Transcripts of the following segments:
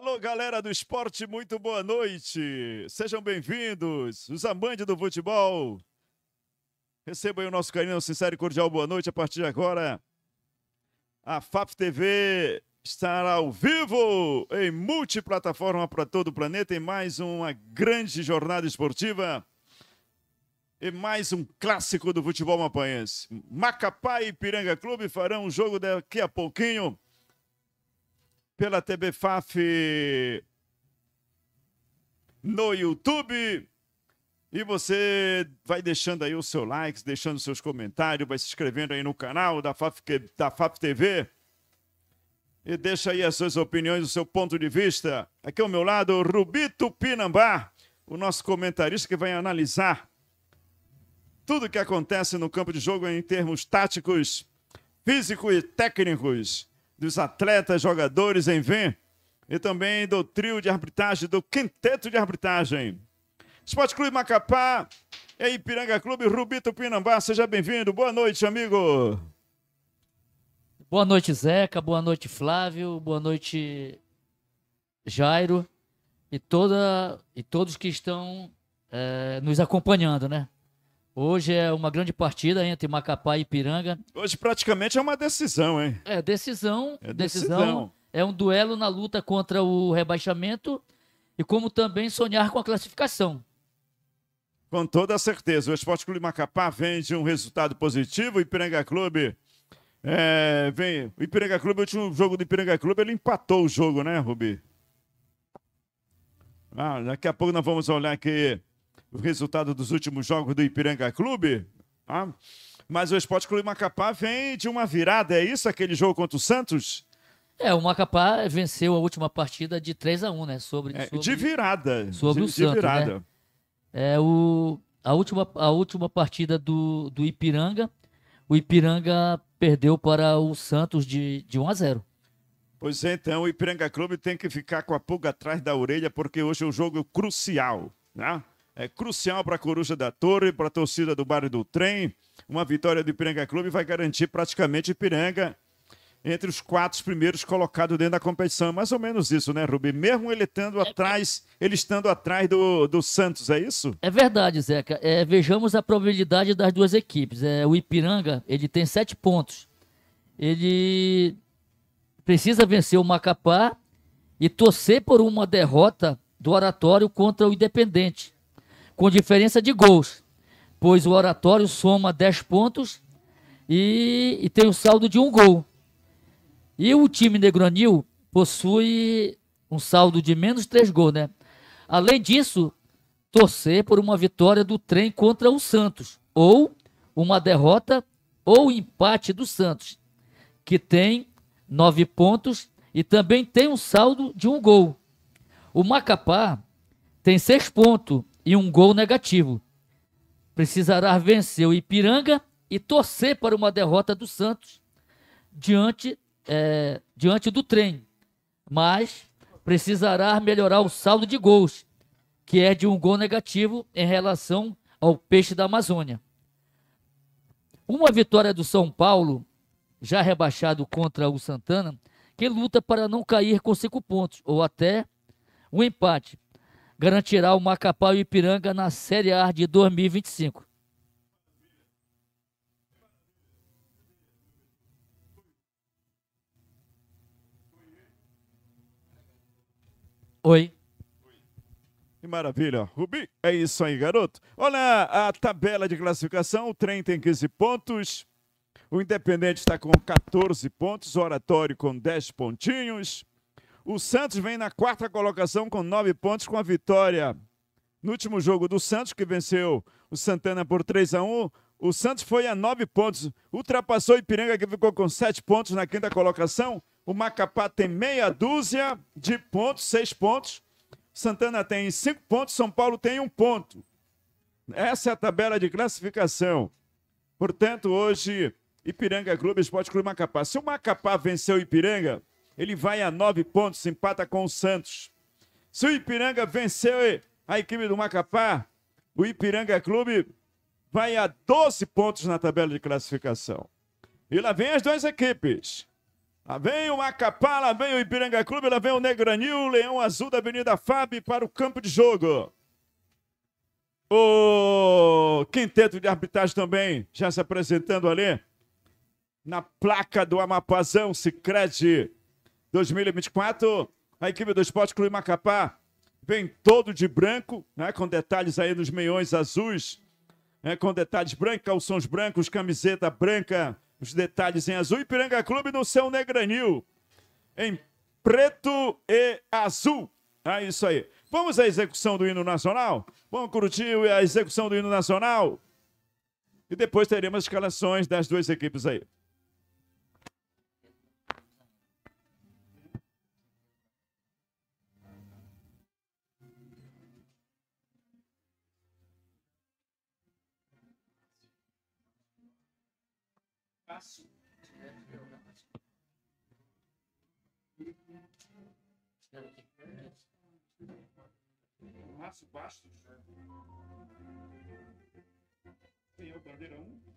Alô, galera do esporte, muito boa noite. Sejam bem-vindos, os amantes do futebol. Recebam aí o nosso carinho, sincero e cordial boa noite. A partir de agora, a FAP TV estará ao vivo em multiplataforma para todo o planeta em mais uma grande jornada esportiva e mais um clássico do futebol mapanhense. Macapá e Piranga Clube farão um jogo daqui a pouquinho pela TV FAF no YouTube. E você vai deixando aí o seu like, deixando seus comentários, vai se inscrevendo aí no canal da FAF, da FAF TV. E deixa aí as suas opiniões, o seu ponto de vista. Aqui ao meu lado, Rubito Pinambá, o nosso comentarista que vai analisar tudo que acontece no campo de jogo em termos táticos, físicos e técnicos dos atletas, jogadores em VEM e também do trio de arbitragem, do quinteto de arbitragem. Esporte Clube Macapá e Ipiranga Clube Rubito Pinambá, seja bem-vindo. Boa noite, amigo. Boa noite, Zeca. Boa noite, Flávio. Boa noite, Jairo. E, toda, e todos que estão é, nos acompanhando, né? Hoje é uma grande partida entre Macapá e Ipiranga. Hoje praticamente é uma decisão, hein? É, decisão. É decisão. decisão. É um duelo na luta contra o rebaixamento e como também sonhar com a classificação. Com toda a certeza. O Esporte Clube Macapá vem de um resultado positivo. O Ipiranga Clube. É, vem, o Ipiranga Clube, o último jogo do Ipiranga Clube, ele empatou o jogo, né, Rubi? Ah, daqui a pouco nós vamos olhar aqui o resultado dos últimos jogos do Ipiranga Clube. Ah, mas o Esporte Clube Macapá vem de uma virada, é isso? Aquele jogo contra o Santos? É, o Macapá venceu a última partida de 3 a 1 né? Sobre, é, de virada. Sobre de, o Santos, né? virada. Né? É, o, a, última, a última partida do, do Ipiranga, o Ipiranga perdeu para o Santos de, de 1 a 0. Pois é, então, o Ipiranga Clube tem que ficar com a pulga atrás da orelha, porque hoje é um jogo crucial, né? é crucial para a Coruja da Torre, para a torcida do bairro do Trem. Uma vitória do Ipiranga Clube vai garantir praticamente Ipiranga entre os quatro primeiros colocados dentro da competição. Mais ou menos isso, né, Rubi? Mesmo ele estando é, atrás, ele estando atrás do, do Santos, é isso? É verdade, Zeca. É, vejamos a probabilidade das duas equipes. É, o Ipiranga, ele tem sete pontos. Ele precisa vencer o Macapá e torcer por uma derrota do Oratório contra o Independente com diferença de gols, pois o Oratório soma 10 pontos e, e tem o um saldo de um gol. E o time Negronil possui um saldo de menos 3 gols, né? Além disso, torcer por uma vitória do trem contra o Santos, ou uma derrota ou empate do Santos, que tem 9 pontos e também tem um saldo de um gol. O Macapá tem 6 pontos e um gol negativo. Precisará vencer o Ipiranga e torcer para uma derrota do Santos diante, é, diante do trem. Mas precisará melhorar o saldo de gols, que é de um gol negativo em relação ao peixe da Amazônia. Uma vitória do São Paulo, já rebaixado contra o Santana, que luta para não cair com cinco pontos, ou até um empate garantirá o Macapá e o Ipiranga na Série A de 2025. Oi. Que maravilha. Rubi, é isso aí, garoto. Olha a tabela de classificação. O trem tem 15 pontos. O Independente está com 14 pontos. O Oratório com 10 pontinhos. O Santos vem na quarta colocação com nove pontos, com a vitória no último jogo do Santos, que venceu o Santana por 3 a 1 o Santos foi a nove pontos, ultrapassou o Ipiranga, que ficou com sete pontos na quinta colocação. O Macapá tem meia dúzia de pontos, seis pontos. Santana tem cinco pontos, São Paulo tem um ponto. Essa é a tabela de classificação. Portanto, hoje, Ipiranga Clube, Esporte Clube Macapá. Se o Macapá venceu o Ipiranga, ele vai a nove pontos, empata com o Santos. Se o Ipiranga venceu a equipe do Macapá, o Ipiranga Clube vai a 12 pontos na tabela de classificação. E lá vem as duas equipes. Lá vem o Macapá, lá vem o Ipiranga Clube, lá vem o Negranil, o Leão Azul da Avenida Fábio para o campo de jogo. O quinteto de arbitragem também já se apresentando ali. Na placa do Amapazão, Sicredi 2024. A equipe do Esporte Clube Macapá vem todo de branco, né, com detalhes aí nos meiões azuis, né, com detalhes brancos, calções brancos, camiseta branca, os detalhes em azul. Ipiranga Clube no seu Negranil, em preto e azul. É isso aí. Vamos à execução do hino nacional? Vamos curtir a execução do hino nacional? E depois teremos as escalações das duas equipes aí. braço. Braço baixo. Tem o bandeirão.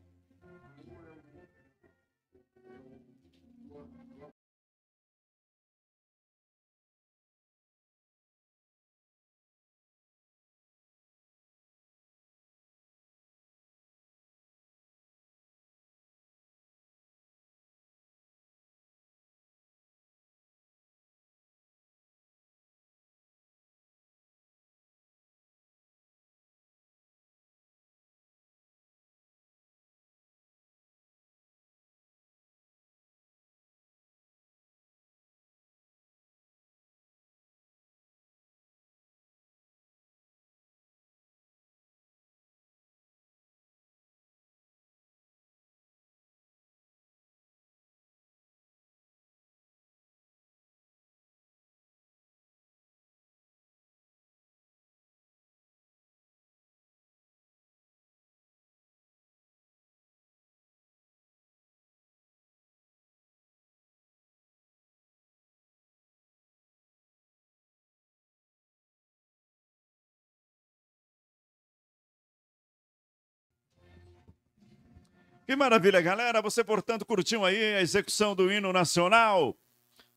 Que maravilha, galera! Você, portanto, curtiu aí a execução do hino nacional?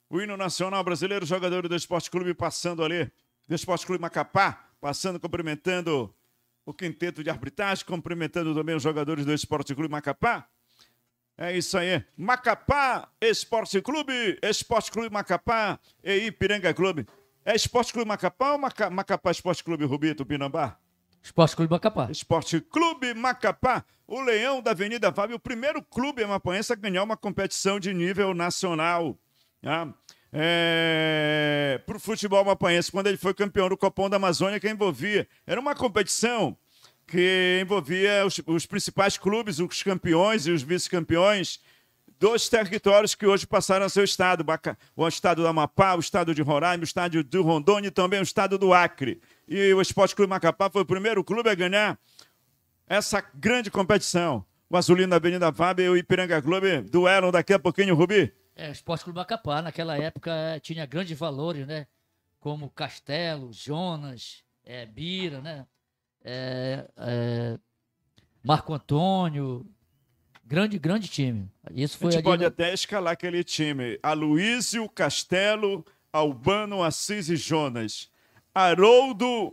O hino nacional brasileiro, jogador do Esporte Clube passando ali, do Esporte Clube Macapá, passando, cumprimentando o quinteto de arbitragem, cumprimentando também os jogadores do Esporte Clube Macapá. É isso aí. Macapá Esporte Clube, Esporte Clube Macapá e Ipiranga Clube. É Esporte Clube Macapá ou Maca Macapá Esporte Clube Rubito Pinambá? Esporte Clube Macapá. Esporte Clube Macapá. O Leão da Avenida Fábio, o primeiro clube amapaense a ganhar uma competição de nível nacional. Ah, é... Para o futebol amapaense, quando ele foi campeão do Copão da Amazônia, que envolvia. Era uma competição que envolvia os, os principais clubes, os campeões e os vice-campeões dos territórios que hoje passaram a ser o estado. O estado do Amapá, o estado de Roraima, o estado do Rondônia e também o estado do Acre e o Esporte Clube Macapá foi o primeiro clube a ganhar essa grande competição. O Azulino, da Avenida Fábio e o Ipiranga Clube duelam daqui a pouquinho, Rubi. É, o Esporte Clube Macapá, naquela época, tinha grandes valores, né? Como Castelo, Jonas, é, Bira, né? É, é, Marco Antônio, grande, grande time. Isso foi A gente pode no... até escalar aquele time. Aluísio, Castelo, Albano, Assis e Jonas. Haroldo,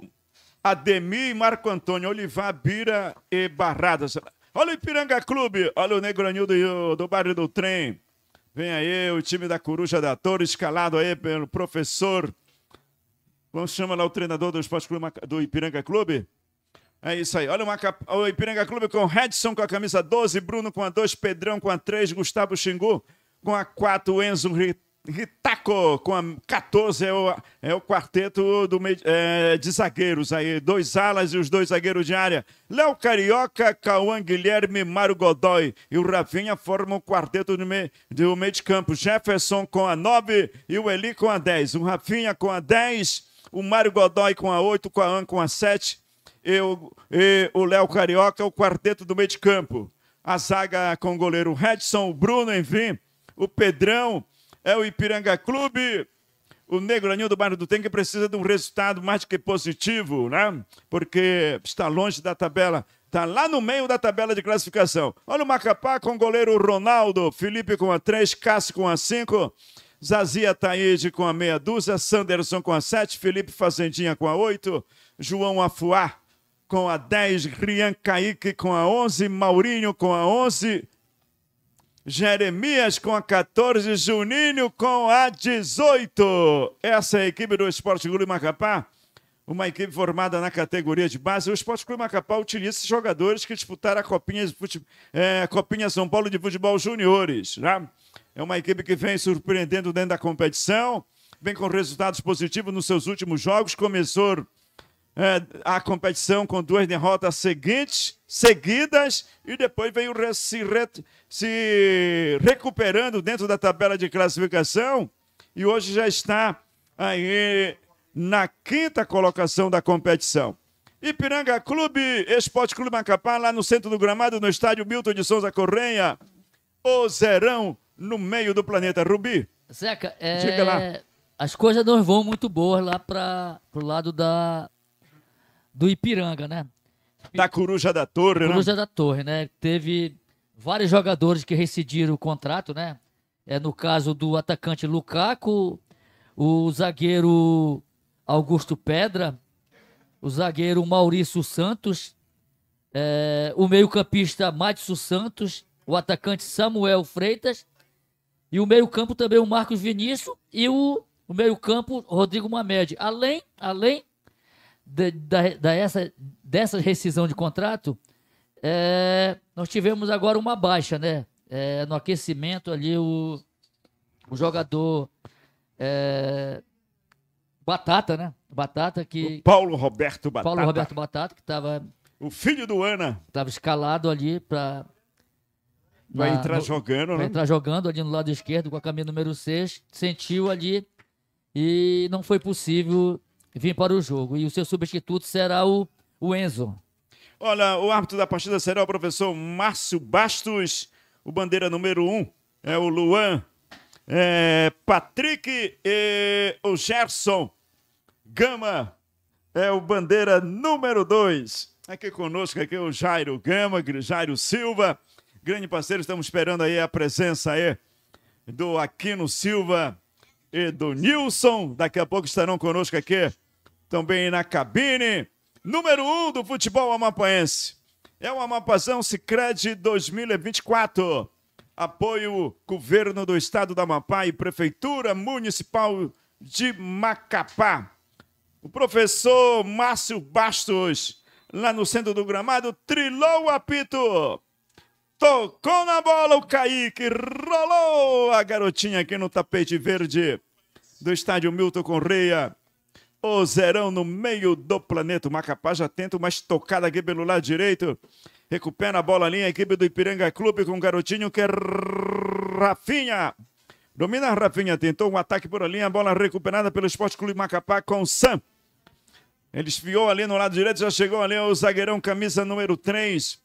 Ademir, Marco Antônio, Olivar, Bira e Barradas. Olha o Ipiranga Clube, olha o Negronil do, do bairro do Trem. Vem aí o time da Coruja da Torre, escalado aí pelo professor. Vamos chamar lá o treinador do Esporte Clube do Ipiranga Clube? É isso aí. Olha o, Maca... o Ipiranga Clube com Redson com a camisa 12, Bruno com a 2, Pedrão com a 3, Gustavo Xingu com a 4, Enzo Ritaco com a 14 é o, é o quarteto do, é, de zagueiros aí, dois alas e os dois zagueiros de área. Léo Carioca, Cauã Guilherme, Mário Godoy e o Rafinha formam o quarteto do, meio do meio de campo. Jefferson com a 9 e o Eli com a 10. O Rafinha com a 10, o Mário Godoy com a 8, o Cauã com a 7 e o, e o Léo Carioca, o quarteto do meio de campo. A zaga com o goleiro Redson, o Bruno, enfim, o Pedrão é o Ipiranga Clube. O Negro Anil do Bairro do Tengue precisa de um resultado mais que positivo, né? Porque está longe da tabela. Está lá no meio da tabela de classificação. Olha o Macapá com o goleiro Ronaldo, Felipe com a 3, Cássio com a 5, Zazia Taíde com a meia dúzia, Sanderson com a 7, Felipe Fazendinha com a 8, João Afuá com a 10, Rian Caíque com a 11, Maurinho com a 11, Jeremias com a 14, Juninho com a 18. Essa é a equipe do Esporte Clube Macapá, uma equipe formada na categoria de base. O Esporte Clube Macapá utiliza esses jogadores que disputaram a Copinha, é, Copinha São Paulo de Futebol Júniores. Né? É uma equipe que vem surpreendendo dentro da competição, vem com resultados positivos nos seus últimos jogos, começou é, a competição com duas derrotas seguintes, seguidas e depois veio se, re, se recuperando dentro da tabela de classificação e hoje já está aí na quinta colocação da competição. Ipiranga Clube, Esporte Clube Macapá, lá no centro do gramado, no estádio Milton de Souza Correia. O Zerão no meio do planeta Rubi. Zeca, é... Diga lá. as coisas não vão muito boas lá para pro lado da, do Ipiranga, né? Da Coruja da Torre, né? Coruja né? da Torre, né? Teve vários jogadores que rescindiram o contrato, né? É no caso do atacante Lukaku, o zagueiro Augusto Pedra, o zagueiro Maurício Santos, é, o meio-campista Matsu Santos, o atacante Samuel Freitas e o meio-campo também o Marcos Vinícius e o, o meio-campo Rodrigo Mamed. Além, além de, da, da essa, dessa rescisão de contrato, é, nós tivemos agora uma baixa, né? É, no aquecimento ali, o, o jogador é, Batata, né? Batata que. O Paulo Roberto Batata. Paulo Roberto Batata, que estava. O filho do Ana. Estava escalado ali para. Vai entrar no, jogando, né? entrar jogando ali no lado esquerdo com a camisa número 6. Sentiu ali e não foi possível vir para o jogo. E o seu substituto será o, o Enzo. Olha, o árbitro da partida será o professor Márcio Bastos. O bandeira número 1 um é o Luan é, Patrick e o Gerson Gama é o bandeira número 2. Aqui conosco aqui é o Jairo Gama, Jairo Silva. Grande parceiro, estamos esperando aí a presença aí do Aquino Silva e do Nilson. Daqui a pouco estarão conosco aqui também na cabine. Número 1 um do futebol amapaense. É o Amapazão Sicredi 2024. Apoio Governo do Estado da Amapá e Prefeitura Municipal de Macapá. O professor Márcio Bastos, lá no centro do gramado, trilou o apito. Tocou na bola o Kaique, rolou a garotinha aqui no tapete verde do estádio Milton Correia. O Zerão no meio do planeta. O Macapá já tenta uma estocada aqui pelo lado direito. Recupera a bola ali a equipe do Ipiranga Clube com o garotinho que é Rafinha. Domina a Rafinha, tentou um ataque por ali, a bola recuperada pelo Esporte Clube Macapá com o Sam. Ele esfiou ali no lado direito, já chegou ali o zagueirão camisa número 3.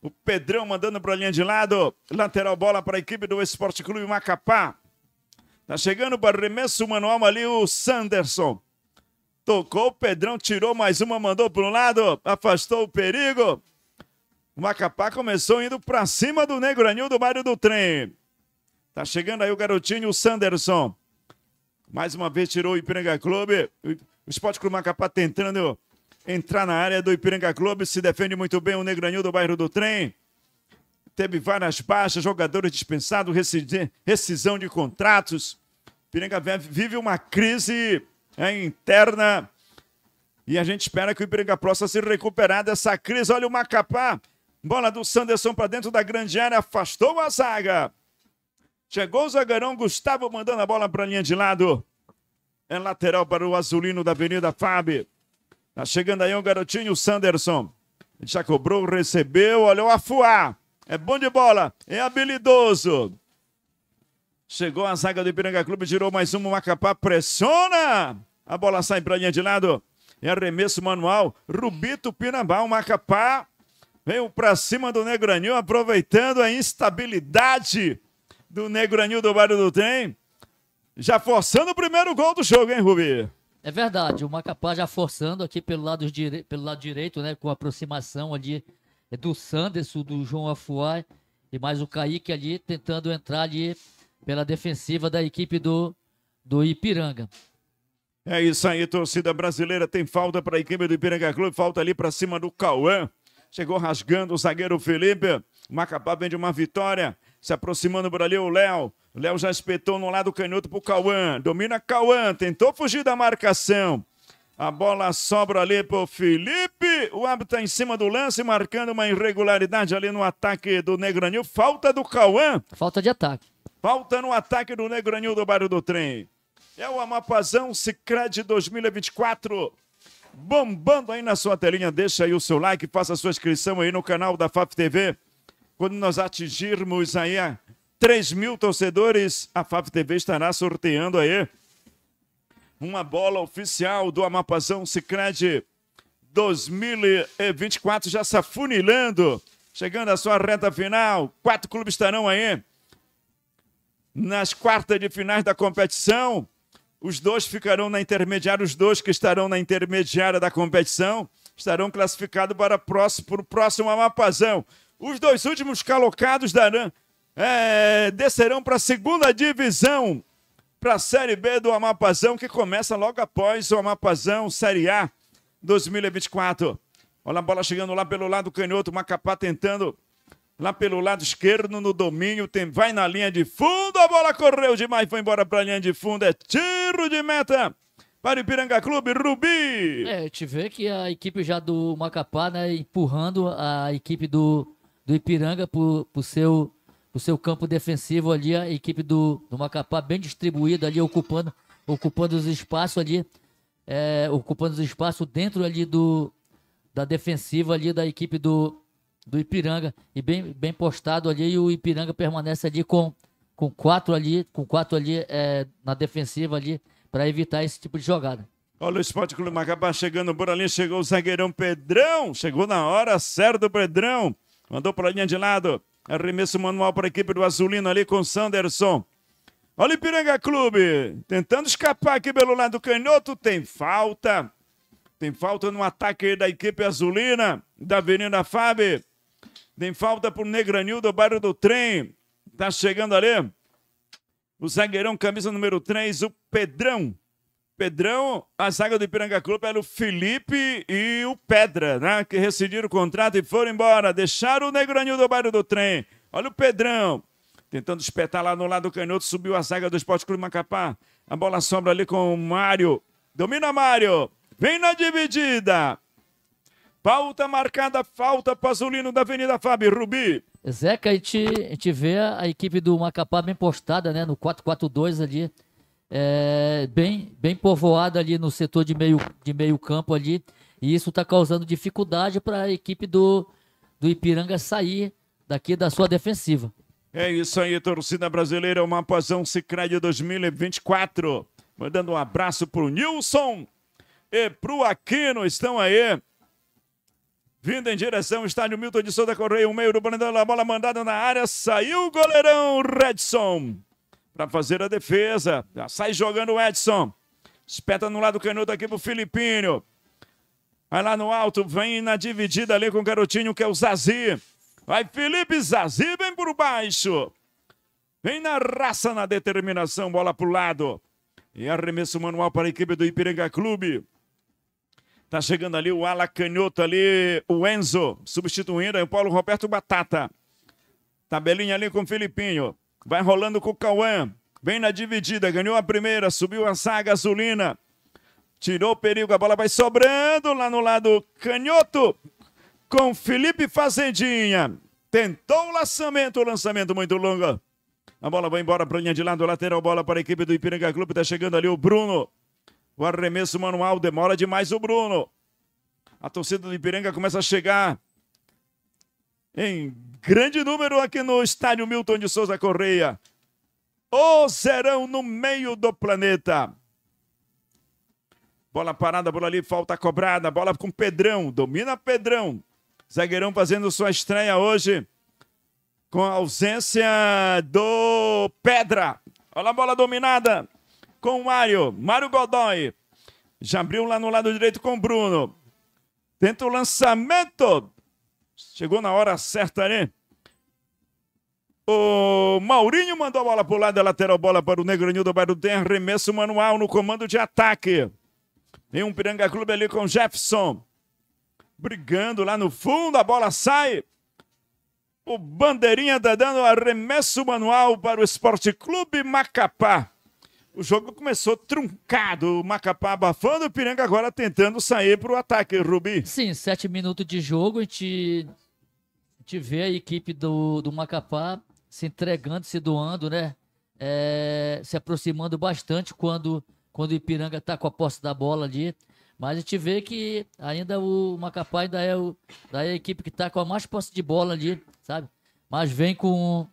O Pedrão mandando para a linha de lado. Lateral bola para a equipe do Esporte Clube Macapá. Tá chegando para o arremesso manual ali o Sanderson. Tocou o Pedrão, tirou mais uma, mandou para um lado, afastou o perigo. O Macapá começou indo para cima do Negro Anil do Mário do Trem. Tá chegando aí o garotinho, o Sanderson. Mais uma vez tirou o Ipiranga Clube. O Esporte Clube Macapá tentando entrar na área do Ipiranga Clube. Se defende muito bem o Negranil do bairro do Trem. Teve várias baixas, jogadores dispensados, rescisão de contratos. Ipiranga vive uma crise é interna. E a gente espera que o Ipiranga possa se recuperar dessa crise. Olha o Macapá. Bola do Sanderson para dentro da grande área. Afastou a zaga. Chegou o zagueirão Gustavo mandando a bola para a linha de lado. É lateral para o azulino da Avenida Fábio. Tá chegando aí o um garotinho Sanderson. Já cobrou, recebeu, olhou a Afuá. É bom de bola, é habilidoso. Chegou a zaga do Ipiranga Clube, girou mais um, o Macapá pressiona. A bola sai para linha de lado. É arremesso manual. Rubito Pinabal Macapá Veio para cima do Negranil, aproveitando a instabilidade do Negranil do Bairro do Trem. Já forçando o primeiro gol do jogo, hein, Rubi? É verdade, o Macapá já forçando aqui pelo lado, dire... pelo lado direito, né? Com a aproximação ali é, do Sanderson, do João Afuai e mais o Kaique ali tentando entrar ali pela defensiva da equipe do, do Ipiranga. É isso aí, torcida brasileira. Tem falta para a equipe do Ipiranga Clube. Falta ali para cima do Cauã. Chegou rasgando o zagueiro Felipe. Macapá vem de uma vitória. Se aproximando por ali o Léo. Léo já espetou no lado canhoto pro Cauã. Domina Cauã. Tentou fugir da marcação. A bola sobra ali pro Felipe. O árbitro está em cima do lance, marcando uma irregularidade ali no ataque do Negranil. Falta do Cauã. Falta de ataque. Falta no ataque do Negranil do bairro do trem. É o Amapazão Cicred 2024 bombando aí na sua telinha. Deixa aí o seu like, faça a sua inscrição aí no canal da FAP TV. Quando nós atingirmos aí a 3 mil torcedores, a FAP TV estará sorteando aí uma bola oficial do Amapazão Cicred 2024, já se afunilando, chegando à sua reta final. Quatro clubes estarão aí nas quartas de finais da competição. Os dois ficarão na intermediária, os dois que estarão na intermediária da competição estarão classificados para, próximo, para o próximo Amapazão. Os dois últimos colocados darão, é, descerão para a segunda divisão, para a Série B do Amapazão, que começa logo após o Amapazão Série A 2024. Olha a bola chegando lá pelo lado canhoto, Macapá tentando lá pelo lado esquerdo no domínio, tem, vai na linha de fundo, a bola correu demais, foi embora para a linha de fundo, é tiro de meta para o Ipiranga Clube, Rubi! É, a gente vê que a equipe já do Macapá, né, empurrando a equipe do, do Ipiranga para o seu, seu campo defensivo ali, a equipe do, do Macapá bem distribuída ali, ocupando, ocupando os espaços ali, é, ocupando os espaços dentro ali do, da defensiva ali da equipe do, do Ipiranga e bem, bem postado ali e o Ipiranga permanece ali com com quatro ali com quatro ali é, na defensiva ali para evitar esse tipo de jogada. Olha o Esporte Clube Macapá chegando por ali, chegou o zagueirão Pedrão, chegou na hora certo Pedrão, mandou para a linha de lado, arremesso manual para a equipe do Azulino ali com o Sanderson. Olha o Ipiranga Clube, tentando escapar aqui pelo lado canhoto, tem falta, tem falta no ataque da equipe azulina, da Avenida Fábio. Tem falta para o Negranil do bairro do Trem. Tá chegando ali. O zagueirão, camisa número 3, o Pedrão. Pedrão, a zaga do Ipiranga Clube era o Felipe e o Pedra, né? Que rescindiram o contrato e foram embora. Deixaram o Negranil do bairro do Trem. Olha o Pedrão. Tentando espetar lá no lado canhoto, subiu a zaga do Esporte Clube Macapá. A bola sobra ali com o Mário. Domina Mário. Vem na dividida. Falta marcada, falta Pasolino da Avenida Fábio Rubi. Zeca, a gente, a gente vê a equipe do Macapá bem postada, né? No 4-4-2 ali. É, bem, bem povoada ali no setor de meio, de meio campo ali. E isso está causando dificuldade para a equipe do, do Ipiranga sair daqui da sua defensiva. É isso aí, torcida brasileira. O Mapazão Cicred 2024. Mandando um abraço pro Nilson e pro Aquino. Estão aí Vindo em direção ao estádio Milton de Souza Correia, o meio do Brandão, a bola mandada na área, saiu o goleirão Redson para fazer a defesa. Já sai jogando o Edson. Espeta no lado canhoto aqui pro Filipinho. Vai lá no alto, vem na dividida ali com o garotinho que é o Zazi. Vai Felipe Zazi, vem por baixo. Vem na raça, na determinação, bola pro lado. E arremesso manual para a equipe do Ipiranga Clube. Tá chegando ali o ala canhoto ali, o Enzo, substituindo aí o Paulo Roberto Batata. Tabelinha ali com o Filipinho. Vai rolando com o Cauã. Vem na dividida, ganhou a primeira, subiu a zaga gasolina Tirou o perigo, a bola vai sobrando lá no lado canhoto. Com Felipe Fazendinha. Tentou o lançamento, o lançamento muito longo. A bola vai embora para linha de lado, lateral, bola para a equipe do Ipiranga Clube. Tá chegando ali o Bruno. O arremesso manual demora demais o Bruno. A torcida do Ipiranga começa a chegar em grande número aqui no estádio Milton de Souza Correia. O Serão no meio do planeta. Bola parada, bola ali, falta cobrada. Bola com Pedrão, domina Pedrão. Zagueirão fazendo sua estreia hoje com a ausência do Pedra. Olha a bola dominada com o Mário. Mário Godoy. Já abriu lá no lado direito com o Bruno. Tenta o lançamento. Chegou na hora certa ali. O Maurinho mandou a bola para o lado, a é lateral bola para o do Bairro. Tem arremesso manual no comando de ataque. Tem um Piranga Clube ali com Jefferson. Brigando lá no fundo, a bola sai. O Bandeirinha está dando arremesso manual para o Esporte Clube Macapá. O jogo começou truncado, o Macapá abafando, o Piranga agora tentando sair para o ataque, Rubi. Sim, sete minutos de jogo, a gente, a gente vê a equipe do, do Macapá se entregando, se doando, né? É, se aproximando bastante quando, quando o Ipiranga está com a posse da bola ali. Mas a gente vê que ainda o Macapá ainda é, o, ainda é a equipe que está com a mais posse de bola ali, sabe? Mas vem com,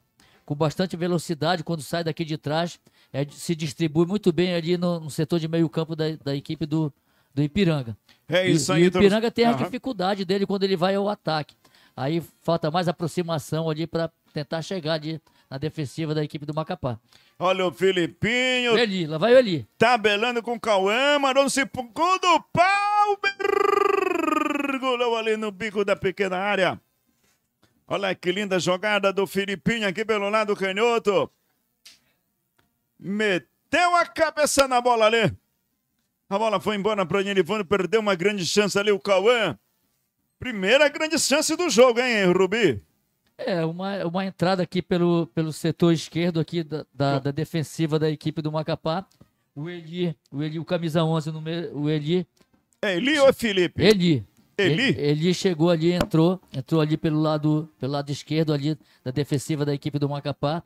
com bastante velocidade quando sai daqui de trás é, se distribui muito bem ali no, no setor de meio campo da, da equipe do, do Ipiranga. É isso aí. E, e o então. Ipiranga tem a uhum. dificuldade dele quando ele vai ao ataque. Aí falta mais aproximação ali para tentar chegar ali na defensiva da equipe do Macapá. Olha o Filipinho. O Eli, lá vai o Eli. Tabelando com o Cauã, mandou se gol do pau. Mergulhou ali no bico da pequena área. Olha que linda jogada do Filipinho aqui pelo lado canhoto. Meteu a cabeça na bola ali. A bola foi embora para o Nilivano, perdeu uma grande chance ali o Cauã. Primeira grande chance do jogo, hein, Rubi? É, uma, uma entrada aqui pelo, pelo setor esquerdo aqui da, da, da defensiva da equipe do Macapá. O Eli, o Eli, o camisa 11, no meio, o Eli. É Eli ou é Felipe? Eli. Eli? Ele, Eli chegou ali, entrou, entrou ali pelo lado, pelo lado esquerdo ali da defensiva da equipe do Macapá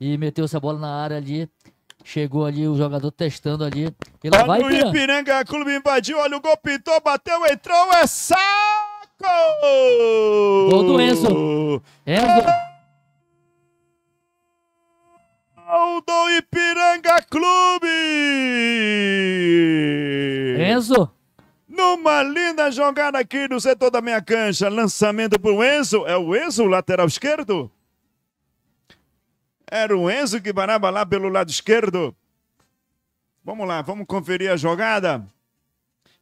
e meteu essa bola na área ali. Chegou ali o jogador testando ali. E lá vai, o Ipiranga. Ipiranga Clube invadiu, olha o gol, pintou, bateu, entrou, é saco! Gol do Enzo. Enzo. Gol do Ipiranga Clube! Enzo. Numa linda jogada aqui no setor da minha cancha, lançamento pro Enzo, é o Enzo, lateral esquerdo? Era o Enzo que parava lá pelo lado esquerdo. Vamos lá, vamos conferir a jogada.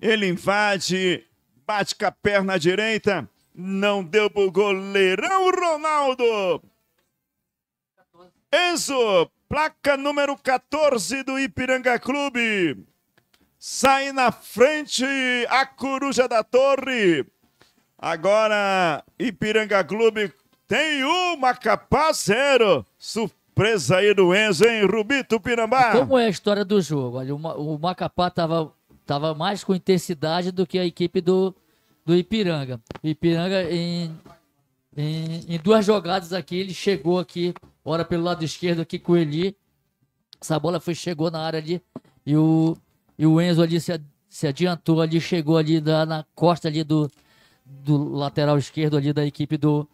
Ele invade, bate com a perna direita. Não deu pro goleirão Ronaldo. Enzo, placa número 14 do Ipiranga Clube. Sai na frente a coruja da torre. Agora, Ipiranga Clube tem uma capa zero surpresa aí do Enzo, hein? Rubito Pinambá. Como é a história do jogo? Olha, o Macapá estava tava mais com intensidade do que a equipe do, do Ipiranga. O Ipiranga, em, em, em, duas jogadas aqui, ele chegou aqui, ora pelo lado esquerdo aqui com o Eli. Essa bola foi, chegou na área ali e o, e o Enzo ali se, se adiantou ali, chegou ali da, na costa ali do, do lateral esquerdo ali da equipe do,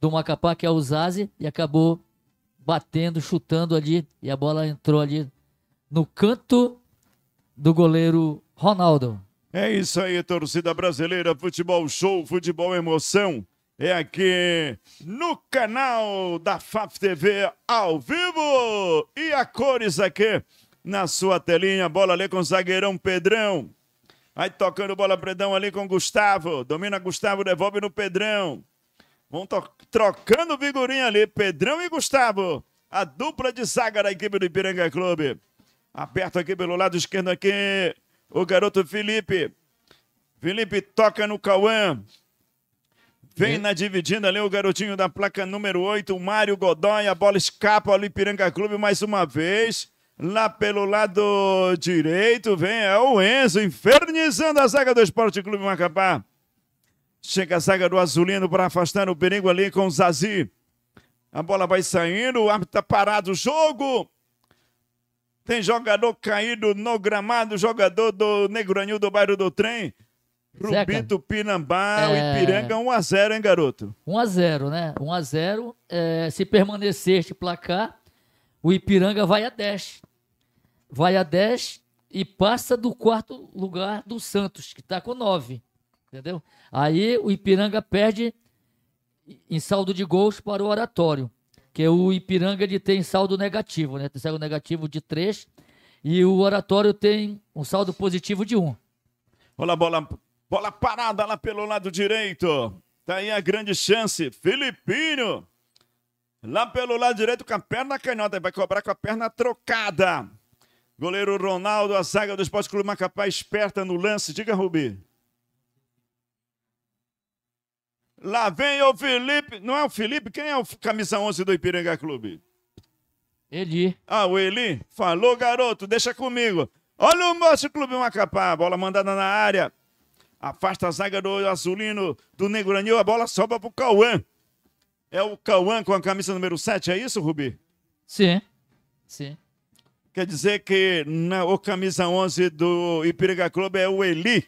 do Macapá, que é o Zazi, e acabou batendo, chutando ali, e a bola entrou ali no canto do goleiro Ronaldo. É isso aí, torcida brasileira, futebol show, futebol emoção. É aqui no canal da FAF TV ao vivo e a cores aqui na sua telinha. Bola ali com o zagueirão Pedrão. Aí tocando bola Pedrão ali com Gustavo. Domina Gustavo, devolve no Pedrão. Vão trocando figurinha ali, Pedrão e Gustavo. A dupla de zaga da equipe do Ipiranga Clube. Aperto aqui pelo lado esquerdo aqui. O garoto Felipe. Felipe toca no Cauã. Vem na dividida ali o garotinho da placa número 8, o Mário Godoy. A bola escapa ao Ipiranga Clube mais uma vez. Lá pelo lado direito vem é o Enzo infernizando a zaga do Esporte Clube Macapá. Chega a zaga do Azulino para afastar o perigo ali com o Zazi. A bola vai saindo, o árbitro está parado o jogo. Tem jogador caído no gramado, jogador do Negranil do bairro do Trem. Rubito, Pinambá, é... Ipiranga, 1x0, hein, garoto? 1x0, né? 1x0. É, se permanecer este placar, o Ipiranga vai a 10. Vai a 10 e passa do quarto lugar do Santos, que está com 9. Entendeu? Aí o Ipiranga perde em saldo de gols para o Oratório, que o Ipiranga ele tem saldo negativo, né? Tem saldo negativo de 3 e o Oratório tem um saldo positivo de 1. Um. Olha a bola, bola parada lá pelo lado direito. Tá aí a grande chance. Filipinho. Lá pelo lado direito com a perna canhota. Vai cobrar com a perna trocada. Goleiro Ronaldo, a zaga do Esporte Clube Macapá, esperta no lance. Diga, Rubi. Lá vem o Felipe. Não é o Felipe? Quem é o camisa 11 do Ipiranga Clube? Eli. Ah, o Eli? Falou, garoto, deixa comigo. Olha o nosso Clube Macapá. Bola mandada na área. Afasta a zaga do Azulino, do Negranil. A bola sobra pro Cauã. É o Cauã com a camisa número 7, é isso, Rubi? Sim. Sim. Quer dizer que na, o camisa 11 do Ipiranga Clube é o Eli.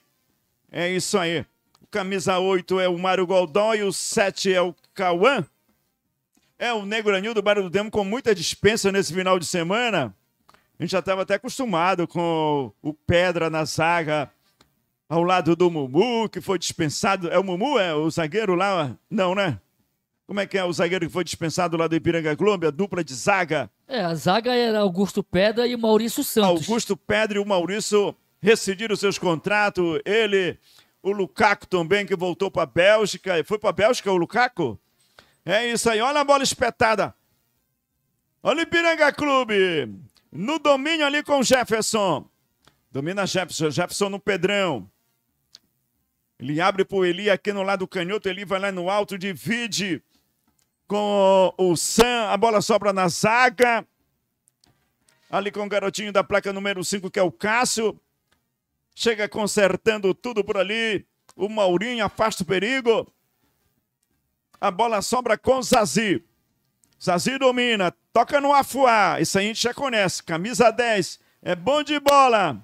É isso aí camisa 8 é o Mário Goldói, o 7 é o Cauã. É o Negranil do Bairro do Demo com muita dispensa nesse final de semana. A gente já estava até acostumado com o Pedra na zaga ao lado do Mumu, que foi dispensado. É o Mumu, é o zagueiro lá? Não, né? Como é que é o zagueiro que foi dispensado lá do Ipiranga Clube? A dupla de zaga? É, a zaga era Augusto Pedra e Maurício Santos. Augusto Pedra e o Maurício rescindiram seus contratos. Ele o Lukaku também, que voltou para a Bélgica. Foi para a Bélgica o Lukaku? É isso aí, olha a bola espetada. Olha o Ipiranga Clube. No domínio ali com Jefferson. Domina Jefferson, Jefferson no Pedrão. Ele abre o Eli aqui no lado canhoto, Eli vai lá no alto, divide com o Sam, a bola sobra na zaga. Ali com o garotinho da placa número 5, que é o Cássio chega consertando tudo por ali. O Maurinho afasta o perigo. A bola sobra com o Zazi. Zazi domina, toca no Afuá. Isso aí a gente já conhece. Camisa 10, é bom de bola.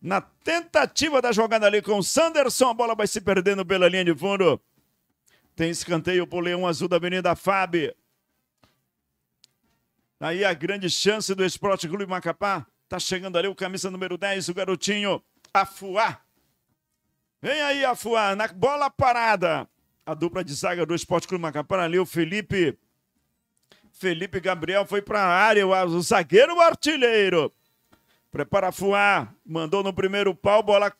Na tentativa da jogada ali com o Sanderson, a bola vai se perdendo pela linha de fundo. Tem escanteio o Leão Azul da Avenida Fábio. Aí a grande chance do Esporte Clube Macapá. está chegando ali o camisa número 10, o garotinho. Afuá. Vem aí, Afuá, na bola parada. A dupla de zaga do Esporte Clube Macapana ali, o Felipe. Felipe Gabriel foi para a área, o zagueiro o artilheiro. Prepara Afuá, mandou no primeiro pau, bola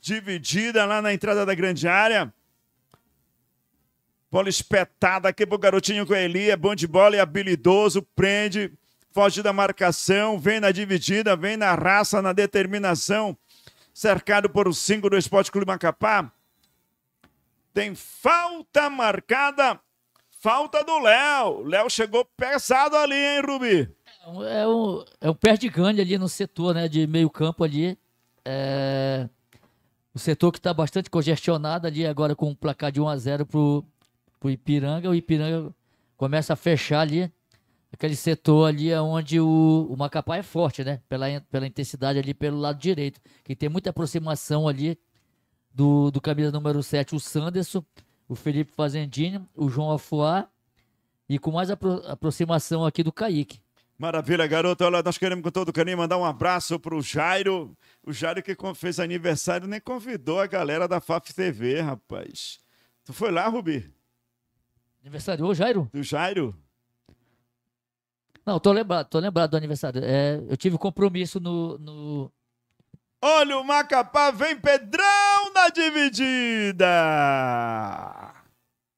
dividida lá na entrada da grande área. Bola espetada aqui pro garotinho com a Eli, é bom de bola e é habilidoso, prende, foge da marcação, vem na dividida, vem na raça, na determinação cercado por o 5 do Esporte Clube Macapá. Tem falta marcada, falta do Léo. Léo chegou pesado ali, hein, Rubi? É um, é um é pé de ganho ali no setor, né, de meio campo ali. É... O setor que está bastante congestionado ali agora com o placar de 1 a 0 para pro Ipiranga. O Ipiranga começa a fechar ali aquele setor ali é onde o, o Macapá é forte, né? Pela, pela intensidade ali pelo lado direito, que tem muita aproximação ali do, do camisa número 7, o Sanderson, o Felipe Fazendini, o João Afuá e com mais apro aproximação aqui do Kaique. Maravilha, garoto. Olha, nós queremos com todo carinho mandar um abraço pro Jairo. O Jairo que fez aniversário nem convidou a galera da FAF TV, rapaz. Tu foi lá, Rubi? Aniversário, ô Jairo? Do Jairo. Não, tô lembrado, tô lembrado do aniversário. É, eu tive compromisso no, no... Olha o Macapá, vem Pedrão na dividida!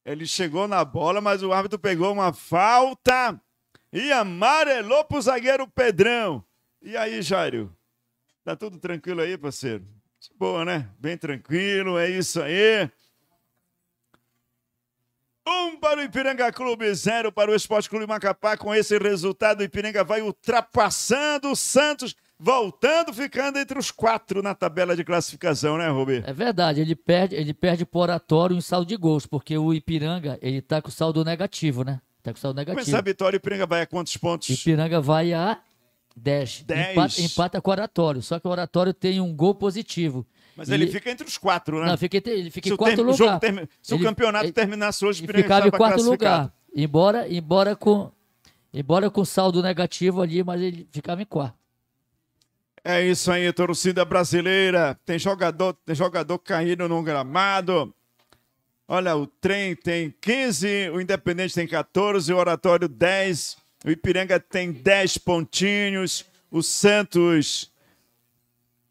Ele chegou na bola, mas o árbitro pegou uma falta e amarelou pro zagueiro Pedrão. E aí, Jairo? Tá tudo tranquilo aí, parceiro? De boa, né? Bem tranquilo, é isso aí. Um para o Ipiranga Clube, zero para o Esporte Clube Macapá. Com esse resultado, o Ipiranga vai ultrapassando o Santos, voltando, ficando entre os quatro na tabela de classificação, né, Rubi? É verdade, ele perde, ele perde por oratório em saldo de gols, porque o Ipiranga, ele tá com saldo negativo, né? Tá com saldo negativo. Mas a vitória, o Ipiranga vai a quantos pontos? Ipiranga vai a 10. 10. Empata, empata com o Oratório. Só que o Oratório tem um gol positivo. Mas e... ele fica entre os quatro, né? Não, fica, ele fica em quarto lugar. Se ele... o campeonato terminasse hoje, ele ficava em quarto lugar. Embora, embora com embora com saldo negativo ali, mas ele ficava em quarto. É isso aí, torcida brasileira. Tem jogador, tem jogador caído no gramado. Olha, o trem tem 15, o Independente tem 14, o Oratório 10, o Ipiranga tem 10 pontinhos, o Santos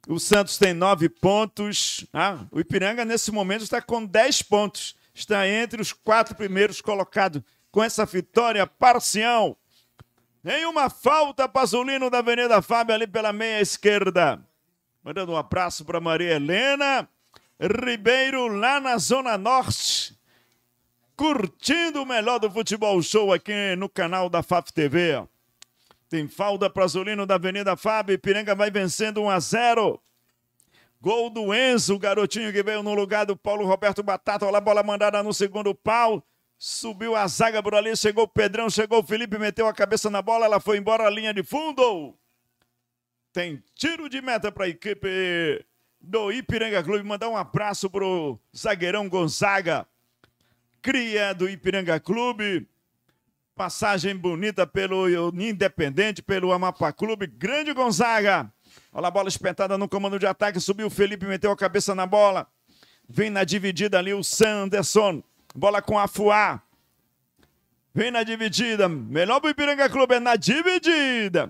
o Santos tem nove pontos. Ah, o Ipiranga, nesse momento, está com dez pontos. Está entre os quatro primeiros colocados. Com essa vitória parcial. Nenhuma falta, Pasolino da Avenida Fábio, ali pela meia esquerda. Mandando um abraço para Maria Helena Ribeiro, lá na Zona Norte. Curtindo o melhor do futebol show aqui no canal da FAF TV. Tem falda para Zulino da Avenida Fábio. Ipiranga vai vencendo 1 a 0. Gol do Enzo, garotinho que veio no lugar do Paulo Roberto Batata. Olha a bola mandada no segundo pau. Subiu a zaga por ali, chegou o Pedrão, chegou o Felipe, meteu a cabeça na bola, ela foi embora a linha de fundo. Tem tiro de meta para a equipe do Ipiranga Clube. Mandar um abraço pro zagueirão Gonzaga, cria do Ipiranga Clube. Passagem bonita pelo Independente, pelo Amapá Clube. Grande Gonzaga. Olha a bola espetada no comando de ataque. Subiu o Felipe, meteu a cabeça na bola. Vem na dividida ali o Sanderson. Bola com a Fuá. Vem na dividida. Melhor pro Ipiranga Clube é na dividida.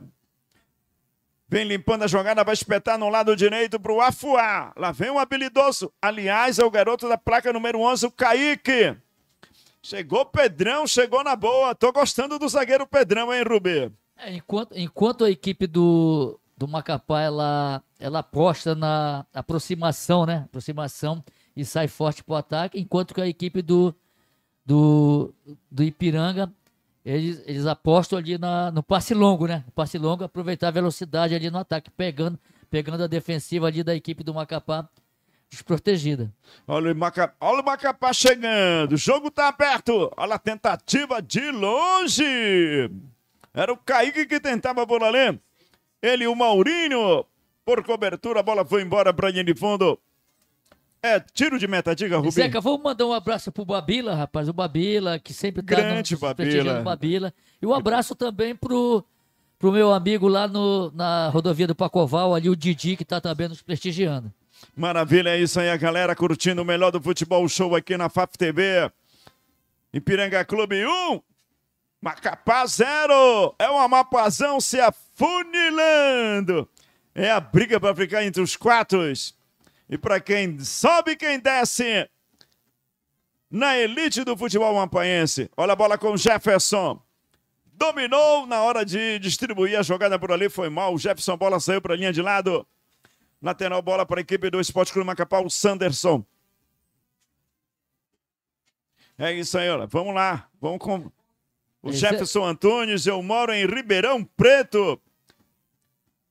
Vem limpando a jogada, vai espetar no lado direito pro Afuá. Lá vem o habilidoso. Aliás, é o garoto da placa número 11, o Kaique. Chegou Pedrão, chegou na boa. Tô gostando do zagueiro Pedrão, hein, Rubê? É, enquanto, enquanto a equipe do, do Macapá ela, ela aposta na aproximação, né? Aproximação e sai forte pro ataque, enquanto que a equipe do, do, do Ipiranga eles, eles apostam ali na, no passe longo, né? Passe longo, aproveitar a velocidade ali no ataque, pegando, pegando a defensiva ali da equipe do Macapá desprotegida. Olha o, Maca... Olha o Macapá chegando, o jogo está aberto. Olha a tentativa de longe. Era o Kaique que tentava a bola ali. Ele, o Maurinho, por cobertura, a bola foi embora para de fundo. É, tiro de meta, diga, Rubinho. Zeca, vou mandar um abraço pro Babila, rapaz. O Babila, que sempre tá Grande no, Babila. Babila. E um abraço também pro, pro meu amigo lá no, na rodovia do Pacoval, ali o Didi, que tá também nos prestigiando. Maravilha, é isso aí, a galera curtindo o melhor do futebol show aqui na FAP TV. Ipiranga Clube 1, Macapá 0. É o Amapazão se afunilando. É a briga para ficar entre os quatro. E para quem sobe, quem desce. Na elite do futebol mampaense. Olha a bola com Jefferson. Dominou na hora de distribuir a jogada por ali. Foi mal. O Jefferson, bola saiu para a linha de lado. Lateral bola para a equipe do Esporte Clube Macapá, o Sanderson. É isso aí, olha. Vamos lá. Vamos com o Esse... É Jefferson Antunes. Eu moro em Ribeirão Preto.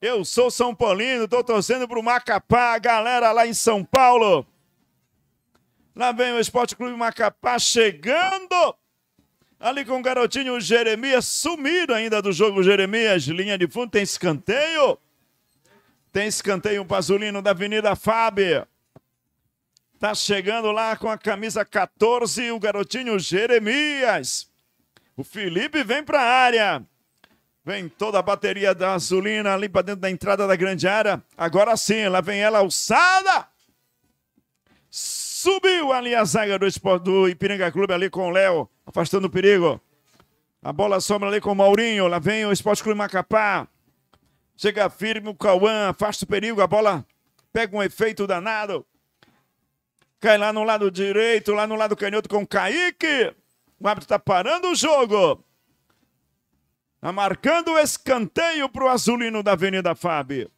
Eu sou São Paulino, tô torcendo o Macapá, a galera lá em São Paulo. Lá vem o Esporte Clube Macapá chegando. Ali com o garotinho Jeremias, sumido ainda do jogo Jeremias, linha de fundo, tem escanteio. Tem escanteio Pasolino da Avenida Fábio. Tá chegando lá com a camisa 14 o garotinho Jeremias. O Felipe vem para a área. Vem toda a bateria da Azulina ali para dentro da entrada da grande área. Agora sim, lá vem ela alçada. Subiu ali a zaga do, Esporte do Ipiranga Clube ali com o Léo, afastando o perigo. A bola sobra ali com o Maurinho. Lá vem o Esporte Clube Macapá. Chega firme o Cauã, afasta o perigo, a bola pega um efeito danado. Cai lá no lado direito, lá no lado canhoto com o Kaique. O árbitro está parando o jogo. Está marcando o escanteio para o azulino da Avenida Fábio.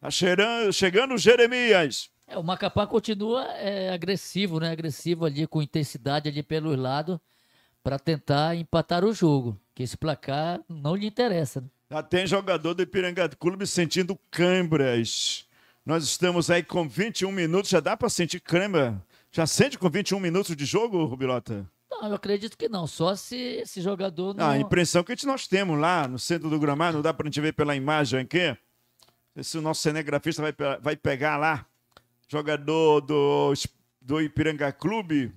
Tá cheirando, chegando Jeremias. É, o Macapá continua é, agressivo, né? Agressivo ali, com intensidade ali pelos lados, para tentar empatar o jogo. Que esse placar não lhe interessa. Né? Já tem jogador do Ipiranga Clube sentindo câimbras. Nós estamos aí com 21 minutos. Já dá para sentir câimbra? Já sente com 21 minutos de jogo, Rubilota? Não, eu acredito que não. Só se esse jogador não... Ah, a impressão que nós temos lá no centro do gramado, não dá para a gente ver pela imagem aqui. Se o nosso cinegrafista vai, vai pegar lá, jogador do, do Ipiranga Clube,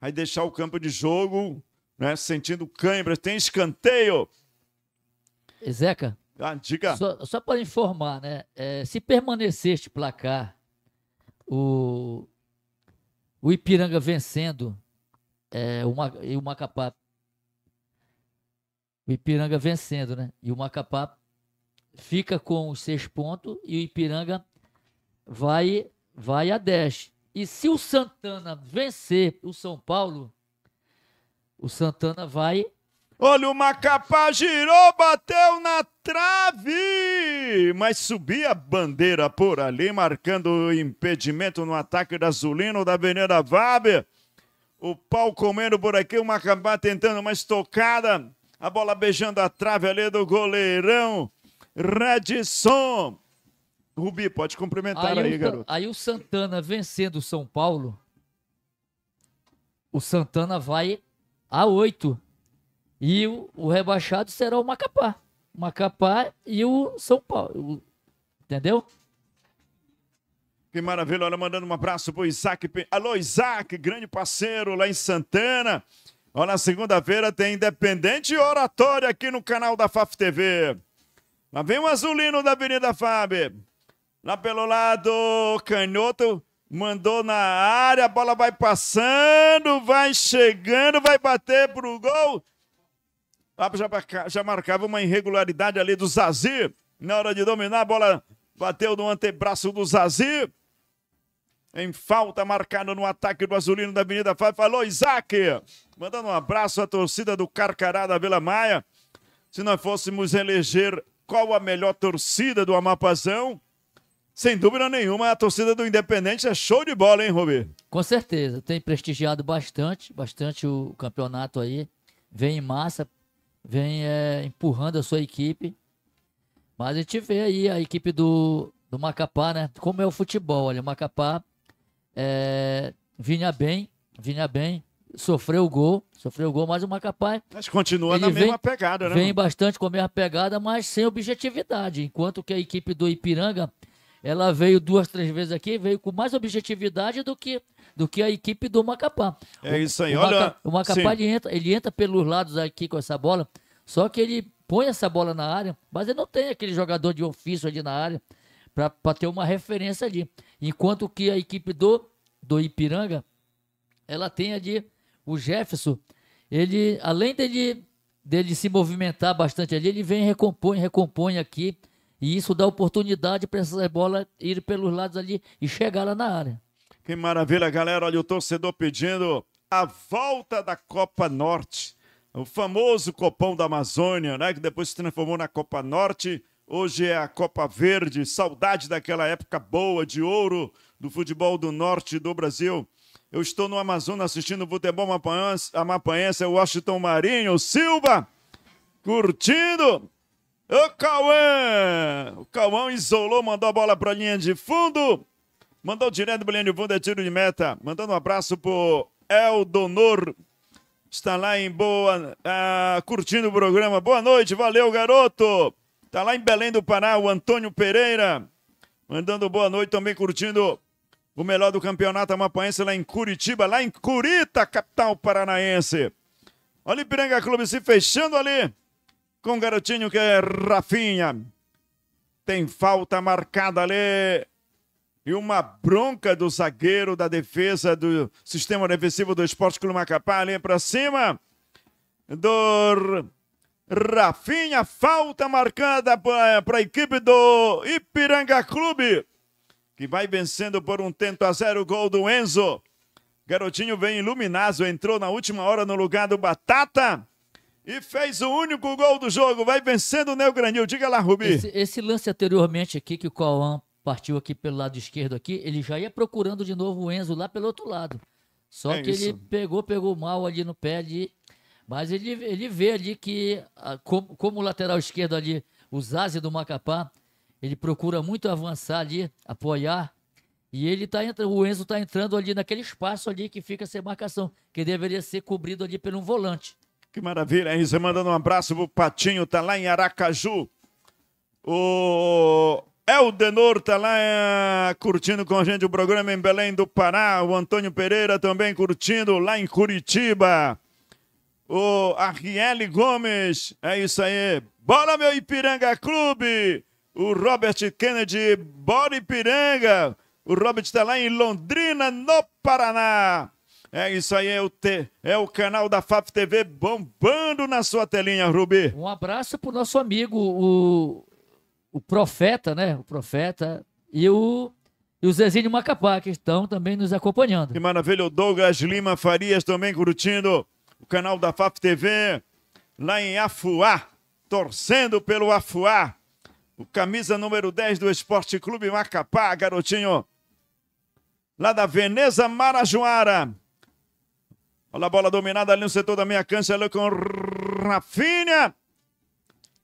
vai deixar o campo de jogo, né, sentindo câimbra. Tem escanteio. Zeca. Ah, diga. Só, só para informar, né? É, se permanecer este placar, o, o Ipiranga vencendo é, uma, e o Macapá. O Ipiranga vencendo, né? E o Macapá fica com os seis pontos e o Ipiranga vai, vai a 10. E se o Santana vencer o São Paulo, o Santana vai Olha, o Macapá girou, bateu na trave, mas subia a bandeira por ali, marcando o impedimento no ataque da Zulino da Avenida Vabe. O pau comendo por aqui, o Macapá tentando uma estocada, a bola beijando a trave ali do goleirão. Redson, Rubi, pode cumprimentar aí, aí o, garoto. Aí o Santana vencendo o São Paulo, o Santana vai a oito e o, o rebaixado será o Macapá. O Macapá e o São Paulo. Entendeu? Que maravilha, olha, mandando um abraço pro Isaac. Alô, Isaac, grande parceiro lá em Santana. Olha, na segunda-feira tem Independente oratório aqui no canal da FAF TV. Lá vem o Azulino da Avenida Fábio. Lá pelo lado, Canhoto mandou na área, a bola vai passando, vai chegando, vai bater pro gol já marcava uma irregularidade ali do Zazi. Na hora de dominar, a bola bateu no antebraço do Zazi. Em falta marcada no ataque do Azulino da Avenida Fábio. Falou Isaac! Mandando um abraço à torcida do Carcará da Vila Maia. Se nós fôssemos eleger qual a melhor torcida do Amapazão, sem dúvida nenhuma, a torcida do Independente é show de bola, hein, Rubi? Com certeza. Tem prestigiado bastante, bastante o campeonato aí. Vem em massa, vem é, empurrando a sua equipe. Mas a gente vê aí a equipe do, do Macapá, né? Como é o futebol, olha, o Macapá é, vinha bem, vinha bem, sofreu o gol, sofreu o gol, mas o Macapá. Mas continua na vem, mesma pegada, né? Vem mano? bastante com a mesma pegada, mas sem objetividade. Enquanto que a equipe do Ipiranga, ela veio duas, três vezes aqui, veio com mais objetividade do que do que a equipe do Macapá. É o, isso aí, o olha. Maca, o Macapá ele entra, ele entra pelos lados aqui com essa bola, só que ele põe essa bola na área, mas ele não tem aquele jogador de ofício ali na área para ter uma referência ali. Enquanto que a equipe do, do Ipiranga, ela tem ali o Jefferson, ele, além dele, dele se movimentar bastante ali, ele vem recompõe, recompõe aqui, e isso dá oportunidade para essas bolas ir pelos lados ali e chegar lá na área. Que maravilha, galera. Olha, o torcedor pedindo a volta da Copa Norte. O famoso Copão da Amazônia, né? Que depois se transformou na Copa Norte. Hoje é a Copa Verde. Saudade daquela época boa de ouro do futebol do norte do Brasil. Eu estou no Amazonas assistindo o futebol amapanhense, é o Washington Marinho, Silva, curtindo. O Cauã! O Cauã isolou, mandou a bola para a linha de fundo. Mandou direto do Bolênio Bunda, é tiro de meta. Mandando um abraço pro Eldonor. Está lá em boa. Ah, curtindo o programa. Boa noite, valeu, garoto. Está lá em Belém do Pará, o Antônio Pereira. Mandando boa noite, também curtindo o melhor do campeonato amapaense lá em Curitiba, lá em Curita, capital paranaense. Olha o Ipiranga Clube se fechando ali com o garotinho que é Rafinha. Tem falta marcada ali e uma bronca do zagueiro da defesa do sistema defensivo do Esporte Clube Macapá, ali para cima do Rafinha, falta marcada para a equipe do Ipiranga Clube, que vai vencendo por um tento a zero, gol do Enzo. Garotinho vem iluminado, entrou na última hora no lugar do Batata e fez o único gol do jogo. Vai vencendo o Neogranil. Diga lá, Rubi. Esse, esse lance anteriormente aqui que o Cauã partiu aqui pelo lado esquerdo aqui, ele já ia procurando de novo o Enzo lá pelo outro lado. Só é que isso. ele pegou, pegou mal ali no pé de. Mas ele, ele vê ali que, ah, como, como o lateral esquerdo ali, o Zazi do Macapá, ele procura muito avançar ali, apoiar. E ele tá entrando, o Enzo está entrando ali naquele espaço ali que fica sem marcação, que deveria ser cobrido ali pelo um volante. Que maravilha, Enzo. Mandando um abraço pro Patinho, tá lá em Aracaju. O Eldenor tá lá é, curtindo com a gente o programa em Belém do Pará. O Antônio Pereira também curtindo lá em Curitiba. O Arriele Gomes, é isso aí. Bora, meu Ipiranga Clube! O Robert Kennedy, bora Ipiranga! O Robert está lá em Londrina, no Paraná. É isso aí, é o, te, é o canal da FAP TV bombando na sua telinha, Rubi. Um abraço o nosso amigo, o o Profeta, né? O Profeta e o, e o Zezinho Macapá, que estão também nos acompanhando. Que maravilha, o Douglas Lima Farias também curtindo o canal da FAP TV, lá em Afuá, torcendo pelo Afuá. O camisa número 10 do Esporte Clube Macapá, garotinho. Lá da Veneza Marajoara. Olha a bola dominada ali no setor da minha cancha, ali com Rafinha.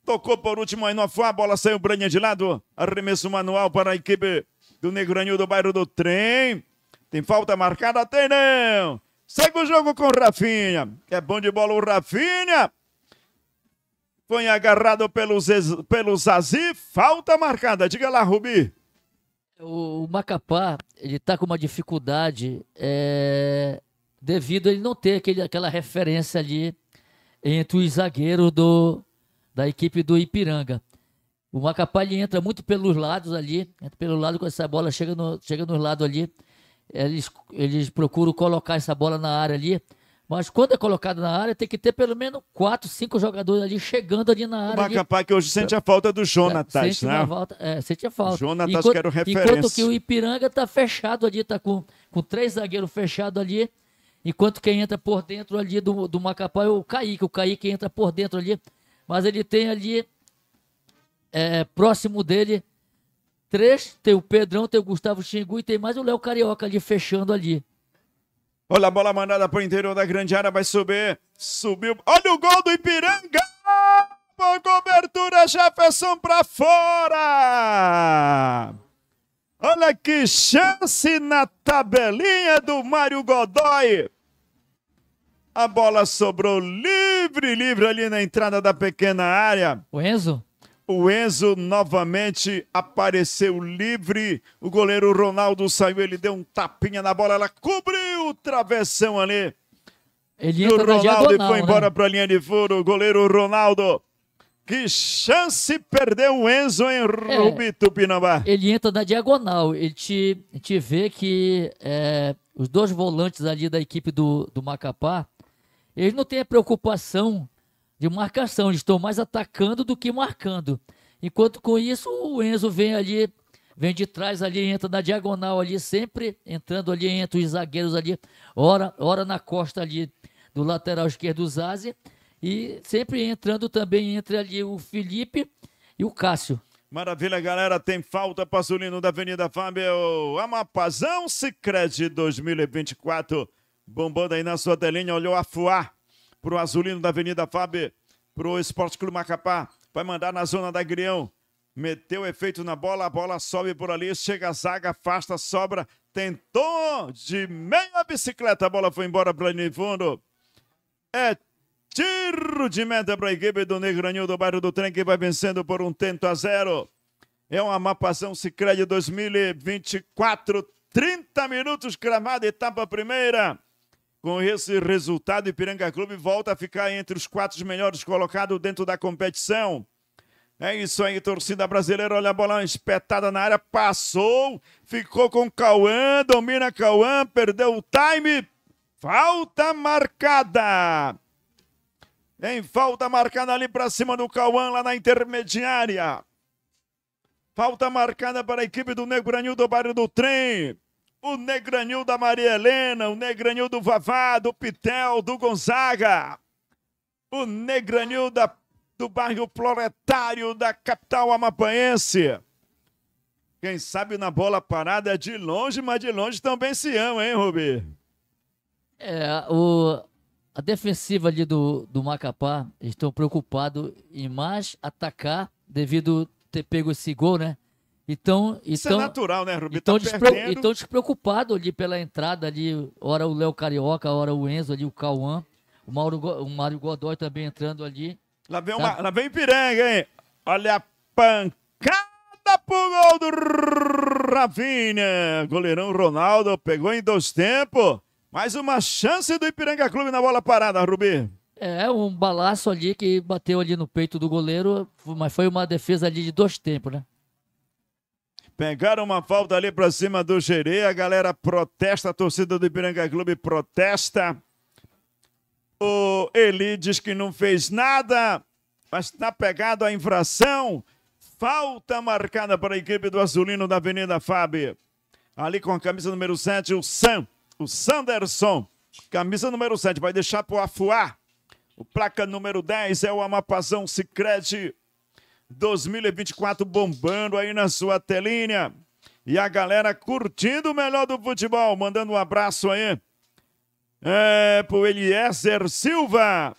Tocou por último aí no Afuá, a bola saiu branha de lado. Arremesso manual para a equipe do Negranil do bairro do Trem. Tem falta marcada? Tem não. Segue o jogo com o Rafinha. É bom de bola o Rafinha. Foi agarrado pelo, Zez, pelo Zazi. Falta marcada. Diga lá, Rubi. O, o Macapá, ele tá com uma dificuldade é, devido a ele não ter aquele, aquela referência ali entre os zagueiros do, da equipe do Ipiranga. O Macapá ele entra muito pelos lados ali, entra pelo lado com essa bola, chega, no, chega nos lados ali. Eles, eles procuram colocar essa bola na área ali. Mas quando é colocado na área, tem que ter pelo menos quatro, cinco jogadores ali chegando ali na área. O Macapá ali. que hoje sente a falta do Jonatas, sente né? Volta, é, sente a falta. Jonatas que era o referência. Enquanto que o Ipiranga tá fechado ali, tá com, com três zagueiros fechados ali. Enquanto quem entra por dentro ali do, do Macapá é o Kaique. O Kaique entra por dentro ali mas ele tem ali, é, próximo dele, três. Tem o Pedrão, tem o Gustavo Xingu e tem mais o Léo Carioca ali, fechando ali. Olha a bola mandada para o interior da grande área, vai subir. Subiu. Olha o gol do Ipiranga! Boa cobertura, Jefferson para fora! Olha que chance na tabelinha do Mário Godoy! A bola sobrou livre Livre, livre ali na entrada da pequena área. O Enzo? O Enzo novamente apareceu livre. O goleiro Ronaldo saiu, ele deu um tapinha na bola, ela cobriu o travessão ali. Ele entra o Ronaldo diagonal, foi né? embora né? para a linha de furo. O goleiro Ronaldo. Que chance perdeu o Enzo em é, Rubito Ele entra na diagonal. Ele te, te vê que é, os dois volantes ali da equipe do, do Macapá eles não têm a preocupação de marcação, eles estão mais atacando do que marcando. Enquanto com isso, o Enzo vem ali, vem de trás ali, entra na diagonal ali, sempre entrando ali entre os zagueiros ali, ora, ora na costa ali do lateral esquerdo do Zazi, e sempre entrando também entre ali o Felipe e o Cássio. Maravilha, galera. Tem falta, Pasolino da Avenida Fábio. Amapazão Sicredi 2024 bombando aí na sua telinha, olhou a Fuá pro Azulino da Avenida Fábio, pro Esporte Clube Macapá, vai mandar na zona da Grião, meteu efeito na bola, a bola sobe por ali, chega a zaga, afasta, sobra, tentou de meia bicicleta, a bola foi embora para o fundo. É tiro de meta para a equipe do Negranil do bairro do Trem, que vai vencendo por um tento a zero. É uma mapação Sicredi 2024, 30 minutos, gramado, etapa primeira. Com esse resultado, o Ipiranga Clube volta a ficar entre os quatro melhores colocados dentro da competição. É isso aí, torcida brasileira. Olha a bola espetada na área. Passou, ficou com Cauã, domina Cauã, perdeu o time. Falta marcada. Tem falta marcada ali para cima do Cauã, lá na intermediária. Falta marcada para a equipe do Negranil do Bairro do Trem o Negranil da Maria Helena, o Negranil do Vavá, do Pitel, do Gonzaga, o Negranil da, do bairro Proletário da capital amapaense. Quem sabe na bola parada de longe, mas de longe também se ama, hein, Rubi? É, o, a defensiva ali do, do Macapá estão preocupados em mais atacar devido ter pego esse gol, né? Então, Isso é então, é natural, né, Rubi? Então, tá despre... então despreocupado ali pela entrada ali, ora o Léo Carioca, ora o Enzo ali, o Cauã, o, Mauro, o Mário Godoy também entrando ali. Lá vem, tá? uma... tá? Lá vem Ipiranga, hein? Olha a pancada pro gol do Rafinha. Goleirão Ronaldo pegou em dois tempos. Mais uma chance do Ipiranga Clube na bola parada, Rubi. É, um balaço ali que bateu ali no peito do goleiro, mas foi uma defesa ali de dois tempos, né? Pegaram uma falta ali para cima do Gerê. A galera protesta, a torcida do Ipiranga Clube protesta. O Eli diz que não fez nada, mas está pegado a infração. Falta marcada para a equipe do Azulino da Avenida Fábio. Ali com a camisa número 7, o Sam, o Sanderson. Camisa número 7, vai deixar para o Afuá. O placa número 10 é o Amapazão Sicredi 2024 bombando aí na sua telinha. E a galera curtindo o melhor do futebol. Mandando um abraço aí é, pro Eliezer Silva.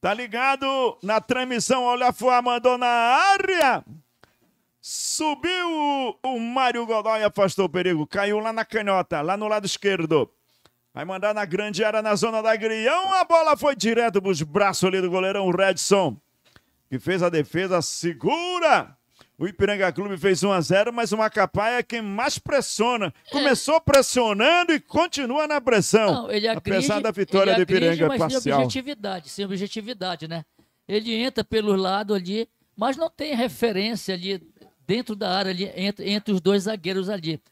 Tá ligado na transmissão. Olha a Fua mandou na área. Subiu o Mário Godoy, afastou o perigo. Caiu lá na canhota, lá no lado esquerdo. Vai mandar na grande área, na zona da grião. A bola foi direto pros braços ali do goleirão Redson que fez a defesa segura. O Ipiranga Clube fez 1 a 0, mas o Macapá é quem mais pressiona. É. Começou pressionando e continua na pressão. Não, ele agride, apesar da vitória do Ipiranga mas parcial. Sem objetividade, sem objetividade, né? Ele entra pelo lado ali, mas não tem referência ali dentro da área ali entre, entre os dois zagueiros ali.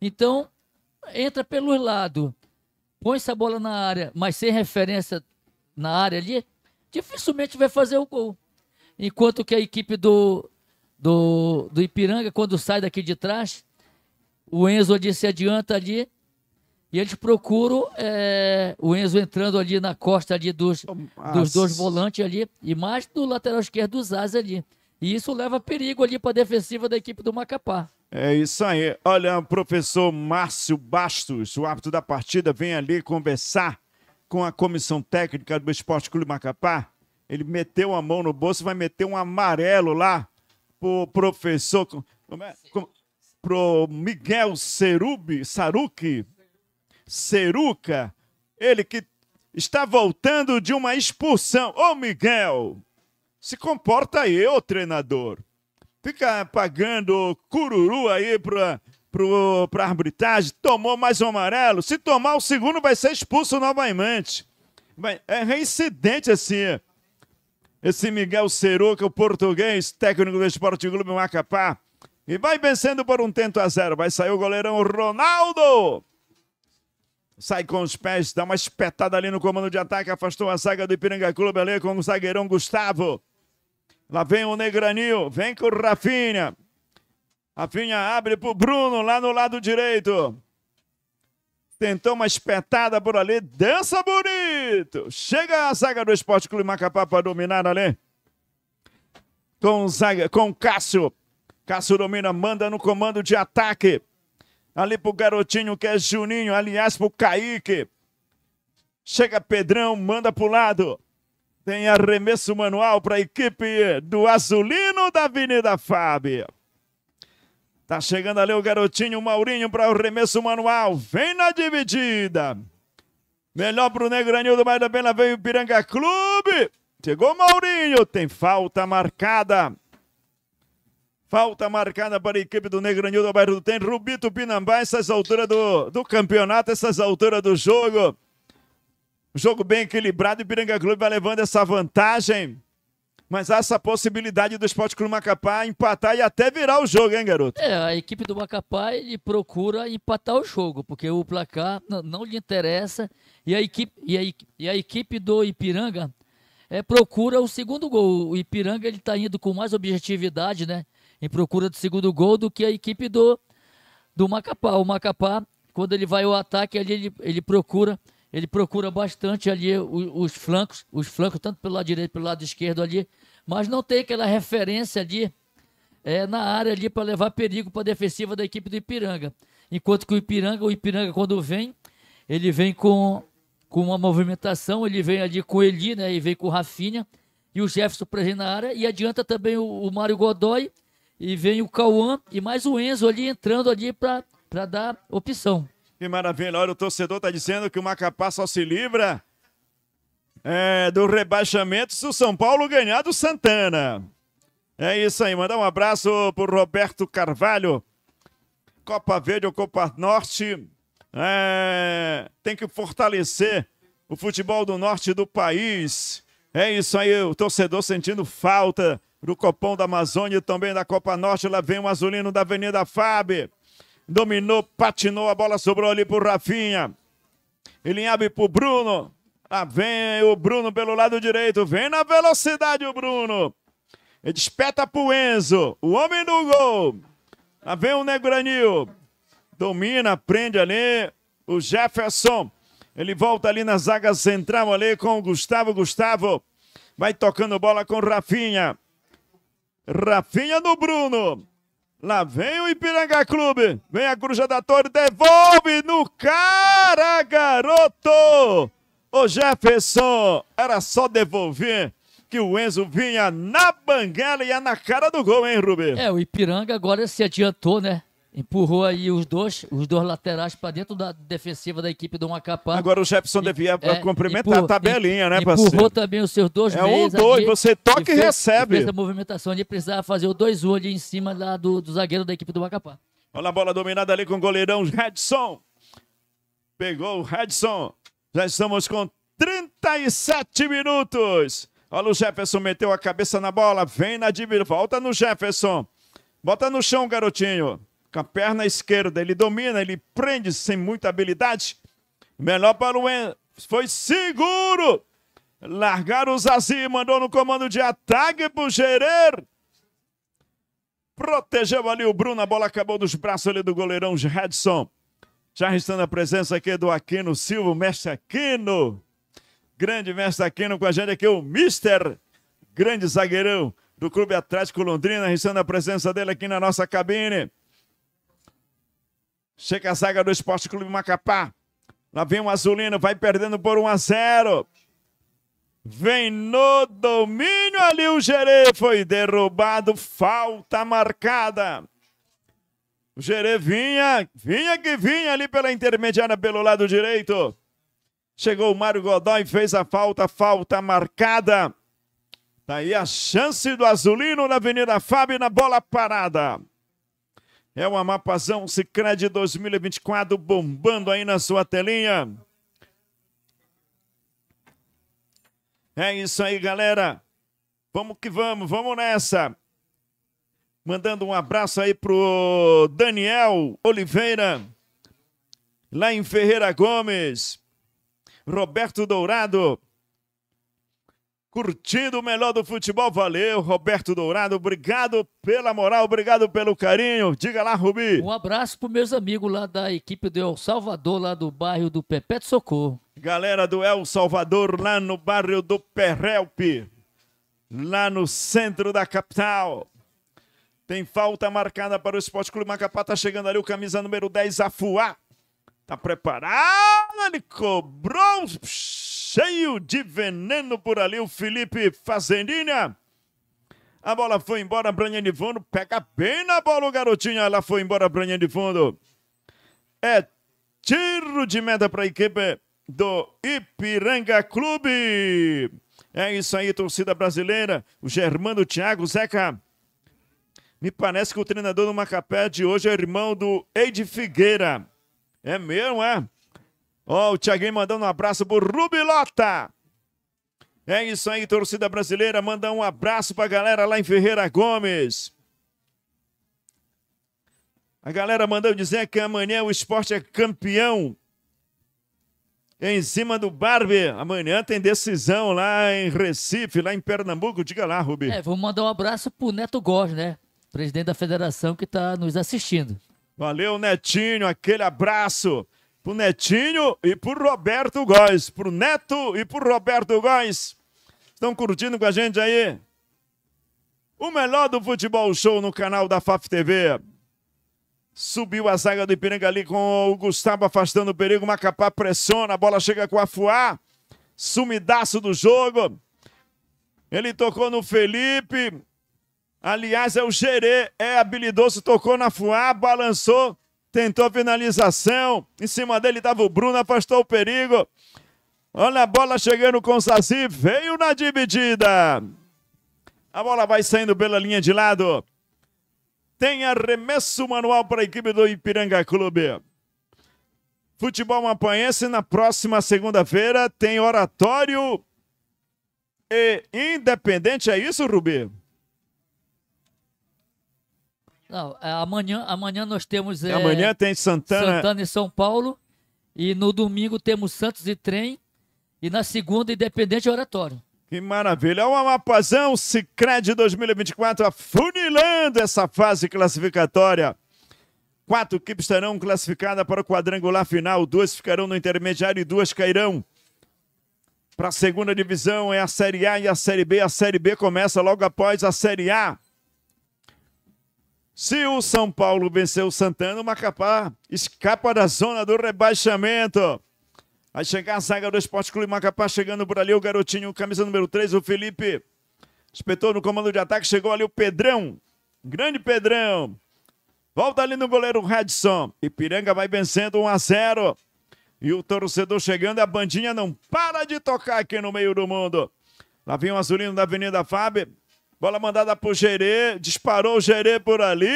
Então, entra pelo lado, põe essa bola na área, mas sem referência na área ali, dificilmente vai fazer o gol. Enquanto que a equipe do, do, do Ipiranga, quando sai daqui de trás, o Enzo ali se adianta ali e eles procuram é, o Enzo entrando ali na costa ali dos, dos dois volantes ali e mais do lateral esquerdo do Zaz ali. E isso leva perigo ali para a defensiva da equipe do Macapá. É isso aí. Olha, o professor Márcio Bastos, o árbitro da partida, vem ali conversar com a comissão técnica do Esporte Clube Macapá ele meteu a mão no bolso, vai meter um amarelo lá pro professor. Como é? Como, pro Miguel Cerubi, Saruki, Ceruca, ele que está voltando de uma expulsão. Ô Miguel, se comporta aí, ô treinador. Fica pagando cururu aí para pro, pra arbitragem, tomou mais um amarelo. Se tomar o segundo, vai ser expulso novamente. É reincidente assim esse Miguel Seruca, o português, técnico do Esporte Clube Macapá. E vai vencendo por um tento a zero. Vai sair o goleirão Ronaldo. Sai com os pés, dá uma espetada ali no comando de ataque, afastou a zaga do Ipiranga Clube ali com o zagueirão Gustavo. Lá vem o Negranil, vem com o Rafinha. Rafinha abre pro Bruno lá no lado direito tentou uma espetada por ali, dança bonito! Chega a zaga do Esporte Clube Macapá para dominar ali. Com, zaga, com Cássio. Cássio domina, manda no comando de ataque. Ali pro garotinho que é Juninho, aliás pro Kaique. Chega Pedrão, manda pro lado. Tem arremesso manual para a equipe do Azulino da Avenida Fábio. Tá chegando ali o garotinho Maurinho para o remesso manual. Vem na dividida. Melhor para o Negranildo, mais da lá veio o Piranga Clube. Chegou Maurinho, tem falta marcada. Falta marcada para a equipe do Negranildo do Bairro do Tem. Rubito Pinambá, essas alturas do, do campeonato, essas alturas do jogo. Jogo bem equilibrado e Piranga Clube vai levando essa vantagem. Mas há essa possibilidade do Esporte Clube Macapá empatar e até virar o jogo, hein, garoto? É, a equipe do Macapá ele procura empatar o jogo, porque o placar não, não lhe interessa. E a, equipe, e, a, e a equipe do Ipiranga é, procura o segundo gol. O Ipiranga ele está indo com mais objetividade, né? Em procura do segundo gol do que a equipe do, do Macapá. O Macapá, quando ele vai ao ataque, ali ele, ele procura ele procura bastante ali os, os, flancos, os flancos tanto pelo lado direito, pelo lado esquerdo ali, mas não tem aquela referência de é, na área ali para levar perigo para a defensiva da equipe do Ipiranga. Enquanto que o Ipiranga, o Ipiranga quando vem, ele vem com, com uma movimentação, ele vem ali com o Eli, né, e vem com o Rafinha, e o Jefferson presente na área, e adianta também o, o Mário Godoy, e vem o Cauã, e mais o Enzo ali entrando ali para dar opção. Que maravilha, olha, o torcedor está dizendo que o Macapá só se livra é, do rebaixamento se o São Paulo ganhar do Santana. É isso aí, mandar um abraço pro Roberto Carvalho. Copa Verde ou Copa Norte é, tem que fortalecer o futebol do norte do país. É isso aí, o torcedor sentindo falta do Copão da Amazônia e também da Copa Norte. Lá vem o Azulino da Avenida Fábio. Dominou, patinou, a bola sobrou ali pro Rafinha. Ele abre pro Bruno lá ah, vem o Bruno pelo lado direito. Vem na velocidade o Bruno. Ele espeta pro Enzo. O homem do gol. Lá vem o Negranil. Domina, prende ali o Jefferson. Ele volta ali na zaga central ali com o Gustavo. Gustavo vai tocando bola com Rafinha. Rafinha no Bruno. Lá vem o Ipiranga Clube. Vem a Cruja da Torre. Devolve no cara, garoto. Ô Jefferson, era só devolver que o Enzo vinha na banguela e ia na cara do gol, hein, Rubens? É, o Ipiranga agora se adiantou, né? Empurrou aí os dois, os dois laterais para dentro da defensiva da equipe do Macapá. Agora o Jefferson e, devia é, eh, cumprimentar a tabelinha, né, parceiro? Empurrou também os seus dois É um, dois, você toca e, recebe. Fez a movimentação de precisava fazer o 2-1 ali em cima lá do, do zagueiro da equipe do Macapá. Olha a bola dominada ali com o goleirão Redson. Pegou o Redson. Já estamos com 37 minutos. Olha o Jefferson, meteu a cabeça na bola. Vem na dividida. Volta no Jefferson. Bota no chão, garotinho. Com a perna esquerda. Ele domina, ele prende sem muita habilidade. Melhor para o En. Foi seguro. Largaram o Zazi, mandou no comando de ataque o Gerer. Protegeu ali o Bruno, a bola acabou dos braços ali do goleirão Redson. Já está a presença aqui do Aquino Silva, mestre Aquino. Grande mestre Aquino com a gente aqui, o Mister, grande zagueirão do Clube Atlético Londrina, registrando a presença dele aqui na nossa cabine. Chega a zaga do Esporte Clube Macapá. Lá vem o Azulino, vai perdendo por 1 a 0. Vem no domínio ali o Gerê, foi derrubado, falta marcada. O Gerê vinha, vinha que vinha ali pela intermediária pelo lado direito. Chegou o Mário Godoy, fez a falta, falta marcada. Tá aí a chance do Azulino na Avenida Fábio na bola parada. É o Amapazão Cicred 2024 bombando aí na sua telinha. É isso aí, galera. Vamos que vamos, vamos nessa. Mandando um abraço aí pro Daniel Oliveira, lá em Ferreira Gomes, Roberto Dourado, curtindo o melhor do futebol. Valeu, Roberto Dourado. Obrigado pela moral, obrigado pelo carinho. Diga lá, Rubi. Um abraço pro meus amigos lá da equipe do El Salvador, lá do bairro do Pepe Socorro. Galera do El Salvador, lá no bairro do Perrelpe, lá no centro da capital. Tem falta marcada para o Esporte Clube Macapá. Tá chegando ali o camisa número 10, Afuá. Tá preparado? Ele cobrou cheio de veneno por ali o Felipe Fazendinha. A bola foi embora, Branha de fundo. Pega bem na bola o garotinho. Ela foi embora, Branha de fundo. É tiro de meta para a equipe do Ipiranga Clube. É isso aí, torcida brasileira. O Germano, o Thiago, o Zeca. Me parece que o treinador do Macapé de hoje é irmão do Eide Figueira. É mesmo, é? Ó, oh, o Thiaguinho mandando um abraço pro Rubilota. É isso aí, torcida brasileira. Manda um abraço pra galera lá em Ferreira Gomes. A galera mandou dizer que amanhã o esporte é campeão. Em cima do Barbie. Amanhã tem decisão lá em Recife, lá em Pernambuco. Diga lá, Rubi. É, vou mandar um abraço pro Neto Gomes, né? presidente da federação, que está nos assistindo. Valeu, Netinho, aquele abraço pro Netinho e pro Roberto Góes, pro Neto e pro Roberto Góes. Estão curtindo com a gente aí? O melhor do futebol show no canal da FAF TV. Subiu a zaga do Ipiranga ali com o Gustavo afastando o perigo. Macapá pressiona, a bola chega com a Fuá. Sumidaço do jogo. Ele tocou no Felipe. Aliás, é o Gerê, é habilidoso, tocou na fuá, balançou, tentou a finalização. Em cima dele estava o Bruno, afastou o perigo. Olha a bola chegando com o Saci, veio na dividida. A bola vai saindo pela linha de lado. Tem arremesso manual para a equipe do Ipiranga Clube. Futebol Mapanhense na próxima segunda-feira tem Oratório e Independente, é isso, Rubi? Não, é, amanhã, amanhã nós temos. É, amanhã tem Santana. Santana São Paulo. E no domingo temos Santos e Trem. E na segunda, Independente Oratório. Que maravilha! O Amapazão Cicred 2024 afunilando essa fase classificatória. Quatro equipes estarão classificadas para o quadrangular final, duas ficarão no intermediário e duas cairão. Para a segunda divisão é a Série A e a Série B. A Série B começa logo após a Série A. Se o São Paulo venceu o Santana, o Macapá escapa da zona do rebaixamento. Vai chegar a zaga do Esporte Clube Macapá chegando por ali. O garotinho, camisa número 3, o Felipe. Espetou no comando de ataque. Chegou ali o Pedrão. Grande Pedrão. Volta ali no goleiro Redson. Ipiranga vai vencendo 1 a 0. E o torcedor chegando. A bandinha não para de tocar aqui no meio do mundo. Lá vem o Azulino da Avenida Fábio. Bola mandada pro Gerê, disparou o Gerê por ali.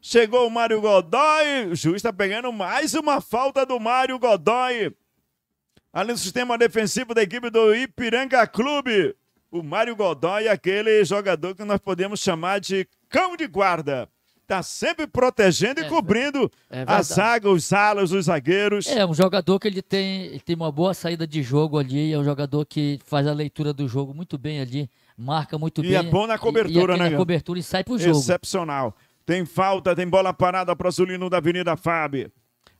Chegou o Mário Godoy, o juiz está pegando mais uma falta do Mário Godoy. Ali no sistema defensivo da equipe do Ipiranga Clube. O Mário Godoy é aquele jogador que nós podemos chamar de cão de guarda está sempre protegendo e é, cobrindo é a zaga, os alas, os zagueiros. É, um jogador que ele tem, ele tem uma boa saída de jogo ali, é um jogador que faz a leitura do jogo muito bem ali marca muito e é bem. E é bom na cobertura, e, e é né? Na cobertura e sai pro jogo. Excepcional. Tem falta, tem bola parada para Zulino da Avenida Fábio.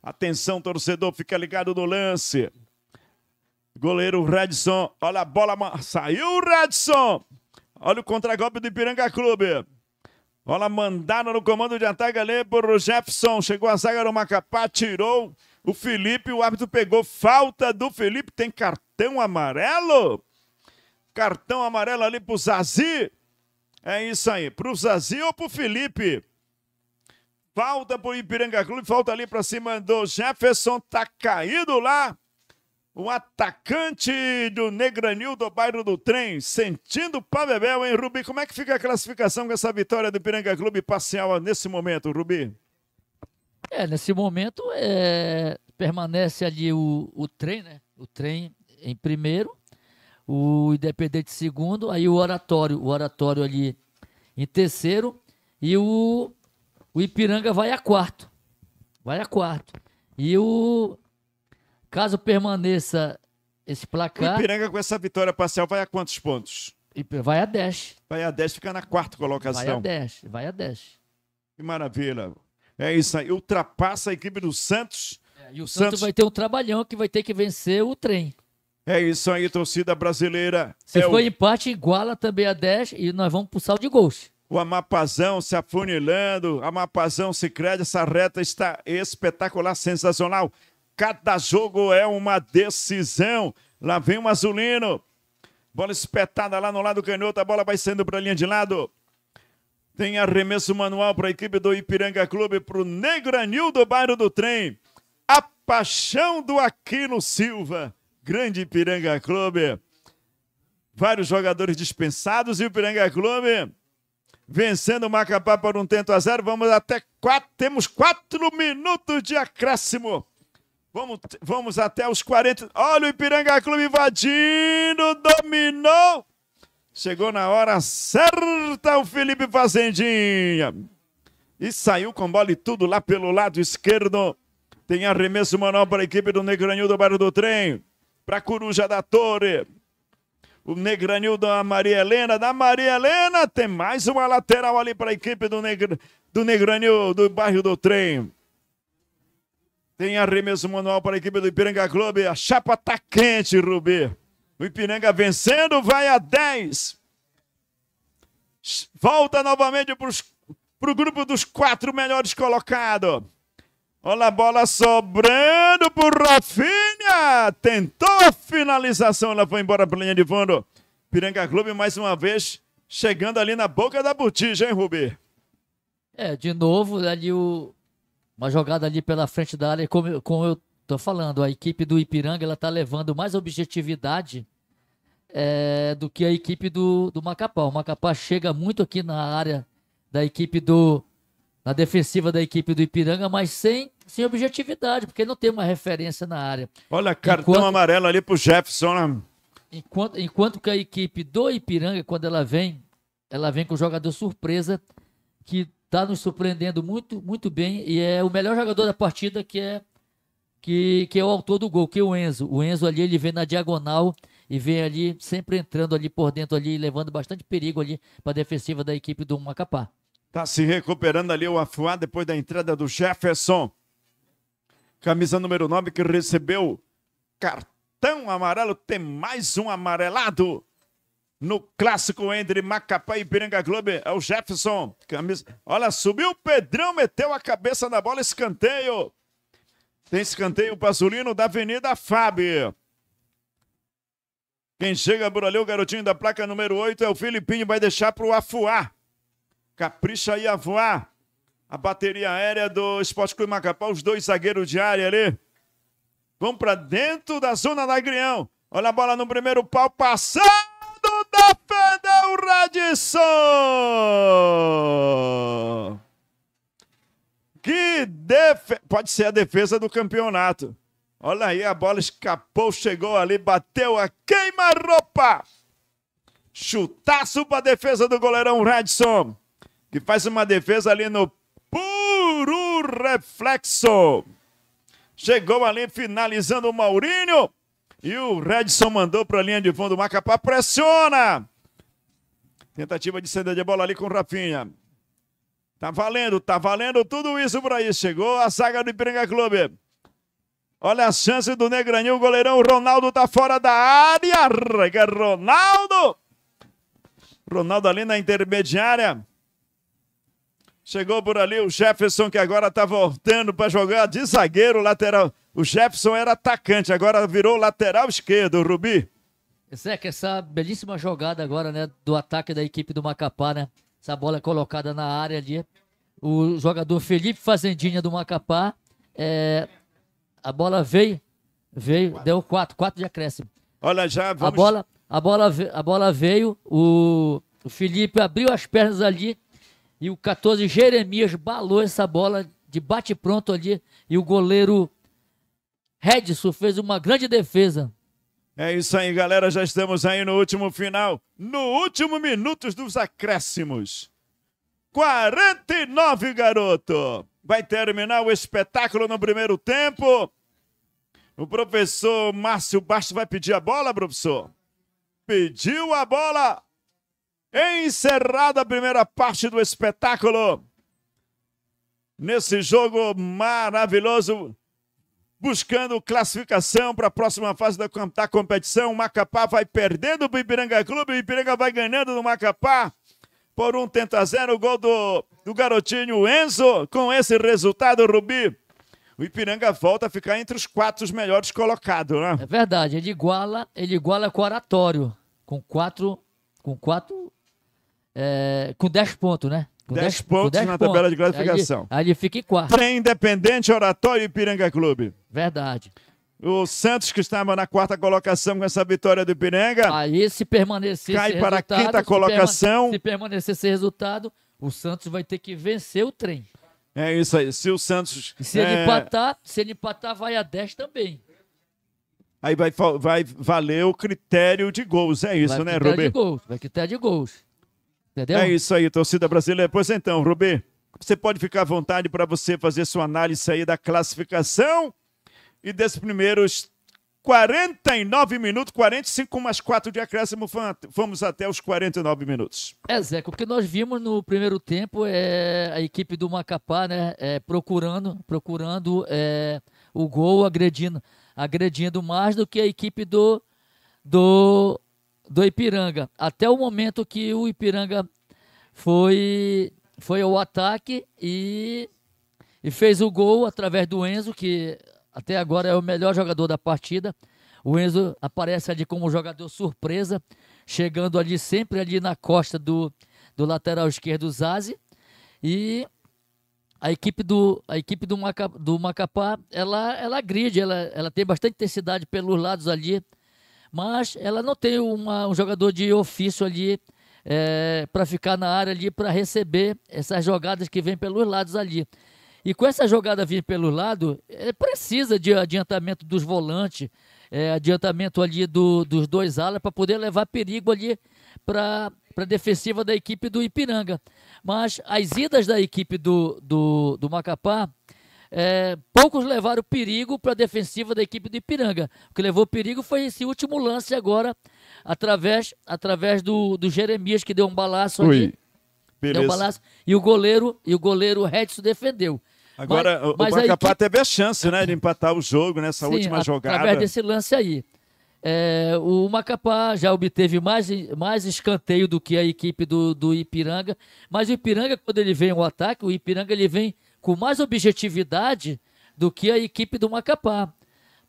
Atenção, torcedor, fica ligado no lance. Goleiro Redson, olha a bola, saiu o Redson. Olha o contragolpe do Ipiranga Clube. Bola mandada no comando de ataque ali por Jefferson. Chegou a zaga no Macapá, tirou o Felipe. O árbitro pegou falta do Felipe. Tem cartão amarelo? Cartão amarelo ali pro Zazi. É isso aí. Pro Zazi ou pro Felipe? Falta pro Ipiranga Clube, falta ali para cima do Jefferson, tá caído lá. O atacante do Negranil do bairro do Trem, sentindo o Bebel, hein, Rubi? Como é que fica a classificação com essa vitória do Ipiranga Clube parcial nesse momento, Rubi? É, nesse momento é, permanece ali o, o trem, né? O trem em primeiro o Independente segundo, aí o Oratório, o Oratório ali em terceiro e o, o Ipiranga vai a quarto. Vai a quarto. E o caso permaneça esse placar. O Ipiranga com essa vitória parcial vai a quantos pontos? Vai a 10. Vai a 10, fica na quarta colocação. Vai a 10, vai a 10. Que maravilha. É isso aí, ultrapassa a equipe do Santos. É, e o Santos, Santos vai ter um trabalhão que vai ter que vencer o trem. É isso aí, torcida brasileira. Se é for o... empate, iguala também a 10 e nós vamos pro saldo de gols. O Amapazão se afunilando, Amapazão se crede, essa reta está espetacular, sensacional. Cada jogo é uma decisão. Lá vem o Azulino. Bola espetada lá no lado canhoto, a bola vai saindo para a linha de lado. Tem arremesso manual para a equipe do Ipiranga Clube, para o Negranil do Bairro do Trem. A paixão do Aquino Silva. Grande Ipiranga Clube. Vários jogadores dispensados e o Ipiranga Clube vencendo o Macapá por um tento a zero. Vamos até quatro, temos quatro minutos de acréscimo. Vamos, vamos até os 40. Olha o Ipiranga Clube invadindo, dominou. Chegou na hora certa o Felipe Fazendinha. E saiu com bola e tudo lá pelo lado esquerdo. Tem arremesso manual para a equipe do Negranil do Bairro do Trem para Coruja da Torre. O Negranil da Maria Helena. Da Maria Helena tem mais uma lateral ali para a equipe do, Negr... do Negranil do bairro do Trem. Tem arremesso manual para a equipe do Ipiranga Clube. A chapa tá quente, Rubi. O Ipiranga vencendo, vai a 10. Volta novamente para o grupo dos quatro melhores colocados. Olha a bola sobrando por Rafinha. Tentou finalização. Ela foi embora para linha de fundo. Piranga Clube mais uma vez chegando ali na boca da botija, hein, Rubi? É, de novo, ali o... uma jogada ali pela frente da área. Como, como eu tô falando, a equipe do Ipiranga ela tá levando mais objetividade é, do que a equipe do, do Macapá. O Macapá chega muito aqui na área da equipe do na defensiva da equipe do Ipiranga, mas sem sem objetividade, porque não tem uma referência na área. Olha, cartão enquanto, amarelo ali pro Jefferson. Né? Enquanto, enquanto que a equipe do Ipiranga, quando ela vem, ela vem com o jogador surpresa, que está nos surpreendendo muito, muito bem, e é o melhor jogador da partida, que é que, que é o autor do gol, que é o Enzo. O Enzo ali, ele vem na diagonal e vem ali, sempre entrando ali por dentro ali, levando bastante perigo ali para a defensiva da equipe do Macapá. Tá se recuperando ali o Afuá depois da entrada do Jefferson. Camisa número 9 que recebeu cartão amarelo, tem mais um amarelado no clássico entre Macapá e Piranga Clube. É o Jefferson. Camisa. Olha, subiu o Pedrão, meteu a cabeça na bola, escanteio. Tem escanteio Pasolino da Avenida Fábio. Quem chega por ali, o garotinho da placa número 8 é o Filipinho, vai deixar pro Afuá. Capricha aí, Afuá. A bateria aérea do Esporte Clube Macapá, os dois zagueiros de área ali. Vão para dentro da zona da Grião. Olha a bola no primeiro pau, passando, defendeu o Radisson! Que defesa! Pode ser a defesa do campeonato. Olha aí, a bola escapou, chegou ali, bateu a queima-roupa. Chutaço para a defesa do goleirão Radisson, que faz uma defesa ali no reflexo. Chegou ali finalizando o Maurinho. E o Redson mandou para a linha de fundo. Macapá pressiona. Tentativa de saída de bola ali com o Rafinha. Tá valendo, tá valendo tudo isso por aí. Chegou a saga do Ipiranga Clube. Olha a chance do Negranil, o goleirão Ronaldo tá fora da área. Ronaldo! Ronaldo ali na intermediária. Chegou por ali o Jefferson, que agora está voltando para jogar de zagueiro lateral. O Jefferson era atacante, agora virou lateral esquerdo, Rubi Rubi. Zeca, essa belíssima jogada agora, né, do ataque da equipe do Macapá, né? Essa bola é colocada na área ali. O jogador Felipe Fazendinha do Macapá, é... a bola veio, veio, quatro. deu 4, 4 de acréscimo. Olha já, vamos... A bola, a bola, a bola veio, o... o Felipe abriu as pernas ali, e o 14, Jeremias, balou essa bola de bate-pronto ali. E o goleiro Redson fez uma grande defesa. É isso aí, galera. Já estamos aí no último final, no último minutos dos acréscimos. 49, garoto. Vai terminar o espetáculo no primeiro tempo. O professor Márcio Bastos vai pedir a bola, professor. Pediu a bola. Encerrada a primeira parte do espetáculo. Nesse jogo maravilhoso, buscando classificação para a próxima fase da, da competição, o Macapá vai perdendo para o Ipiranga Clube, o Ipiranga vai ganhando no Macapá por um tenta zero, o gol do, do garotinho Enzo. Com esse resultado, Rubi, o Ipiranga volta a ficar entre os quatro melhores colocados, né? É verdade, ele iguala, ele iguala com o Oratório, com quatro, com quatro é, com 10 pontos, né? 10, pontos na pontos. tabela de classificação. Aí, aí fica em quarto. Trem Independente, Oratório e Piranga Clube. Verdade. O Santos, que estava na quarta colocação com essa vitória do Ipiranga. Aí, se permanecer Cai para a quinta colocação. Se, permanecer esse resultado, o Santos vai ter que vencer o trem. É isso aí. Se o Santos. E se é... ele empatar, se ele empatar, vai a 10 também. Aí vai, vai valer o critério de gols, é isso, vai né, Rubem? critério de gols, vai critério de gols. Entendeu? É isso aí, torcida brasileira. Pois então, Rubê, você pode ficar à vontade para você fazer sua análise aí da classificação e desses primeiros 49 minutos, 45 mais 4 de acréscimo, fomos até os 49 minutos. É, Zeca, que nós vimos no primeiro tempo é, a equipe do Macapá né, é, procurando, procurando é, o gol, agredindo, agredindo mais do que a equipe do, do do Ipiranga, até o momento que o Ipiranga foi, foi ao ataque e, e fez o gol através do Enzo, que até agora é o melhor jogador da partida. O Enzo aparece ali como jogador surpresa, chegando ali sempre ali na costa do, do lateral esquerdo Zazi. E a equipe do, a equipe do, Maca, do Macapá, ela, ela gride, ela, ela tem bastante intensidade pelos lados ali mas ela não tem uma, um jogador de ofício ali é, para ficar na área ali para receber essas jogadas que vêm pelos lados ali. E com essa jogada vir pelo lado, é, precisa de adiantamento dos volantes, é, adiantamento ali do, dos dois alas para poder levar perigo ali para a defensiva da equipe do Ipiranga. Mas as idas da equipe do, do, do Macapá é, poucos levaram perigo para a defensiva da equipe do Ipiranga. O que levou perigo foi esse último lance agora, através, através do, do Jeremias, que deu um balaço ali. Deu um balaço. E o goleiro, e o goleiro Redson defendeu. Agora, mas, o, o Macapá teve a chance, né, de empatar o jogo nessa Sim, última jogada. Através desse lance aí. É, o Macapá já obteve mais, mais escanteio do que a equipe do, do Ipiranga, mas o Ipiranga, quando ele vem o ataque, o Ipiranga ele vem com mais objetividade do que a equipe do Macapá.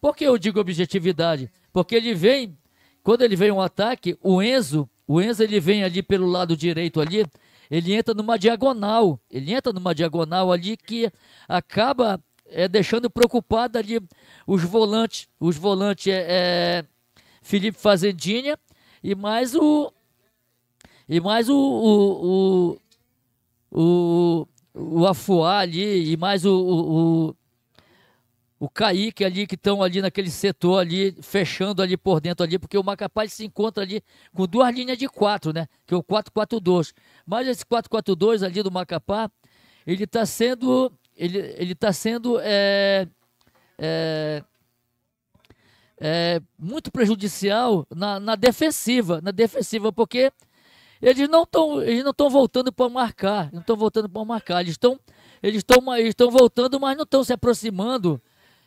Por que eu digo objetividade? Porque ele vem, quando ele vem um ataque, o Enzo, o Enzo ele vem ali pelo lado direito ali, ele entra numa diagonal, ele entra numa diagonal ali que acaba é, deixando preocupado ali os volantes, os volantes é, é Felipe Fazendinha e mais o e mais o, o, o, o o Afuá ali e mais o, o, o, o Kaique ali, que estão ali naquele setor ali, fechando ali por dentro ali, porque o Macapá se encontra ali com duas linhas de quatro, né? Que é o 4-4-2. Mas esse 4-4-2 ali do Macapá, ele está sendo. Ele, ele tá sendo. É, é, é, muito prejudicial na, na defensiva, na defensiva, porque eles não estão, eles não estão voltando para marcar, não estão voltando para marcar. Eles estão, eles estão, eles estão voltando, mas não estão se aproximando.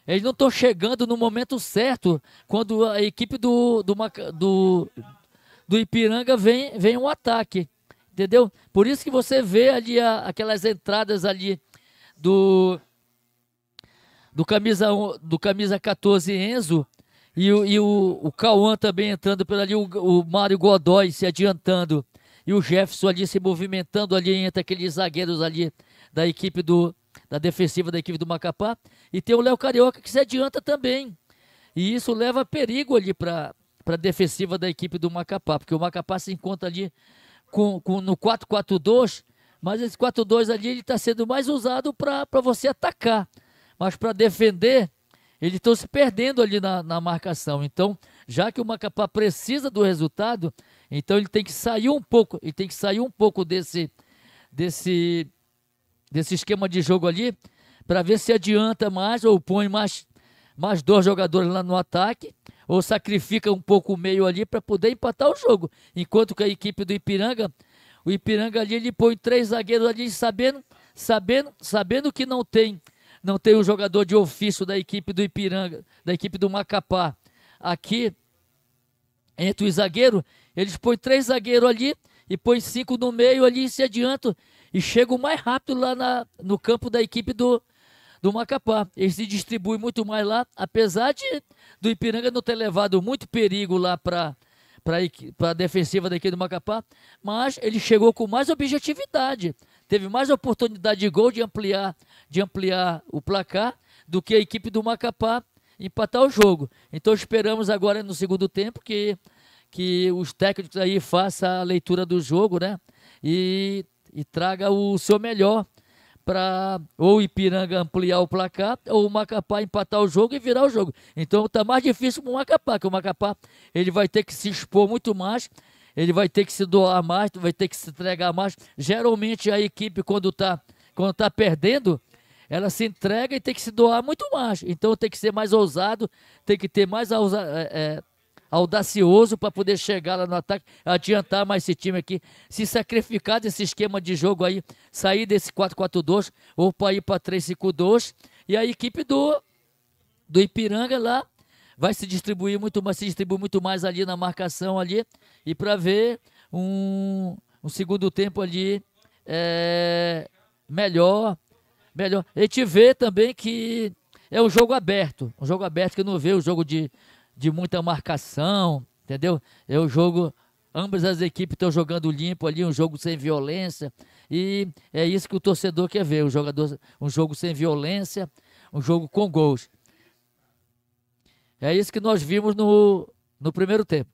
Eles não estão chegando no momento certo quando a equipe do do, do, do Ipiranga vem vem um ataque, entendeu? Por isso que você vê ali a, aquelas entradas ali do do camisa do camisa 14 Enzo e, e o, o Cauã também entrando por ali, o, o Mário Godoy se adiantando. E o Jefferson ali se movimentando ali entre aqueles zagueiros ali da equipe do da defensiva da equipe do Macapá. E tem o Léo Carioca que se adianta também. E isso leva perigo ali para a defensiva da equipe do Macapá, porque o Macapá se encontra ali com, com no 4-4-2, mas esse 4-2 ali ele está sendo mais usado para você atacar. Mas para defender, eles estão se perdendo ali na, na marcação. Então, já que o Macapá precisa do resultado, então ele tem que sair um pouco, ele tem que sair um pouco desse desse desse esquema de jogo ali para ver se adianta mais ou põe mais mais dois jogadores lá no ataque ou sacrifica um pouco o meio ali para poder empatar o jogo. Enquanto que a equipe do Ipiranga, o Ipiranga ali ele põe três zagueiros ali sabendo, sabendo, sabendo que não tem, não tem o um jogador de ofício da equipe do Ipiranga, da equipe do Macapá. Aqui entre o zagueiro eles põem três zagueiros ali e põem cinco no meio ali e se adiantam. E chegam mais rápido lá na, no campo da equipe do, do Macapá. Eles se distribuem muito mais lá, apesar de do Ipiranga não ter levado muito perigo lá para para a defensiva daqui do Macapá, mas ele chegou com mais objetividade, teve mais oportunidade de gol de ampliar, de ampliar o placar do que a equipe do Macapá empatar o jogo. Então esperamos agora no segundo tempo que que os técnicos aí façam a leitura do jogo, né? E, e traga o seu melhor para ou Ipiranga ampliar o placar ou o Macapá empatar o jogo e virar o jogo. Então está mais difícil para o Macapá, que o Macapá ele vai ter que se expor muito mais, ele vai ter que se doar mais, vai ter que se entregar mais. Geralmente a equipe quando está quando tá perdendo, ela se entrega e tem que se doar muito mais. Então tem que ser mais ousado, tem que ter mais ousa, é, é audacioso para poder chegar lá no ataque, adiantar mais esse time aqui, se sacrificar desse esquema de jogo aí, sair desse 4-4-2 ou para ir para 3-5-2 e a equipe do do Ipiranga lá vai se distribuir muito mais, se distribui muito mais ali na marcação ali e para ver um, um segundo tempo ali é, melhor, melhor. A gente vê também que é um jogo aberto, um jogo aberto que não vê o jogo de de muita marcação, entendeu? Eu jogo, ambas as equipes estão jogando limpo ali, um jogo sem violência. E é isso que o torcedor quer ver, o jogador, um jogo sem violência, um jogo com gols. É isso que nós vimos no, no primeiro tempo.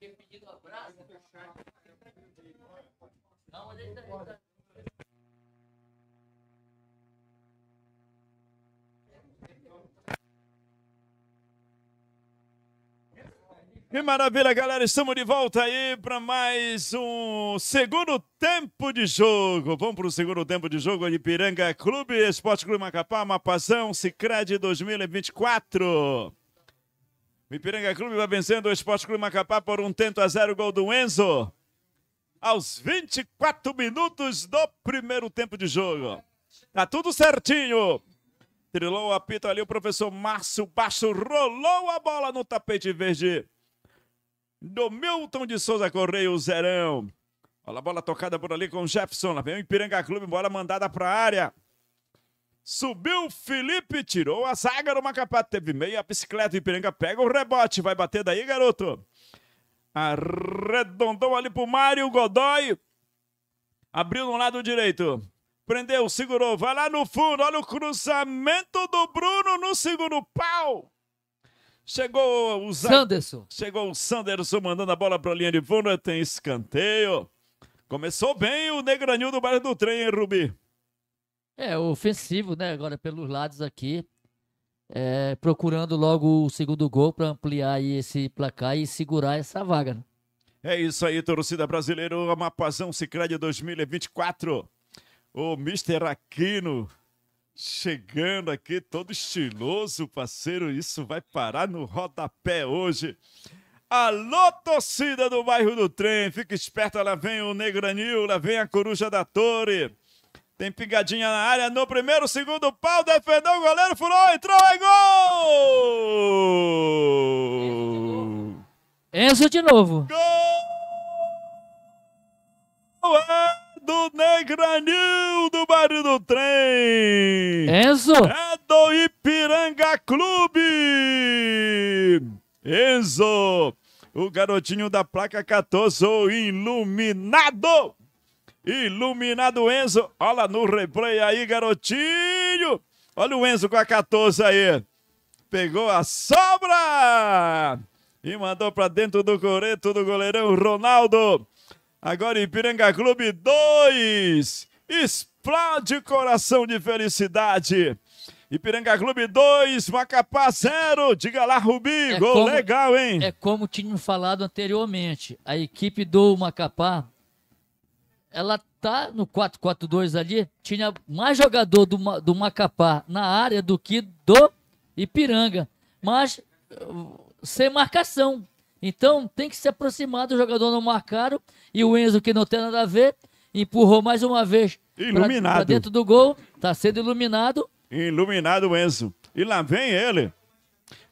ter pedido um abraço. Não, mas ele está. Que maravilha, galera! Estamos de volta aí para mais um segundo tempo de jogo. Vamos para o segundo tempo de jogo de Piranga Clube, Esporte Clube Macapá, Mapazão, Cicred 2024. O Ipiranga Clube vai vencendo o Esporte Clube Macapá por um tento a zero, gol do Enzo. Aos 24 minutos do primeiro tempo de jogo. Tá tudo certinho. Trilou o apito ali o professor Márcio Baixo, rolou a bola no tapete verde do Milton de Souza Correia, o Zerão. Olha a bola tocada por ali com o Jefferson. Lá vem o Ipiranga Clube, bola mandada para a área. Subiu Felipe, tirou a zaga do Macapá, teve meia, a bicicleta, e Ipiranga pega o rebote, vai bater daí, garoto. Arredondou ali pro Mário Godoy. Abriu no lado direito. Prendeu, segurou, vai lá no fundo, olha o cruzamento do Bruno no segundo pau. Chegou o Sanderson. Chegou o Sanderson mandando a bola para linha de fundo, tem escanteio. Começou bem o Negranil do bairro do trem, hein, Rubi? É, ofensivo, né? Agora pelos lados aqui. É, procurando logo o segundo gol para ampliar esse placar e segurar essa vaga. Né? É isso aí, torcida brasileira. Amapazão Cicred 2024. O Mister Aquino chegando aqui, todo estiloso, parceiro. Isso vai parar no rodapé hoje. Alô, torcida do bairro do trem. Fica esperta, lá vem o Negranil, lá vem a Coruja da Torre. Tem pingadinha na área no primeiro, segundo pau, defendeu o goleiro, furou, entrou, é gol! Enzo de novo. Gol! É do Negranil do Barulho do Trem! Enzo! É do Ipiranga Clube! Enzo! O garotinho da placa 14, o iluminado! Iluminado Enzo. Olha no replay aí, garotinho. Olha o Enzo com a 14 aí. Pegou a sobra e mandou para dentro do coreto do goleirão Ronaldo. Agora Ipiranga Clube 2. Explode coração de felicidade. Ipiranga Clube 2, Macapá 0. Diga lá, Rubi. É gol como, legal, hein? É como tínhamos falado anteriormente. A equipe do Macapá ela tá no 4-4-2 ali, tinha mais jogador do, do Macapá na área do que do Ipiranga, mas eh, sem marcação. Então tem que se aproximar do jogador não marcaram. e o Enzo, que não tem nada a ver, empurrou mais uma vez pra dentro do gol, tá sendo iluminado. Iluminado o Enzo. E lá vem ele.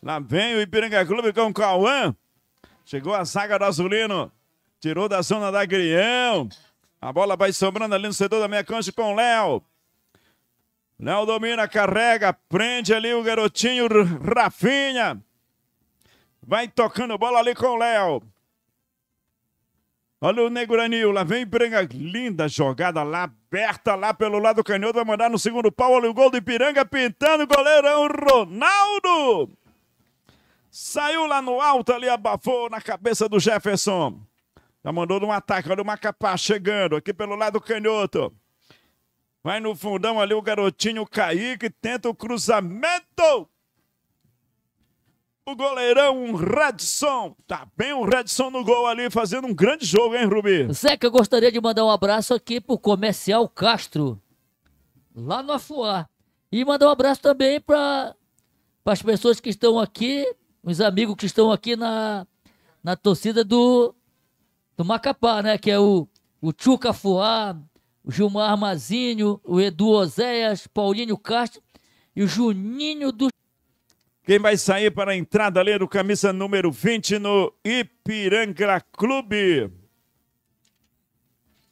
Lá vem o Ipiranga Clube com o Cauã. Chegou a saga do Azulino. Tirou da zona da Grião. A bola vai sobrando ali no setor da meia cancha com o Léo. Léo domina, carrega, prende ali o garotinho Rafinha. Vai tocando bola ali com o Léo. Olha o Negranil, lá vem Ipiranga. Linda jogada lá, aberta lá pelo lado canhoto. Vai mandar no segundo pau. Olha o gol do Ipiranga pintando. o Goleirão Ronaldo. Saiu lá no alto ali, abafou na cabeça do Jefferson. Já mandou um ataque. Olha o Macapá chegando aqui pelo lado canhoto. Vai no fundão ali o garotinho Kaique, tenta o cruzamento. O goleirão, o Redson. Tá bem o Redson no gol ali, fazendo um grande jogo, hein, Rubi? Zeca, eu gostaria de mandar um abraço aqui pro Comercial Castro, lá no Afuá. E mandar um abraço também para as pessoas que estão aqui, os amigos que estão aqui na, na torcida do do Macapá, né? Que é o, o Fuá, o Gilmar Mazinho, o Edu Oséias, Paulinho Castro e o Juninho do. Quem vai sair para a entrada, ali do camisa número 20 no Ipiranga Clube.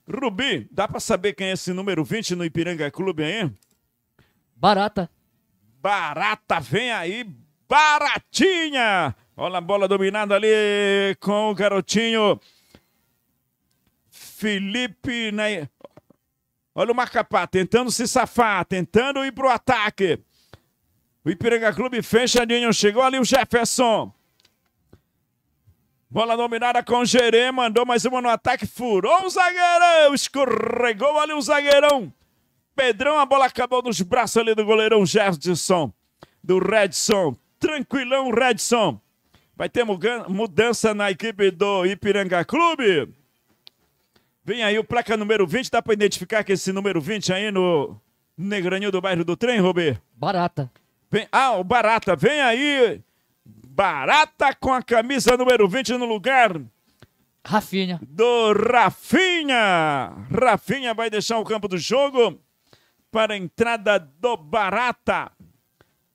Rubi, dá para saber quem é esse número 20 no Ipiranga Clube aí? Barata. Barata, vem aí, baratinha! Olha a bola dominada ali com o garotinho. Felipe. Né? Olha o Macapá tentando se safar, tentando ir pro ataque. O Ipiranga Clube fechadinho. Chegou ali o Jefferson. Bola dominada com Gerê, mandou mais uma no ataque, furou o zagueirão, escorregou ali o zagueirão. Pedrão, a bola acabou nos braços ali do goleirão Jefferson, do Redson. Tranquilão, Redson. Vai ter mudança na equipe do Ipiranga Clube. Vem aí o placa número 20, dá para identificar que esse número 20 aí no Negraninho do bairro do Trem, Robê? Barata. Vem, ah, o Barata, vem aí. Barata com a camisa número 20 no lugar. Rafinha. Do Rafinha. Rafinha vai deixar o campo do jogo para a entrada do Barata.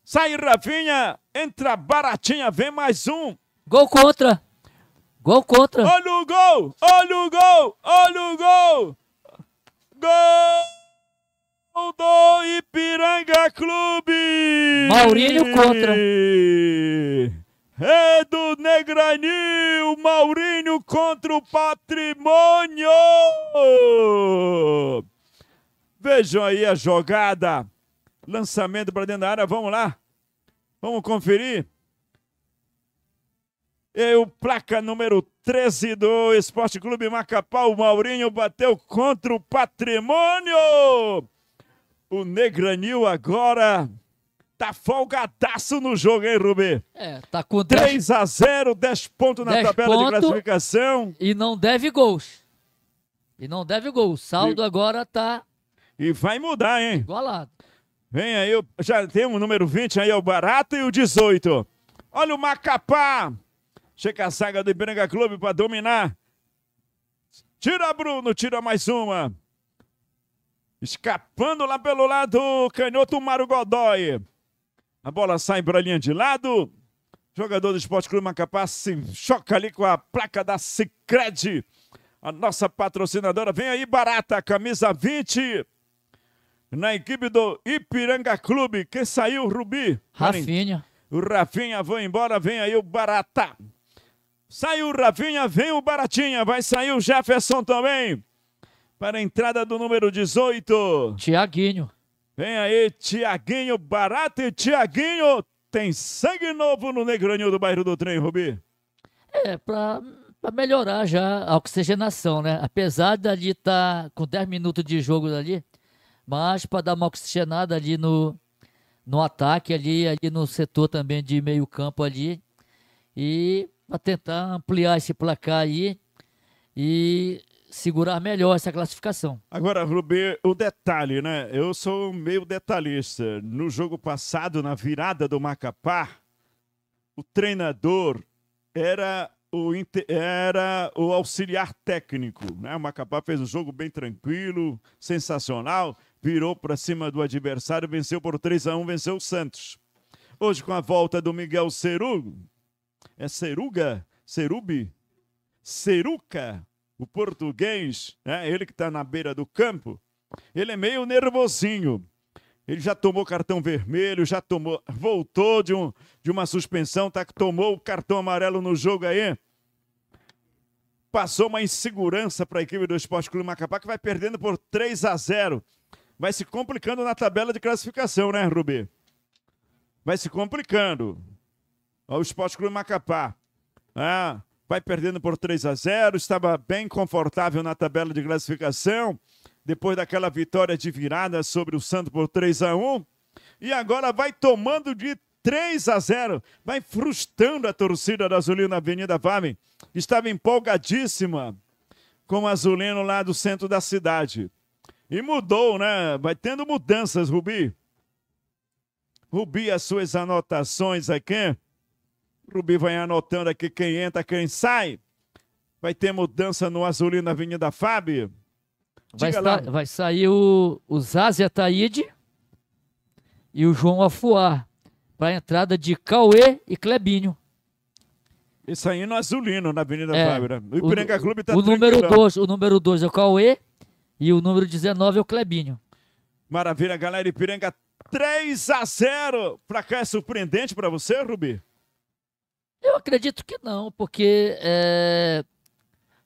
Sai Rafinha, entra Baratinha, vem mais um. Gol contra. Gol contra. Olha o gol! Olha o gol! Olha o gol! Gol do Ipiranga Clube! Maurílio contra. É do Negranil, Maurinho contra o patrimônio! Vejam aí a jogada. Lançamento para dentro da área, vamos lá. Vamos conferir. Eu, placa número 13 do Esporte Clube Macapá, o Maurinho bateu contra o patrimônio. O Negranil agora tá folgadaço no jogo, hein, Rubê? É, tá com 10... 3 a 0, 10 pontos na 10 tabela ponto de classificação. E não deve gols. E não deve gols. O saldo e... agora tá. E vai mudar, hein? Igualado. Vem aí, já tem o número 20 aí, é o Barato, e o 18. Olha o Macapá! Chega a saga do Ipiranga Clube para dominar. Tira Bruno, tira mais uma. Escapando lá pelo lado, canhoto Mário Godoy. A bola sai para a linha de lado. Jogador do Esporte Clube Macapá se choca ali com a placa da Cicred. A nossa patrocinadora vem aí, barata, camisa 20. Na equipe do Ipiranga Clube, Quem saiu Rubi. Rafinha. O Rafinha vai embora, vem aí o Barata. Saiu o ravinha vem o Baratinha, vai sair o Jefferson também. Para a entrada do número 18. Tiaguinho. Vem aí, Tiaguinho, Barata e Tiaguinho. Tem sangue novo no Negranil do bairro do Trem, Rubi. É, para melhorar já a oxigenação, né? Apesar de ali estar tá com 10 minutos de jogo ali, mas para dar uma oxigenada ali no, no ataque, ali, ali no setor também de meio campo ali. E para tentar ampliar esse placar aí e segurar melhor essa classificação. Agora, Rubê, o detalhe, né? Eu sou meio detalhista. No jogo passado, na virada do Macapá, o treinador era o, era o auxiliar técnico, né? O Macapá fez um jogo bem tranquilo, sensacional, virou para cima do adversário, venceu por 3 a 1, venceu o Santos. Hoje, com a volta do Miguel Ceru, é Ceruga, Cerubi, Ceruca, o português, né? ele que está na beira do campo, ele é meio nervosinho. Ele já tomou cartão vermelho, já tomou, voltou de, um, de uma suspensão, tá, tomou o cartão amarelo no jogo aí. Passou uma insegurança para a equipe do Esporte Clube Macapá, que vai perdendo por 3 a 0. Vai se complicando na tabela de classificação, né, Rubi? Vai se complicando o Esporte Clube Macapá. Né? vai perdendo por 3 a 0 estava bem confortável na tabela de classificação, depois daquela vitória de virada sobre o Santos por 3 a 1 e agora vai tomando de 3 a 0 vai frustrando a torcida da Azulino na Avenida Vale. Estava empolgadíssima com o Azulino lá do centro da cidade. E mudou, né? Vai tendo mudanças, Rubi. Rubi, as suas anotações aqui. Rubi vai anotando aqui quem entra, quem sai. Vai ter mudança no Azulino na Avenida Fábio. Vai, estar, vai, sair o, o Zazi Ataíde e o João Afuá para a entrada de Cauê e Clebinho. E saindo Azulino, na Avenida é, Fábio. Né? O Ipiranga tá o, Clube está número dois, O número 2 é o Cauê e o número 19 é o Clebinho. Maravilha, galera. Ipiranga 3 a 0 para cá é surpreendente para você, Rubi? Eu acredito que não, porque é,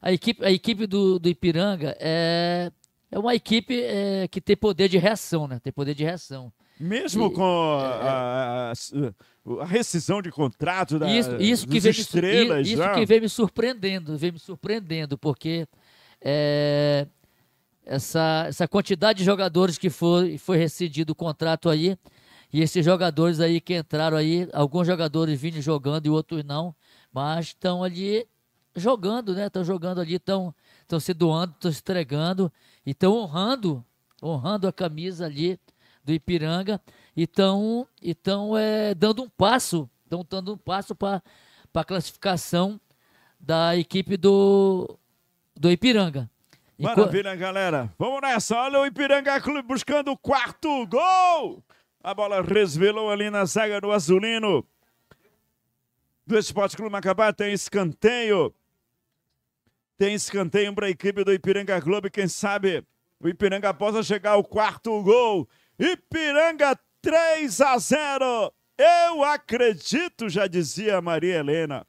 a equipe, a equipe do, do Ipiranga é, é uma equipe é, que tem poder de reação, né? Tem poder de reação. Mesmo e, com a, é, é. a, a, rescisão de contrato da isso, isso que vem estrelas, me, isso, que vem me surpreendendo, vem me surpreendendo, porque é, essa, essa quantidade de jogadores que foi, foi rescindido o contrato aí e esses jogadores aí que entraram aí, alguns jogadores vinham jogando e outros não, mas estão ali jogando, né? Estão jogando ali, estão estão se doando, estão se entregando, estão honrando, honrando a camisa ali do Ipiranga, e estão é dando um passo, estão dando um passo para para classificação da equipe do do Ipiranga. Maravilha, galera. Vamos nessa. Olha o Ipiranga Clube buscando o quarto gol. A bola resvelou ali na zaga do Azulino. Do Esporte Clube Macabá tem escanteio. Tem escanteio para a equipe do Ipiranga Globo. Quem sabe o Ipiranga possa chegar ao quarto gol. Ipiranga 3 a 0. Eu acredito, já dizia Maria Helena.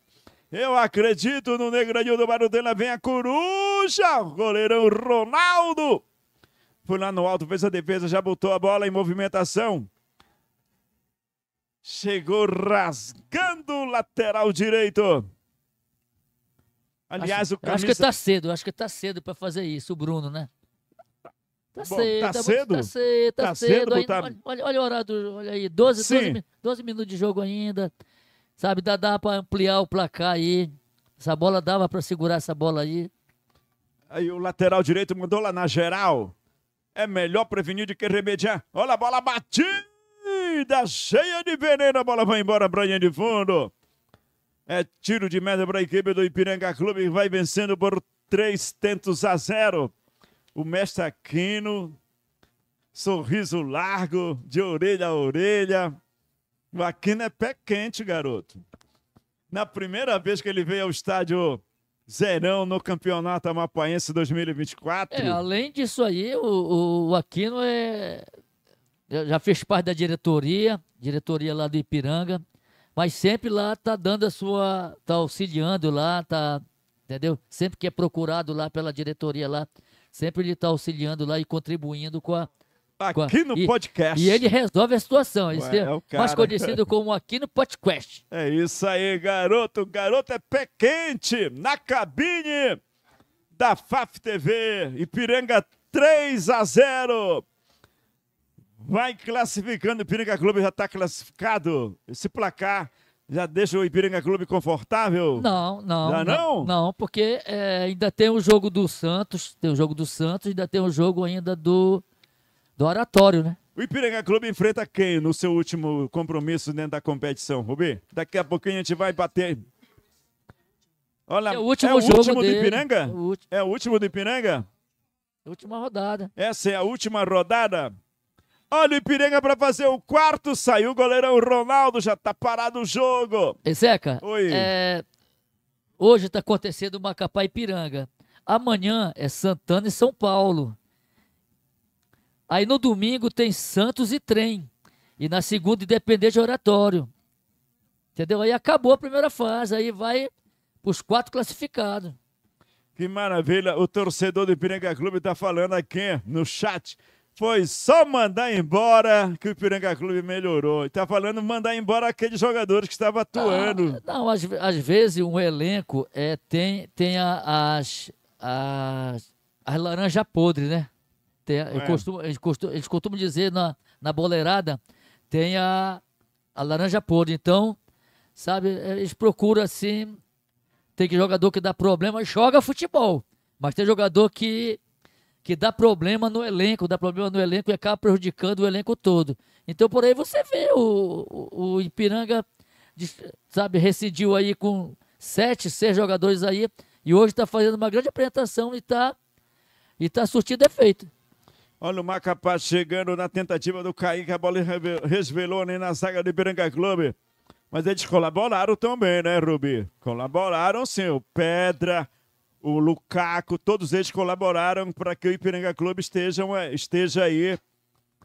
Eu acredito no Negradinho do Barudela Vem a coruja. Goleirão Ronaldo. Foi lá no alto, fez a defesa, já botou a bola em movimentação. Chegou rasgando o lateral direito. Aliás, acho, o camisa... Acho que tá cedo, acho que tá cedo para fazer isso, o Bruno, né? Tá, Bom, tá cedo, tá, cedo, tá cedo? Tá, tá cedo, cedo olha, olha, o horário, do, olha aí, 12, 12, 12, minutos de jogo ainda. Sabe, dá, dá para ampliar o placar aí. Essa bola dava para segurar essa bola aí. Aí o lateral direito mandou lá na geral. É melhor prevenir do que remediar. Olha a bola batida! Corrida cheia de veneno, a bola vai embora para de fundo. É tiro de meta para a equipe do Ipiranga Clube vai vencendo por três tentos a zero. O mestre Aquino, sorriso largo, de orelha a orelha. O Aquino é pé quente, garoto. Na primeira vez que ele veio ao estádio Zerão no Campeonato Amapaense 2024. É, além disso aí, o, o Aquino é já, já fez parte da diretoria, diretoria lá do Ipiranga, mas sempre lá está dando a sua, está auxiliando lá, tá entendeu? Sempre que é procurado lá pela diretoria lá, sempre ele está auxiliando lá e contribuindo com a, Aqui no podcast. E ele resolve a situação. Ele Ué, é, é mais conhecido como aqui no podcast. É isso aí, garoto. Garoto é pé quente na cabine da FAF TV. Ipiranga 3 a 0 Vai classificando, o Ipiranga Clube já está classificado. Esse placar já deixa o Ipiranga Clube confortável? Não, não. Já não? Não, não porque é, ainda tem o jogo do Santos, tem o jogo do Santos, ainda tem o jogo ainda do, do Oratório, né? O Ipiranga Clube enfrenta quem no seu último compromisso dentro da competição, Rubi? Daqui a pouquinho a gente vai bater. Olha, é o último, é o jogo último dele, do Ipiranga? O último. É o último do Ipiranga? Última rodada. Essa é a última rodada? Olha o Ipiranga para fazer o quarto. Saiu o goleirão Ronaldo, já tá parado o jogo. Ezeca, Oi. É... hoje tá acontecendo Macapá e Ipiranga. Amanhã é Santana e São Paulo. Aí no domingo tem Santos e Trem. E na segunda, Independente Oratório. Entendeu? Aí acabou a primeira fase. Aí vai os quatro classificados. Que maravilha. O torcedor do Ipiranga Clube tá falando aqui no chat. Foi só mandar embora que o Ipiranga Clube melhorou. Está falando mandar embora aqueles jogadores que estavam atuando. Ah, não, às, às, vezes um elenco é, tem, tem a, as, as, as laranjas podres, né? Tem, é. eu costumo, eles, costumam, eles costumam dizer na, na boleirada, tem a, a laranja podre. Então, sabe, eles procuram assim. Tem que jogador que dá problema, joga futebol. Mas tem jogador que que dá problema no elenco, dá problema no elenco e acaba prejudicando o elenco todo. Então por aí você vê o, o, o Ipiranga, sabe, residiu aí com sete, seis jogadores aí e hoje está fazendo uma grande apresentação e está e tá surtindo efeito. Olha o Macapá chegando na tentativa do Kaique, a bola resvelou né, na zaga do Ipiranga Clube. Mas eles colaboraram também, né, Rubi? Colaboraram sim, o Pedra, o Lukaku, todos eles colaboraram para que o Ipiranga Clube estejam, esteja aí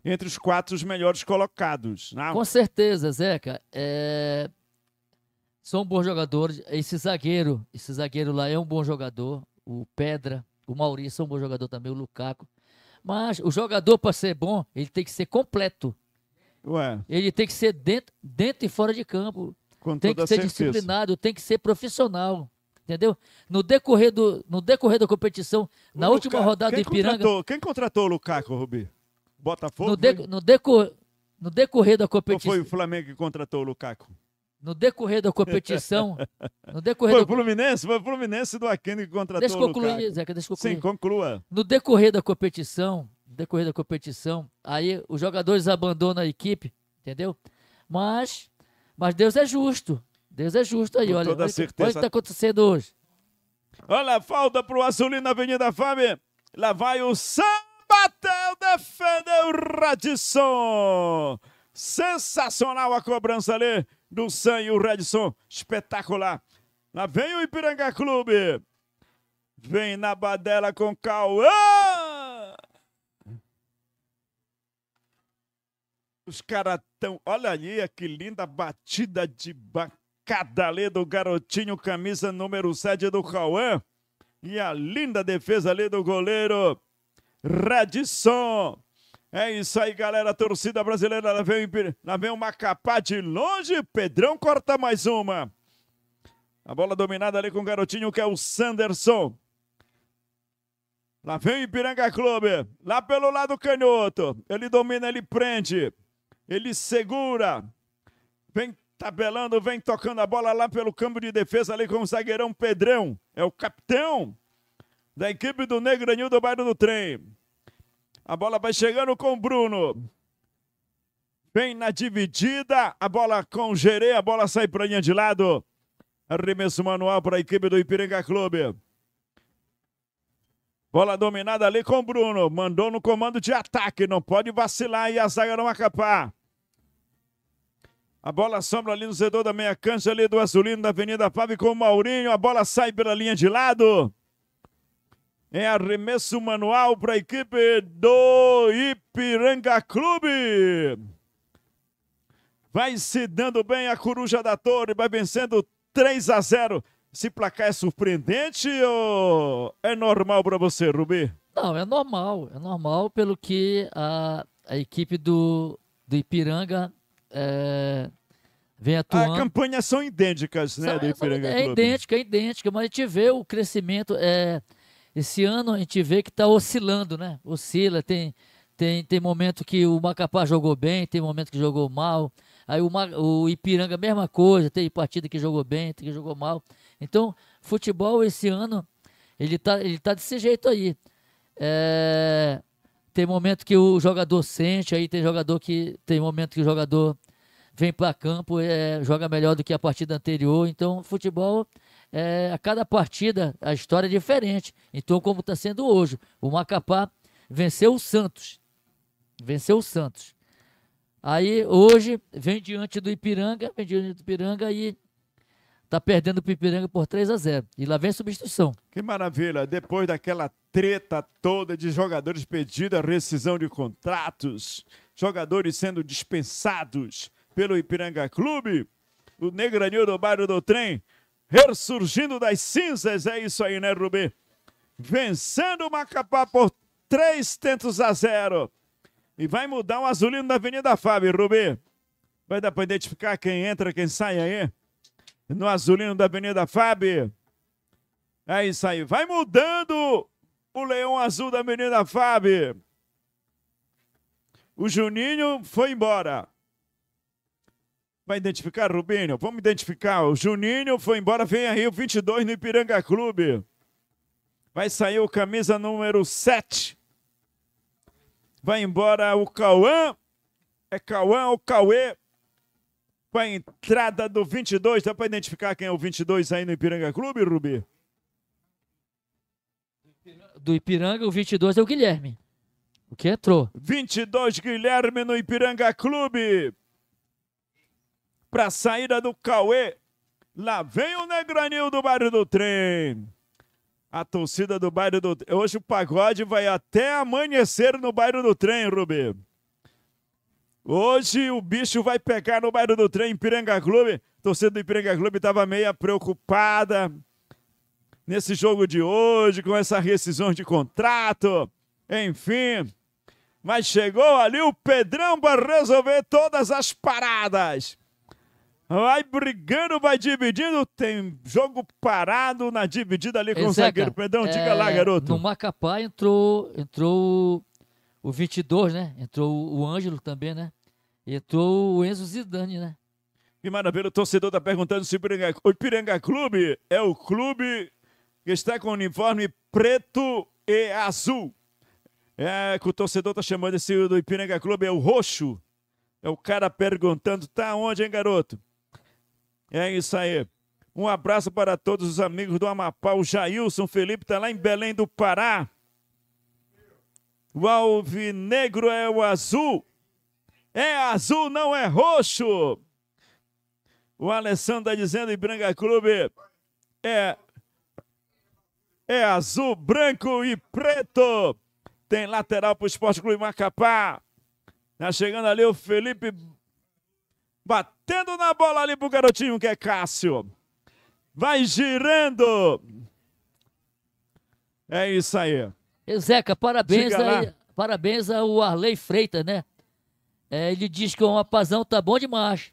entre os quatro melhores colocados. Né? Com certeza, Zeca. É... São bons jogadores. Esse zagueiro, esse zagueiro lá é um bom jogador. O Pedra, o Maurício é um bom jogador também, o Lukaku. Mas o jogador, para ser bom, ele tem que ser completo. Ué. Ele tem que ser dentro, dentro e fora de campo. Com tem que ser certeza. disciplinado, tem que ser profissional. Entendeu? No decorrer, do, no decorrer da competição, na última rodada do Ipiranga. Contratou, quem contratou o Lukaku, Rubi? Botafogo? No, de, no, decor, no decorrer da competição. Ou foi o Flamengo que contratou o Lukaku? No decorrer da competição. no decorrer foi o Fluminense? Foi o Fluminense do Aquino que contratou deixa o concluir, Lukaku. Zeca, deixa concluir. Sim, conclua. No decorrer da competição, no decorrer da competição, aí os jogadores abandonam a equipe, entendeu? Mas, mas Deus é justo. Deus é justo aí, Com olha. Toda olha, certeza. olha o que está acontecendo hoje. Olha, falta para o Azulino na Avenida Fábio. Lá vai o Samba, defendeu o Radisson. Sensacional a cobrança ali do Sam e o Redson. Espetacular. Lá vem o Ipiranga Clube. Vem na badela com Cauã. Os caras tão. Olha ali que linda batida de bacana pancada do garotinho, camisa número 7 do Cauã. E a linda defesa ali do goleiro Radisson. É isso aí, galera. torcida brasileira. Lá vem, lá vem o Macapá de longe. Pedrão corta mais uma. A bola dominada ali com o garotinho que é o Sanderson. Lá vem o Ipiranga Clube. Lá pelo lado canhoto. Ele domina, ele prende. Ele segura. Vem Tabelando, vem tocando a bola lá pelo campo de defesa ali com o zagueirão Pedrão. É o capitão da equipe do Negranil do bairro do Trem. A bola vai chegando com o Bruno. Vem na dividida, a bola com o Gerê, a bola sai pra linha de lado. Arremesso manual para a equipe do Ipiranga Clube. Bola dominada ali com o Bruno. Mandou no comando de ataque. Não pode vacilar e a zaga não acapar. A bola sombra ali no setor da meia cancha ali do Azulino da Avenida Fábio com o Maurinho. A bola sai pela linha de lado. É arremesso manual para a equipe do Ipiranga Clube. Vai se dando bem a Coruja da Torre, vai vencendo 3 a 0. Esse placar é surpreendente ou é normal para você, Rubi? Não, é normal. É normal pelo que a, a equipe do, do Ipiranga é, vem ah, atuando. A campanha são idênticas, né? São, do Ipiranga é, é, Clube. idêntica, é idêntica, mas a gente vê o crescimento. É, esse ano a gente vê que está oscilando, né? Oscila, tem, tem, tem momento que o Macapá jogou bem, tem momento que jogou mal. Aí o, o Ipiranga, mesma coisa, tem partida que jogou bem, tem que jogou mal. Então, futebol esse ano, ele tá, ele tá desse jeito aí. É, tem momento que o jogador sente, aí tem jogador que. Tem momento que o jogador vem para campo, é, joga melhor do que a partida anterior. Então, futebol, é, a cada partida, a história é diferente. Então, como está sendo hoje, o Macapá venceu o Santos. Venceu o Santos. Aí, hoje, vem diante do Ipiranga, vem diante do Ipiranga e Tá perdendo o Pipiranga por 3 a 0 E lá vem a substituição. Que maravilha. Depois daquela treta toda de jogadores pedindo rescisão de contratos, jogadores sendo dispensados pelo Ipiranga Clube, o Negranil do bairro do Trem ressurgindo das cinzas. É isso aí, né, Rubê? Vencendo o Macapá por 3 tentos a 0. E vai mudar o azulino da Avenida Fábio, Rubê. Vai dar para identificar quem entra, quem sai aí? no azulino da Avenida Fábio. É isso aí. Vai mudando o leão azul da Avenida Fábio. O Juninho foi embora. Vai identificar, Rubinho? Vamos identificar. O Juninho foi embora, vem aí o 22 no Ipiranga Clube. Vai sair o camisa número 7. Vai embora o Cauã. É Cauã ou Cauê? com a entrada do 22. Dá para identificar quem é o 22 aí no Ipiranga Clube, Rubi? Do Ipiranga, o 22 é o Guilherme. O que entrou? 22 Guilherme no Ipiranga Clube. Para a saída do Cauê. Lá vem o Negranil do bairro do trem. A torcida do bairro do Hoje o pagode vai até amanhecer no bairro do trem, Rubi. Hoje o bicho vai pegar no bairro do trem, Ipiranga Clube. Torcida do Ipiranga Clube estava meia preocupada nesse jogo de hoje, com essa rescisão de contrato. Enfim, mas chegou ali o Pedrão para resolver todas as paradas. Vai brigando, vai dividindo. Tem jogo parado na dividida ali com Exato. o zagueiro. Pedrão, é, diga lá, é, garoto. No Macapá entrou, entrou o 22, né? Entrou o Ângelo também, né? E tu, o Enzo Zidane, né? Que maravilha, o torcedor tá perguntando se o Piranga, o Clube é o clube que está com o uniforme preto e azul. É, que o torcedor tá chamando esse do Ipiranga Clube, é o roxo. É o cara perguntando, tá onde, hein, garoto? É isso aí. Um abraço para todos os amigos do Amapá. O Jailson Felipe tá lá em Belém do Pará. O alvinegro é o azul é azul, não é roxo. O Alessandro está dizendo Branca Clube é, é azul, branco e preto. Tem lateral para o Esporte Clube Macapá. Tá chegando ali o Felipe batendo na bola ali pro garotinho que é Cássio. Vai girando. É isso aí. E Zeca, parabéns aí, parabéns ao Arley Freitas, né? É, ele diz que o Amapazão tá bom demais.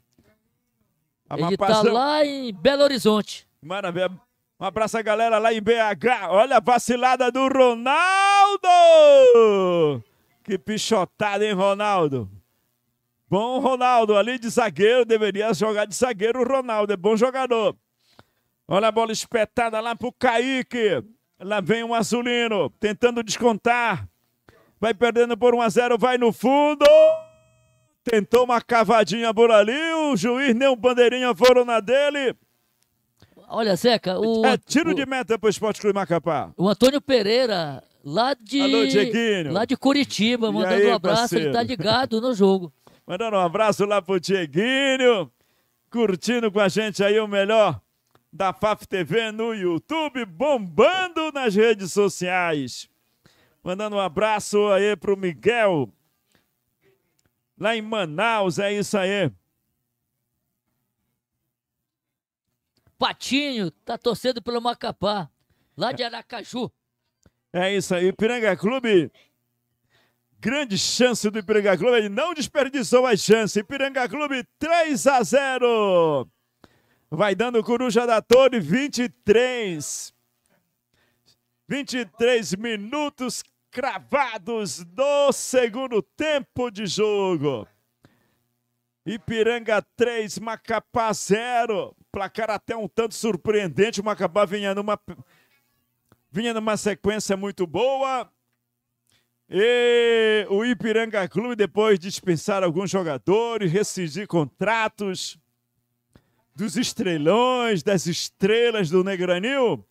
Amapazão. Ah, ele tá lá em Belo Horizonte. Maravilha. Um abraço a galera lá em BH. Olha a vacilada do Ronaldo! Que pichotada, hein, Ronaldo? Bom, Ronaldo, ali de zagueiro, deveria jogar de zagueiro. O Ronaldo é bom jogador. Olha a bola espetada lá pro Kaique. Lá vem o um Azulino, tentando descontar. Vai perdendo por 1 a 0 vai no fundo tentou uma cavadinha por ali, o juiz nem um bandeirinha foram na dele. Olha, Zeca, o. É tiro o, de meta para o Esporte Clube Macapá. O Antônio Pereira, lá de. Alô, Dieguinho. Lá de Curitiba, mandando aí, um abraço, parceiro? ele tá ligado no jogo. Mandando um abraço lá pro Dieguinho, curtindo com a gente aí o melhor da FAF TV no YouTube, bombando nas redes sociais. Mandando um abraço aí pro Miguel, lá em Manaus, é isso aí. Patinho tá torcendo pelo Macapá, lá de Aracaju. É isso aí, Piranga Clube. Grande chance do Ipiranga Clube, ele não desperdiçou a chance. Ipiranga Clube 3 a 0. Vai dando coruja da Torre 23. 23 minutos cravados no segundo tempo de jogo. Ipiranga 3, Macapá 0. Placar até um tanto surpreendente. O Macapá vinha numa, vinha numa sequência muito boa. E o Ipiranga Clube, depois de dispensar alguns jogadores, rescindir contratos dos estrelões, das estrelas do Negranil,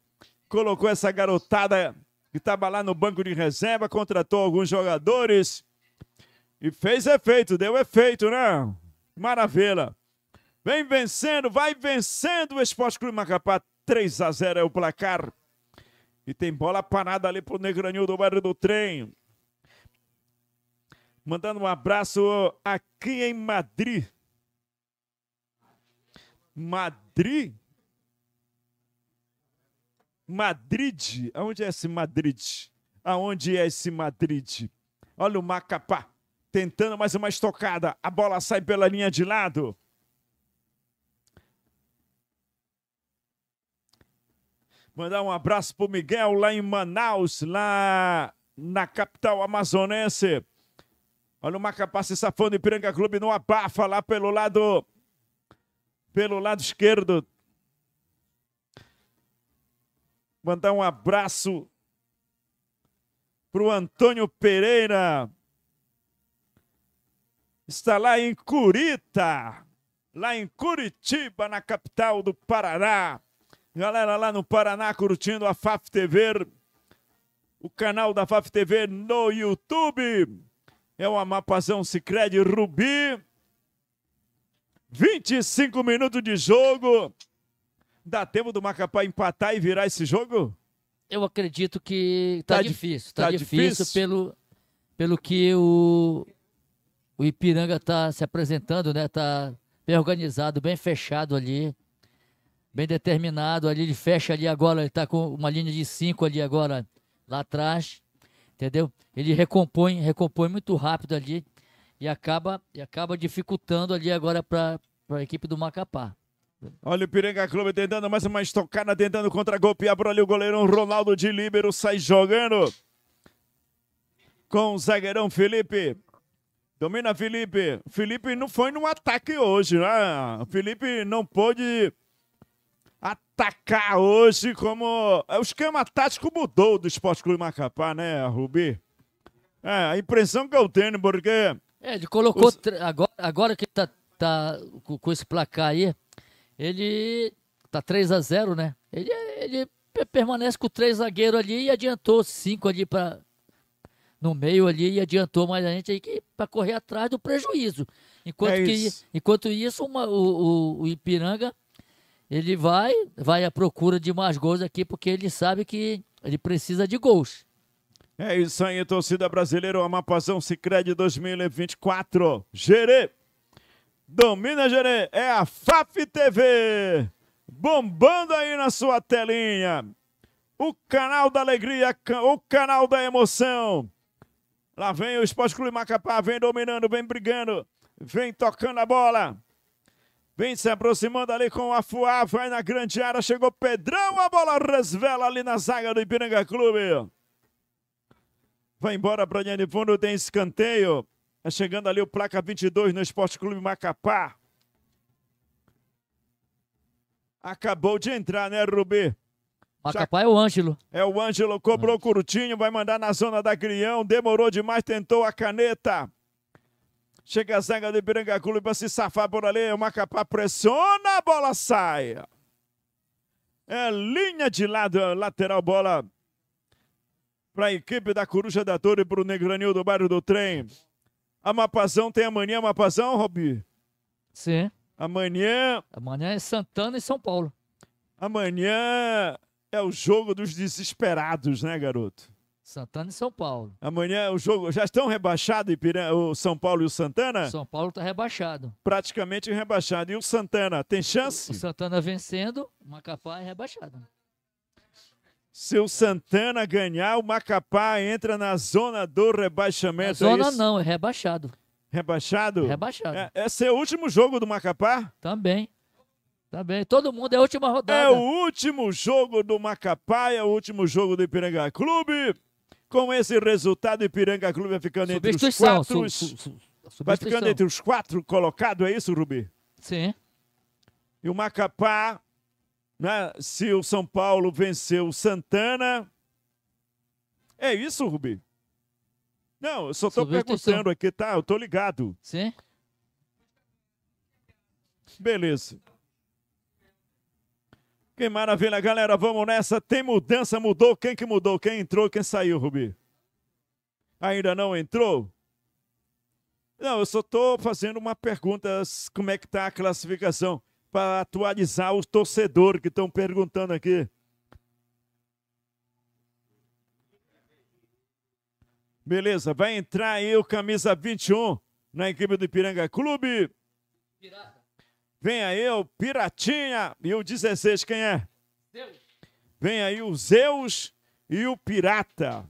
colocou essa garotada que estava lá no banco de reserva, contratou alguns jogadores e fez efeito, deu efeito, né? Maravilha. Vem vencendo, vai vencendo o Esporte Clube Macapá. 3 a 0 é o placar. E tem bola parada ali pro Negranil do bairro do trem. Mandando um abraço aqui em Madrid. Madrid? Madrid. Aonde é esse Madrid? Aonde é esse Madrid? Olha o Macapá tentando mais uma estocada. A bola sai pela linha de lado. Mandar um abraço pro Miguel lá em Manaus, lá na capital amazonense. Olha o Macapá se safando, e Piranga Clube não abafa lá pelo lado pelo lado esquerdo Mandar um abraço para o Antônio Pereira. Está lá em Curita, lá em Curitiba, na capital do Paraná. Galera lá no Paraná curtindo a FAF TV, o canal da FAF TV no YouTube. É o Amapazão Sicredi Rubi. 25 minutos de jogo. Dá tempo do Macapá empatar e virar esse jogo? Eu acredito que tá, tá difícil. Tá, tá difícil, difícil, pelo, pelo que o, o Ipiranga tá se apresentando, né? Tá bem organizado, bem fechado ali. Bem determinado ali, ele fecha ali agora, ele tá com uma linha de cinco ali agora, lá atrás, entendeu? Ele recompõe, recompõe muito rápido ali e acaba, e acaba dificultando ali agora para a equipe do Macapá. Olha o Piranga Clube tentando mais uma estocada, tentando contra golpe. por ali o goleirão Ronaldo de Líbero sai jogando. Com o zagueirão Felipe. Domina Felipe. Felipe não foi no ataque hoje, né? O Felipe não pôde atacar hoje como... É, o esquema tático mudou do Esporte Clube Macapá, né, Rubi? É, a impressão que eu tenho, porque... É, ele colocou... Os... Agora, agora que ele tá, tá com esse placar aí ele tá 3 a 0 né? Ele, ele permanece com três zagueiros ali e adiantou cinco ali para no meio ali e adiantou mais a gente aí que para correr atrás do prejuízo. Enquanto é que isso. enquanto isso uma, o, o, o, Ipiranga ele vai vai à procura de mais gols aqui porque ele sabe que ele precisa de gols. É isso aí, torcida brasileira, o Amapazão Sicredi 2024. Gerê! Domina Gerê, é a FAP TV, bombando aí na sua telinha. O canal da alegria, o canal da emoção. Lá vem o Esporte Clube Macapá, vem dominando, vem brigando, vem tocando a bola. Vem se aproximando ali com o Afuá, vai na grande área, chegou Pedrão, a bola resvela ali na zaga do Ipiranga Clube. Vai embora para de fundo, tem escanteio. É chegando ali o Placa 22 no Esporte Clube Macapá. Acabou de entrar, né, Rubi? Macapá é o Ângelo. É o Ângelo, cobrou curtinho, vai mandar na zona da Grião, demorou demais, tentou a caneta. Chega a zaga do Ipiranga Clube para se safar por ali, o Macapá pressiona, a bola sai. É linha de lado, é lateral, bola para a equipe da Coruja da Torre, para o Negranil do bairro do Trem. Amapazão tem amanhã, Amapazão, Robi? Sim. Amanhã. Amanhã é Santana e São Paulo. Amanhã é o jogo dos desesperados, né, garoto? Santana e São Paulo. Amanhã é o jogo. Já estão rebaixados o São Paulo e o Santana? São Paulo está rebaixado. Praticamente rebaixado. E o Santana, tem chance? O Santana vencendo, o Macapá é rebaixado. Se o Santana ganhar, o Macapá entra na zona do rebaixamento. É zona é não, é rebaixado. Rebaixado? Rebaixado. É, esse é o último jogo do Macapá? Também. Também. Todo mundo é a última rodada. É o último jogo do Macapá, é o último jogo do Ipiranga Clube. Com esse resultado, o Ipiranga Clube vai ficando entre os quatro. Su, su, su, vai ficando entre os quatro colocados, é isso, Rubi? Sim. E o Macapá né? Se o São Paulo venceu o Santana. É isso, Rubi? Não, eu só estou perguntando aqui, tá? Eu estou ligado. Sim. Beleza. Que maravilha, galera. Vamos nessa. Tem mudança, mudou. Quem que mudou? Quem entrou? Quem saiu, Rubi? Ainda não entrou? Não, eu só estou fazendo uma pergunta. Como é que está a classificação? para atualizar os torcedores que estão perguntando aqui. Beleza, vai entrar aí o camisa 21 na equipe do Ipiranga Clube. Pirata. Vem aí o Piratinha e o 16, quem é? Zeus. Vem aí o Zeus e o Pirata.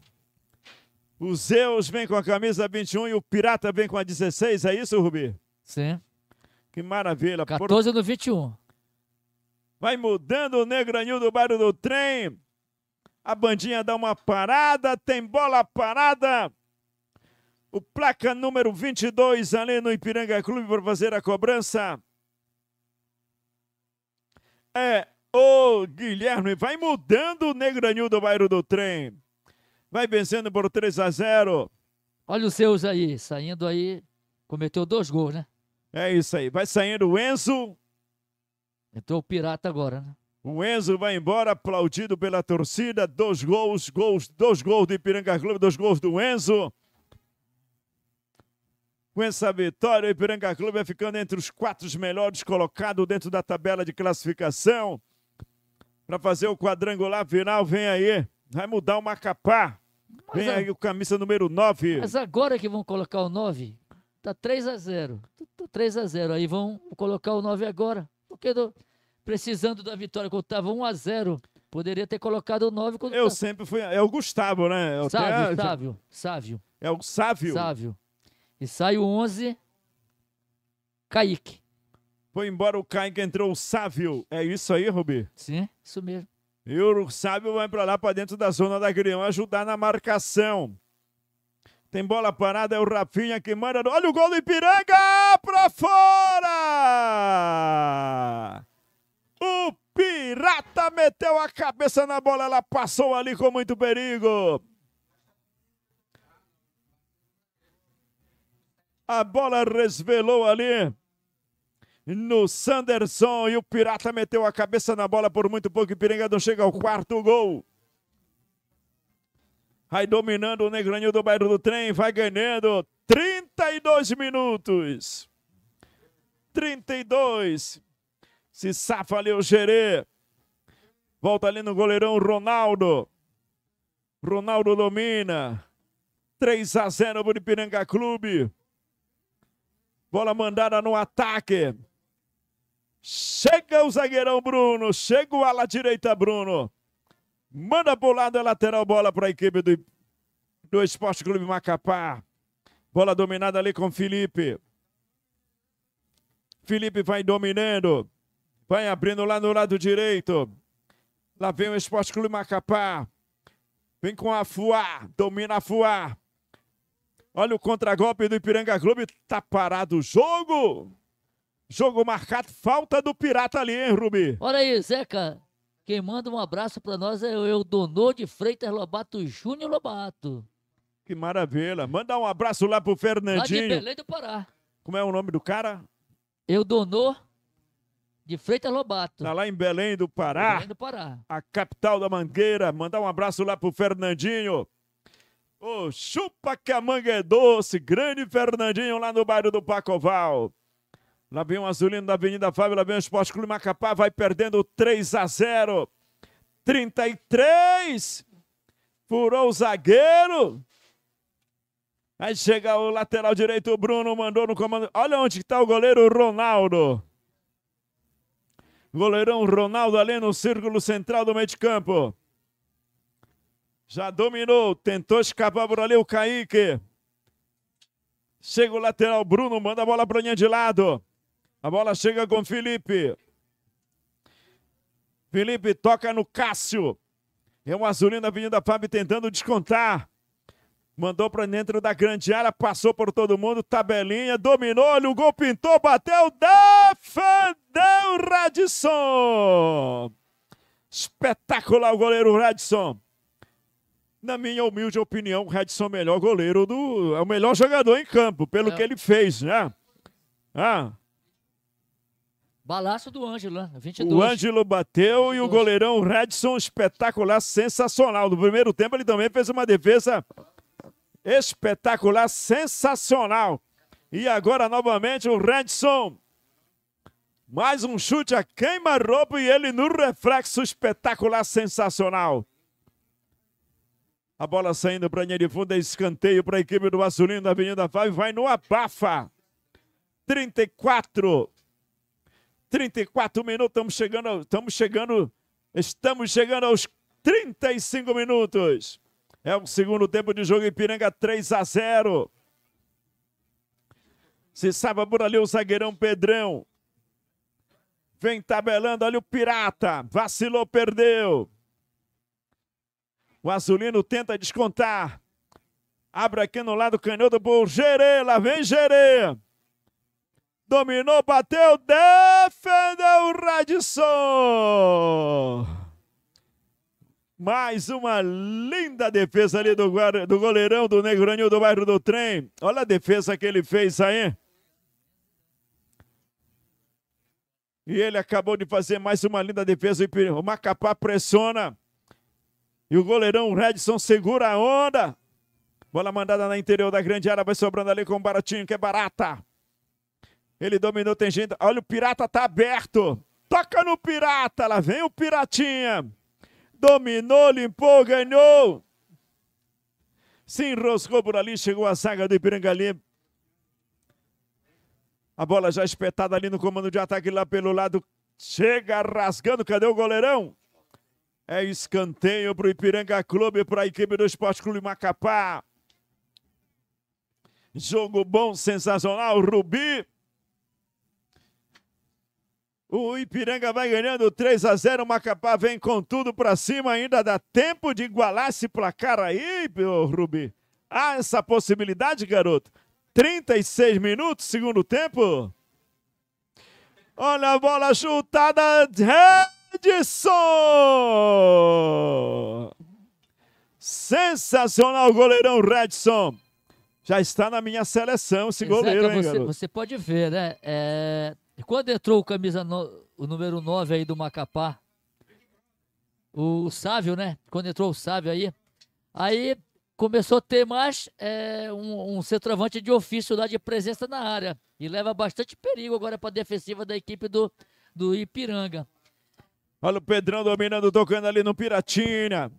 O Zeus vem com a camisa 21 e o Pirata vem com a 16, é isso, Rubi? Sim. Que maravilha. 14 do 21. Vai mudando o Negranil do bairro do trem. A bandinha dá uma parada, tem bola parada. O placa número 22 ali no Ipiranga Clube para fazer a cobrança. É o Guilherme. Vai mudando o Negranil do bairro do trem. Vai vencendo por 3 a 0. Olha os seus aí, saindo aí. Cometeu dois gols, né? É isso aí. Vai saindo o Enzo. Então o Pirata agora, né? O Enzo vai embora, aplaudido pela torcida. Dois gols, gols, dois gols do Ipiranga Clube, dois gols do Enzo. Com essa vitória, o Ipiranga Clube vai ficando entre os quatro melhores colocados dentro da tabela de classificação. Para fazer o quadrangular final, vem aí. Vai mudar o Macapá. Mas vem a... aí o camisa número 9. Mas agora que vão colocar o 9? Está 3 a 0. 3 tá, tá a 0. Aí vão colocar o 9 agora. Porque do, precisando da vitória, quando estava 1 a 0, poderia ter colocado o 9. Quando eu tá... sempre fui. É o Gustavo, né? Eu Sávio, até... Sávio, Sávio. É o Sávio. Sávio. E sai o 11, Kaique. Foi embora o Kaique, entrou o Sávio. É isso aí, Rubi? Sim, isso mesmo. E o Sábio vai para lá, para dentro da zona da Grião, ajudar na marcação. Tem bola parada, é o Rafinha que manda. Olha o gol do Ipiranga! Pra fora! O Pirata meteu a cabeça na bola, ela passou ali com muito perigo. A bola resvelou ali no Sanderson e o Pirata meteu a cabeça na bola por muito pouco. Ipiranga não chega ao quarto gol. Vai dominando o Negranil do bairro do trem, vai ganhando 32 minutos. 32. Se safa ali o Gerê. Volta ali no goleirão Ronaldo. Ronaldo domina. 3 a 0 para o Ipiranga Clube. Bola mandada no ataque. Chega o zagueirão Bruno. Chega o ala direita Bruno. Manda bolada é lateral, bola para a equipe do, do Esporte Clube Macapá. Bola dominada ali com Felipe. Felipe vai dominando. Vai abrindo lá no lado direito. Lá vem o Esporte Clube Macapá. Vem com a Fuá. Domina a Fuá. Olha o contragolpe do Ipiranga Clube. Tá parado o jogo. Jogo marcado. Falta do Pirata ali, hein, Rubi? Olha aí, Zeca. Quem manda um abraço para nós é o Eudonor de Freitas Lobato Júnior Lobato. Que maravilha. Manda um abraço lá pro Fernandinho. Lá de Belém do Pará. Como é o nome do cara? Eudonor de Freitas Lobato. Tá lá em Belém do Pará. Belém do Pará. A capital da Mangueira. Mandar um abraço lá pro Fernandinho. Ô, oh, chupa que a manga é doce. Grande Fernandinho lá no bairro do Pacoval. Lá vem o Azulino da Avenida Fábio, lá vem o Esporte Clube Macapá, vai perdendo 3 a 0. 33! Furou o zagueiro. Aí chega o lateral direito, o Bruno mandou no comando. Olha onde está o goleiro Ronaldo. Goleirão Ronaldo ali no círculo central do meio de campo. Já dominou, tentou escapar por ali o Kaique. Chega o lateral Bruno, manda a bola para linha de lado. A bola chega com Felipe. Felipe toca no Cássio. É um azulinho na Avenida Fábio tentando descontar. Mandou para dentro da grande área, passou por todo mundo, tabelinha, dominou, olha o gol, pintou, bateu, defendeu Radisson. Espetacular o goleiro Radisson. Na minha humilde opinião, o Radisson é o melhor goleiro do. É o melhor jogador em campo, pelo é. que ele fez, né? Ah, Balaço do Ângelo, né? 22. O Ângelo bateu 22. e o goleirão Redson, espetacular, sensacional. No primeiro tempo, ele também fez uma defesa espetacular, sensacional. E agora, novamente, o Redson. Mais um chute a queima-roupa e ele no reflexo espetacular, sensacional. A bola saindo para a linha de fundo, é escanteio para a equipe do Azulino da Avenida Fábio, vai no abafa. 34 34 minutos, estamos chegando, estamos chegando, estamos chegando aos 35 minutos. É o segundo tempo de jogo Ipiranga 3 a 0. Se sabe por ali o zagueirão Pedrão. Vem tabelando, olha o Pirata. Vacilou, perdeu. O Azulino tenta descontar. Abre aqui no lado canhoto por Gerê. Lá vem Gerê. Dominou, bateu, defendeu o Radisson. Mais uma linda defesa ali do, do goleirão do Negranil do bairro do Trem. Olha a defesa que ele fez aí. E ele acabou de fazer mais uma linda defesa. O Macapá pressiona. E o goleirão Redson segura a onda. Bola mandada na interior da grande área. Vai sobrando ali com o Baratinho, que é barata. Ele dominou, tem gente. Olha, o pirata tá aberto. Toca no pirata. Lá vem o piratinha. Dominou, limpou, ganhou. Se enroscou por ali, chegou a zaga do Ipiranga ali. A bola já espetada ali no comando de ataque lá pelo lado. Chega rasgando, cadê o goleirão? É escanteio para o Ipiranga Clube, para a equipe do Esporte Clube Macapá. Jogo bom, sensacional. Rubi o Ipiranga vai ganhando 3 a 0. O Macapá vem com tudo para cima. Ainda dá tempo de igualar esse placar aí, Rubi. Há essa possibilidade, garoto. 36 minutos, segundo tempo. Olha a bola chutada. Redson! Sensacional goleirão Redson. Já está na minha seleção esse é, goleiro, Zeca, hein, você, garoto? Você pode ver, né? É, e quando entrou o camisa no, o número 9 aí do Macapá, o, o Sávio, né? Quando entrou o Sávio aí, aí começou a ter mais é, um, um centroavante de ofício lá de presença na área. E leva bastante perigo agora para a defensiva da equipe do, do Ipiranga. Olha o Pedrão dominando, tocando ali no Piratinha.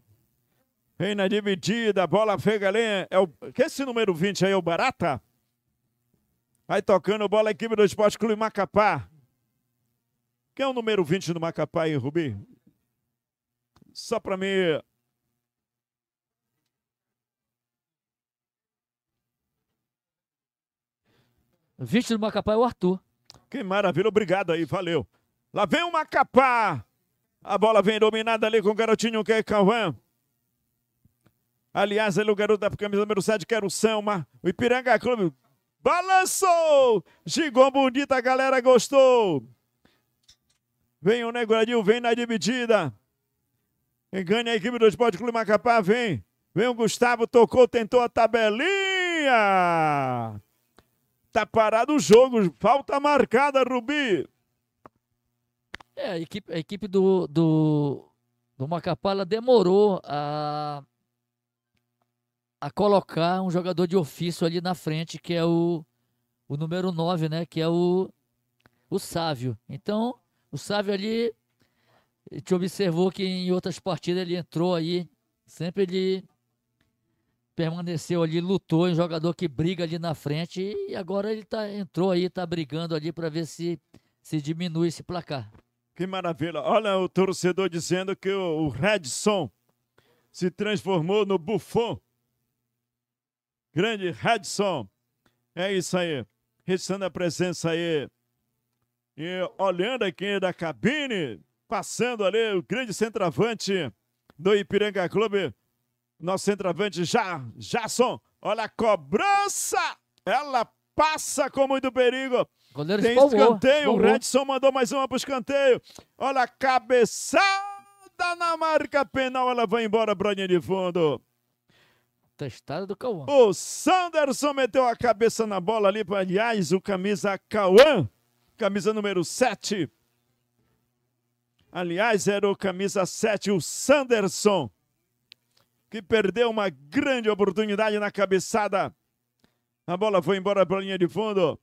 Vem na dividida, bola feia ali. É o, que esse número 20 aí é o Barata? Vai tocando bola a equipe do Esporte Clube Macapá. Quem é o número 20 do Macapá aí, Rubi? Só para mim. Vinte 20 do Macapá é o Arthur. Que maravilha, obrigado aí, valeu. Lá vem o Macapá. A bola vem dominada ali com o garotinho que é Calvão. Aliás, ele é o garoto da camisa número 7, que era o Selma. O Ipiranga Clube Balançou! Gigão bonita, a galera gostou. Vem o Negradil, vem na dividida. Engane é a equipe do Esporte Clube Macapá, vem. Vem o Gustavo, tocou, tentou a tabelinha. Tá parado o jogo, falta marcada, Rubi. É, a equipe, a equipe do, do, do Macapá, ela demorou a a colocar um jogador de ofício ali na frente, que é o, o número 9, né? Que é o, o Sávio. Então, o Sávio ali, te observou que em outras partidas ele entrou aí, sempre ele permaneceu ali, lutou, é um jogador que briga ali na frente e agora ele tá, entrou aí, tá brigando ali para ver se se diminui esse placar. Que maravilha. Olha o torcedor dizendo que o Redson se transformou no Buffon Grande Redson. É isso aí. Registrando a presença aí. E olhando aqui da cabine, passando ali o grande centroavante do Ipiranga Clube. Nosso centroavante já, Jason. Olha a cobrança! Ela passa com muito perigo. Goleiro Tem espalmou, escanteio. Espalmou. O Redson mandou mais uma o escanteio. Olha a cabeçada na marca penal. Ela vai embora, Broninha de fundo. Testada do Cauã. O Sanderson meteu a cabeça na bola ali, aliás, o camisa Cauã, camisa número 7. Aliás, era o camisa 7, o Sanderson, que perdeu uma grande oportunidade na cabeçada. A bola foi embora para a linha de fundo.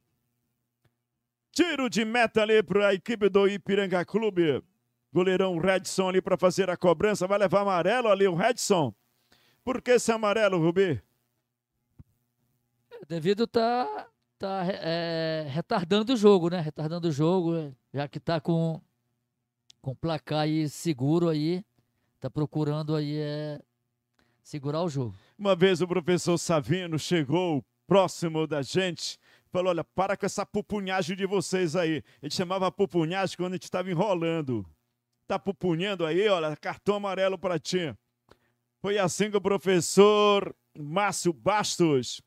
Tiro de meta ali para a equipe do Ipiranga Clube. Goleirão Redson ali para fazer a cobrança. Vai levar amarelo ali o Redson. Por que esse amarelo, Rubi? É, devido tá, tá é, retardando o jogo, né? Retardando o jogo, é, já que tá com com placar aí seguro aí, tá procurando aí é, segurar o jogo. Uma vez o professor Savino chegou próximo da gente, falou: olha, para com essa pupunhagem de vocês aí. Ele chamava pupunhagem quando a gente estava enrolando. Tá pupunhando aí, olha, cartão amarelo para ti. Foi assim que o professor Márcio Bastos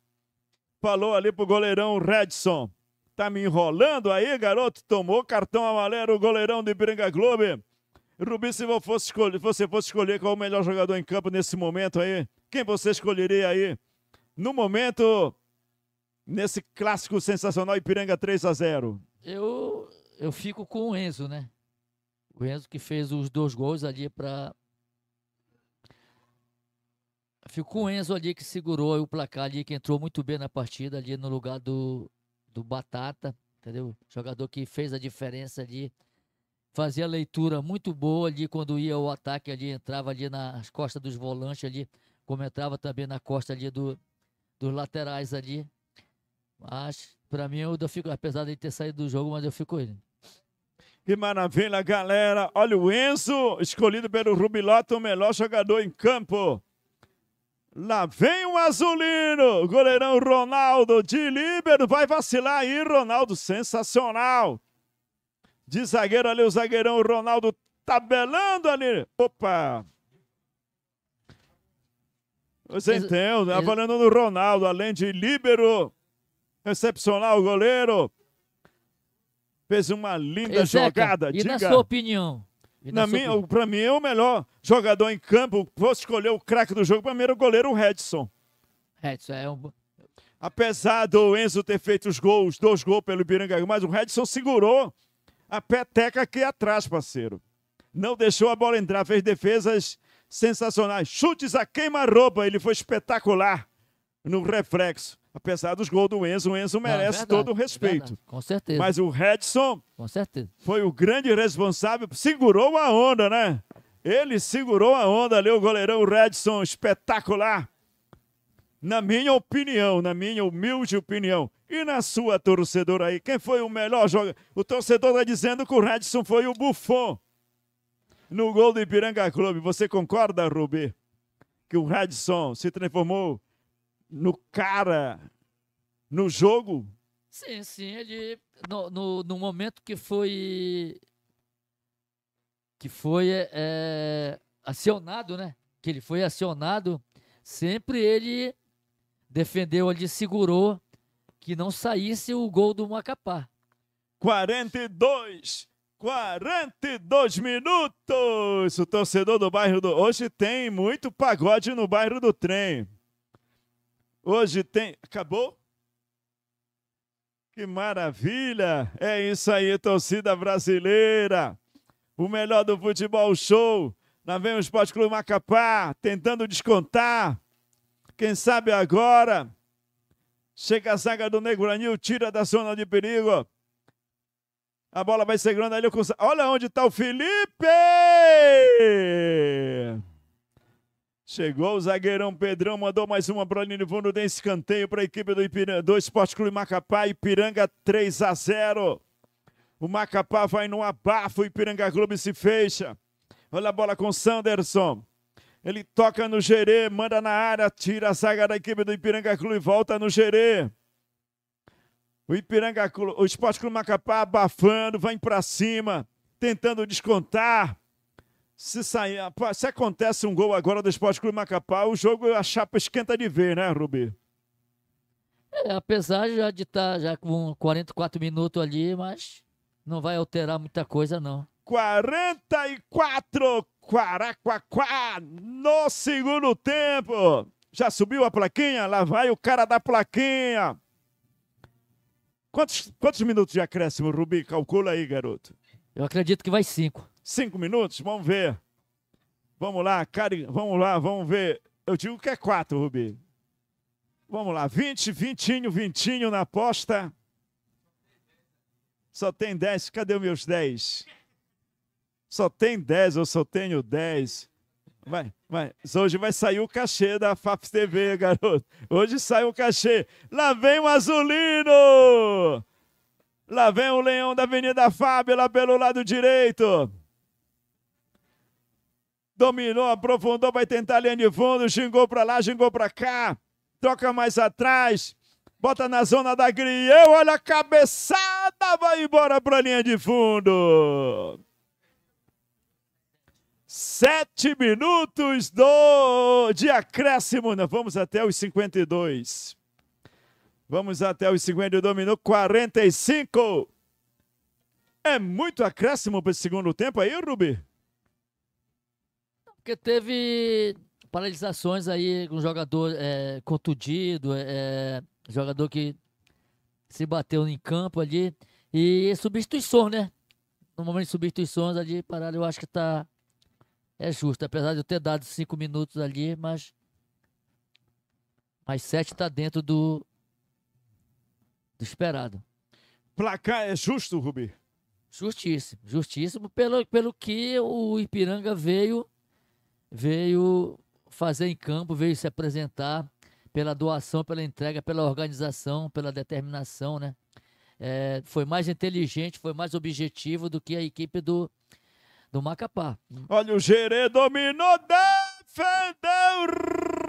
falou ali pro goleirão Redson. Tá me enrolando aí, garoto? Tomou cartão amarelo o goleirão do Ibiranga Globo. Rubi, se fosse escolher, você fosse escolher qual o melhor jogador em campo nesse momento aí, quem você escolheria aí? No momento, nesse clássico sensacional Ipiranga 3 a 0 Eu, eu fico com o Enzo, né? O Enzo que fez os dois gols ali para Ficou o Enzo ali que segurou o placar ali, que entrou muito bem na partida ali no lugar do, do Batata, entendeu? Jogador que fez a diferença ali. Fazia a leitura muito boa ali quando ia o ataque ali, entrava ali nas costas dos volantes ali, como entrava também na costa ali do, dos laterais ali. Mas, para mim, eu fico, apesar de ter saído do jogo, mas eu fico ele. Que maravilha, galera. Olha o Enzo, escolhido pelo Rubiloto, o melhor jogador em campo. Lá vem o azulino, goleirão Ronaldo de líbero, vai vacilar aí, Ronaldo, sensacional. De zagueiro ali, o zagueirão Ronaldo tabelando ali. Opa! Você ele, entende, ele... avaliando no Ronaldo, além de líbero, excepcional o goleiro. Fez uma linda jogada, E Diga. na sua opinião, na minha, Para mim, é o melhor jogador em campo. Vou escolher o craque do jogo. Primeiro, o goleiro, o Redson Redson é um. Apesar do Enzo ter feito os gols, dois gols pelo Ibiranga, mas o Redson segurou a peteca aqui atrás, parceiro. Não deixou a bola entrar, fez defesas sensacionais. Chutes a queima-roupa, ele foi espetacular no reflexo. Apesar dos gols do Enzo, o Enzo é merece é todo o é respeito. É com certeza. Mas o Redson com certeza. foi o grande responsável, segurou a onda, né? Ele segurou a onda ali, o goleirão Redson, espetacular. Na minha opinião, na minha humilde opinião, e na sua torcedora aí, quem foi o melhor jogador? O torcedor está dizendo que o Redson foi o Buffon no gol do Ipiranga Clube. Você concorda, Rubi, que o Redson se transformou no cara no jogo? Sim, sim. Ele, no, no, no momento que foi. que foi é, é, acionado, né? Que ele foi acionado, sempre ele defendeu ali, segurou que não saísse o gol do Macapá. 42 42 minutos. O torcedor do bairro do hoje tem muito pagode no bairro do trem. Hoje tem. Acabou? Que maravilha! É isso aí, torcida brasileira! O melhor do futebol show! Lá vem o Esporte Clube Macapá tentando descontar. Quem sabe agora. Chega a zaga do Negro Anil, tira da zona de perigo. A bola vai segurando ali. Olha onde está o Felipe! Chegou o zagueirão Pedrão, mandou mais uma para o linha de fundo desse canteio para a equipe do, Ipiranga, do Esporte Clube Macapá, Ipiranga 3 a 0. O Macapá vai no abafo, o Ipiranga Clube se fecha. Olha a bola com Sanderson. Ele toca no Gerê, manda na área, tira a zaga da equipe do Ipiranga Clube, volta no Gerê. O Ipiranga Clube, o Esporte Clube Macapá abafando, vai para cima, tentando descontar. Se, sair, se acontece um gol agora do Esporte Clube Macapá, o jogo, a chapa esquenta de ver, né, Rubi? É, apesar já de estar tá já com 44 minutos ali, mas não vai alterar muita coisa, não. 44 Quaraquaquá no segundo tempo. Já subiu a plaquinha? Lá vai o cara da plaquinha. Quantos, quantos minutos de acréscimo, Rubi? Calcula aí, garoto. Eu acredito que vai cinco. Cinco minutos? Vamos ver. Vamos lá, cara, vamos lá, vamos ver. Eu digo que é quatro, Rubi. Vamos lá, 20, vintinho, vintinho na aposta. Só tem 10, cadê meus 10? Só tem 10, eu só tenho 10. Vai, vai. Hoje vai sair o cachê da FAP TV, garoto. Hoje sai o cachê. Lá vem o Azulino! Lá vem o Leão da Avenida Fábio, lá pelo lado direito dominou, aprofundou, vai tentar a linha de fundo, xingou para lá, xingou para cá, troca mais atrás, bota na zona da grill, olha a cabeçada, vai embora para linha de fundo. Sete minutos do de acréscimo, né? vamos até os 52. Vamos até os 52 minutos, 45. É muito acréscimo para o segundo tempo aí, Rubi? Porque teve paralisações aí com um jogador é, contundido, é, jogador que se bateu em campo ali. E substituições, né? No momento de substituições ali, parada, eu acho que tá. É justo, apesar de eu ter dado cinco minutos ali, mas. Mas sete tá dentro do. do esperado. Placar é justo, Rubi? Justíssimo, justíssimo, pelo, pelo que o Ipiranga veio veio fazer em campo, veio se apresentar pela doação, pela entrega, pela organização, pela determinação, né? É, foi mais inteligente, foi mais objetivo do que a equipe do, do Macapá. Olha, o Gerê dominou, defendeu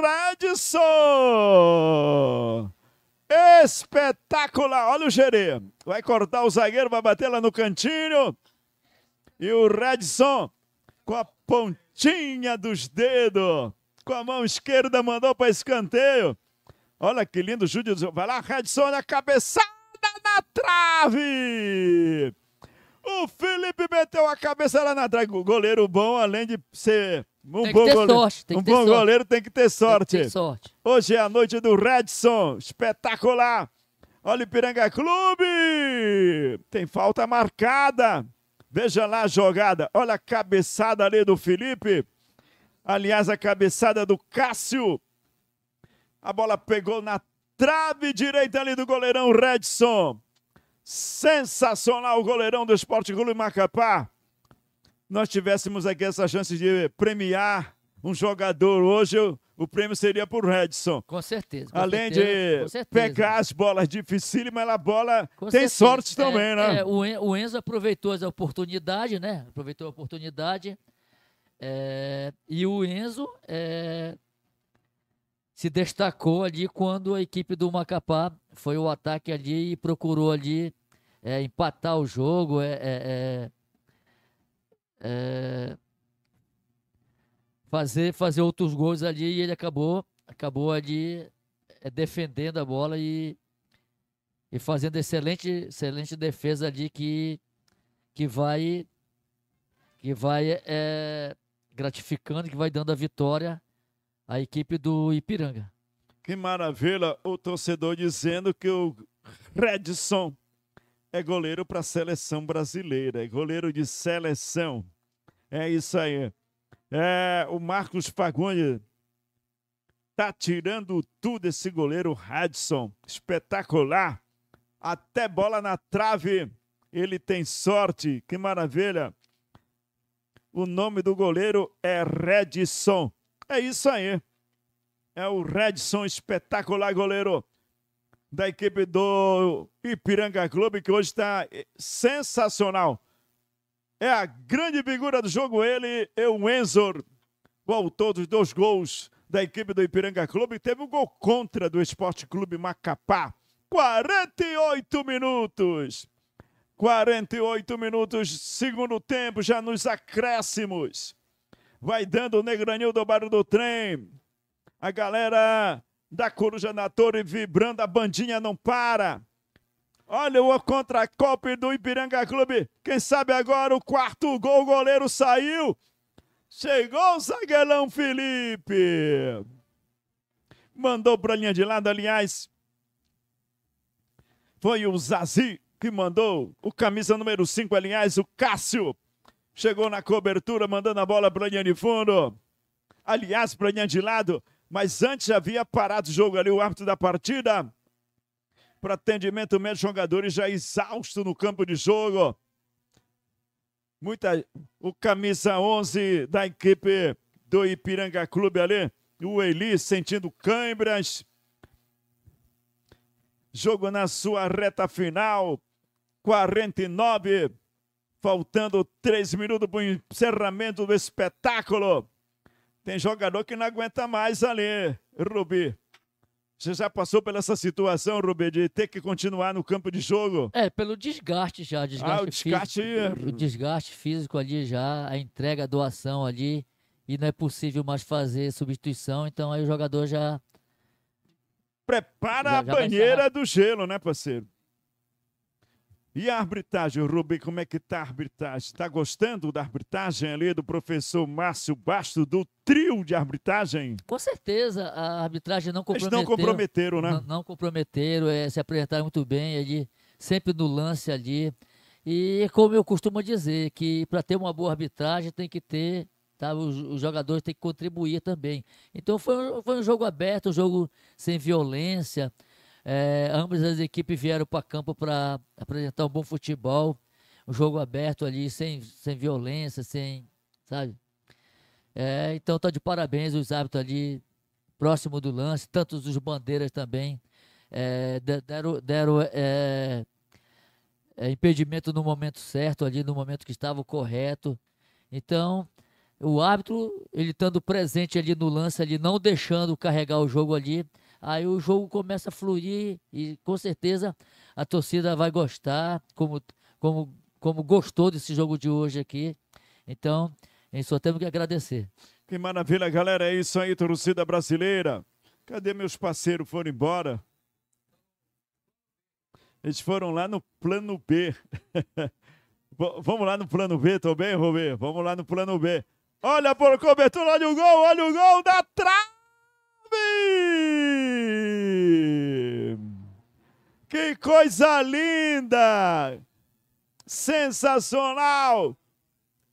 Radisson! Espetacular! Olha o Gerê, vai cortar o zagueiro, vai bater lá no cantinho. E o Radisson com a pontinha dos dedos, com a mão esquerda, mandou para escanteio. Olha que lindo Júlio. Vai lá, Redson, a cabeçada na trave! O Felipe meteu a cabeça lá na trave. O goleiro bom, além de ser um tem bom goleiro. Sorte, um bom sorte. goleiro tem que ter sorte. Tem sorte. Hoje é a noite do Redson. Espetacular! Olha o Piranga Clube! Tem falta marcada. Veja lá a jogada. Olha a cabeçada ali do Felipe. Aliás, a cabeçada do Cássio. A bola pegou na trave direita ali do goleirão Redson. Sensacional o goleirão do Esporte Clube Macapá. Nós tivéssemos aqui essa chance de premiar um jogador hoje, eu o prêmio seria para o Redson. Com certeza. Com Além certeza, de certeza. pegar as bolas difíceis, mas a bola com tem certeza. sorte é, também, né? É, o Enzo aproveitou a oportunidade, né? Aproveitou a oportunidade. É, e o Enzo é, se destacou ali quando a equipe do Macapá foi o ataque ali e procurou ali é, empatar o jogo. é, é fazer, fazer outros gols ali e ele acabou, acabou ali eh, defendendo a bola e, e fazendo excelente, excelente defesa ali que, que vai que vai é, gratificando, que vai dando a vitória à equipe do Ipiranga. Que maravilha o torcedor dizendo que o Redson é goleiro para a seleção brasileira, é goleiro de seleção. É isso aí. É, o Marcos Pagunha tá tirando tudo esse goleiro Radisson. Espetacular. Até bola na trave. Ele tem sorte. Que maravilha. O nome do goleiro é Redson. É isso aí. É o Redson, espetacular goleiro da equipe do Ipiranga Clube, que hoje está eh, sensacional. É a grande figura do jogo, ele é o Enzor, o autor dos dois gols da equipe do Ipiranga Clube. Teve um gol contra do Esporte Clube Macapá. 48 minutos. 48 minutos, segundo tempo, já nos acréscimos. Vai dando o Negranil do Barro do Trem. A galera da Coruja na Torre vibrando, a bandinha não para. Olha o contra-cope do Ipiranga Clube. Quem sabe agora o quarto gol, o goleiro saiu. Chegou o zagueirão Felipe. Mandou para a linha de lado, aliás. Foi o Zazi que mandou. O camisa número 5, aliás, o Cássio. Chegou na cobertura, mandando a bola para a linha de fundo. Aliás, para a linha de lado. Mas antes havia parado o jogo ali, o árbitro da partida para atendimento médico jogadores já exausto no campo de jogo. Muita o camisa 11 da equipe do Ipiranga Clube ali, o Eli sentindo cãibras. Jogo na sua reta final, 49, faltando 3 minutos para o encerramento do espetáculo. Tem jogador que não aguenta mais ali, Rubi. Você já passou pela essa situação, Rubê, de ter que continuar no campo de jogo? É, pelo desgaste já, desgaste ah, o desgaste... Físico, é- o desgaste físico ali já, a entrega, a doação ali, e não é possível mais fazer substituição, então aí o jogador já... Prepara já, já a banheira do gelo, né, parceiro? E a arbitragem, Rubi, como é que tá a arbitragem? Tá gostando da arbitragem ali do professor Márcio Basto, do trio de arbitragem? Com certeza, a arbitragem não comprometeu. Eles não comprometeram, né? Não, não comprometeram, é, se apresentaram muito bem ali, sempre no lance ali. E como eu costumo dizer, que para ter uma boa arbitragem tem que ter Tá, os, os, jogadores têm que contribuir também. Então foi, foi um jogo aberto, um jogo sem violência, é, ambas as equipes vieram para campo para apresentar um bom futebol, um jogo aberto ali, sem, sem violência, sem. Sabe? É, então tá de parabéns os árbitros ali, próximo do lance, tantos os bandeiras também. É, deram, deram é, é, impedimento no momento certo, ali no momento que estava correto. Então, o árbitro, ele estando presente ali no lance, ali, não deixando carregar o jogo ali, aí o jogo começa a fluir e com certeza a torcida vai gostar, como, como, como gostou desse jogo de hoje aqui. Então, só temos que agradecer. Que maravilha, galera. É isso aí, torcida brasileira. Cadê meus parceiros? Foram embora? Eles foram lá no plano B. Vamos lá no plano B bem, Robê? Vamos lá no plano B. Olha por cobertura, olha o gol, olha o gol da trave! Que coisa linda! Sensacional!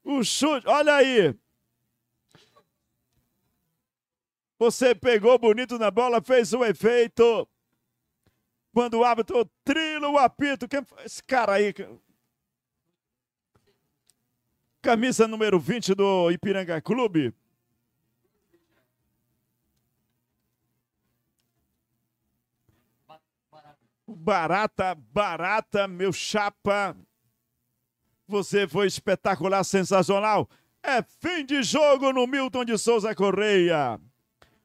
O chute, olha aí. Você pegou bonito na bola, fez o um efeito. Quando o árbitro trila o apito, quem esse cara aí? Camisa número 20 do Ipiranga Clube. Barata, barata, meu chapa. Você foi espetacular, sensacional. É fim de jogo no Milton de Souza Correia.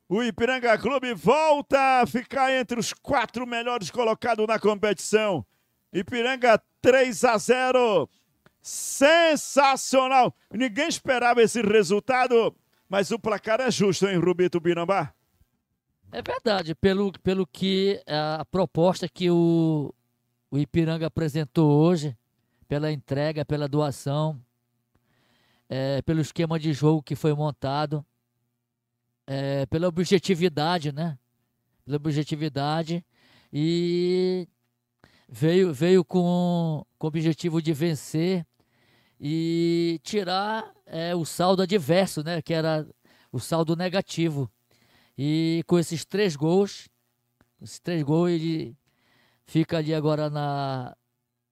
O Ipiranga Clube volta a ficar entre os quatro melhores colocados na competição. Ipiranga 3 a 0. Sensacional! Ninguém esperava esse resultado, mas o placar é justo, hein, Rubito Binambá? É verdade, pelo, pelo que a proposta que o, o Ipiranga apresentou hoje, pela entrega, pela doação, é, pelo esquema de jogo que foi montado, é, pela objetividade, né? Pela objetividade e veio, veio com, com o objetivo de vencer e tirar é, o saldo adverso, né? Que era o saldo negativo e com esses três gols, esses três gols, ele fica ali agora na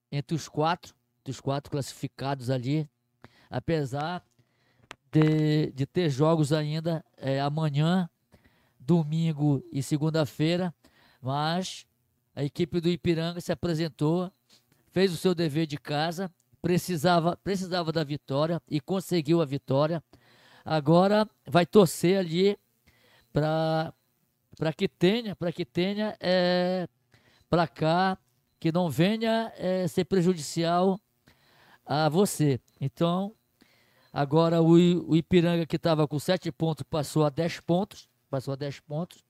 entre os quatro, dos quatro classificados ali, apesar de, de ter jogos ainda é, amanhã, domingo e segunda-feira, mas a equipe do Ipiranga se apresentou, fez o seu dever de casa, precisava, precisava da vitória e conseguiu a vitória. Agora vai torcer ali para para que tenha, para que tenha é, para cá, que não venha é, ser prejudicial a você. Então, agora o, o Ipiranga que estava com sete pontos passou a 10 pontos, passou a 10 pontos.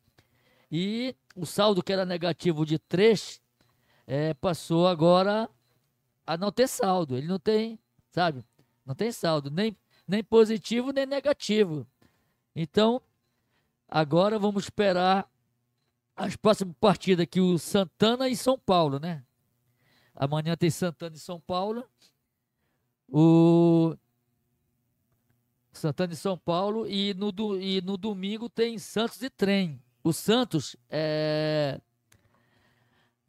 E o saldo que era negativo de 3 é, passou agora a não ter saldo. Ele não tem, sabe? Não tem saldo, nem, nem positivo, nem negativo. Então, Agora vamos esperar as próximas partidas aqui, o Santana e São Paulo, né? Amanhã tem Santana e São Paulo. O Santana e São Paulo. E no, do... e no domingo tem Santos e Trem. O Santos é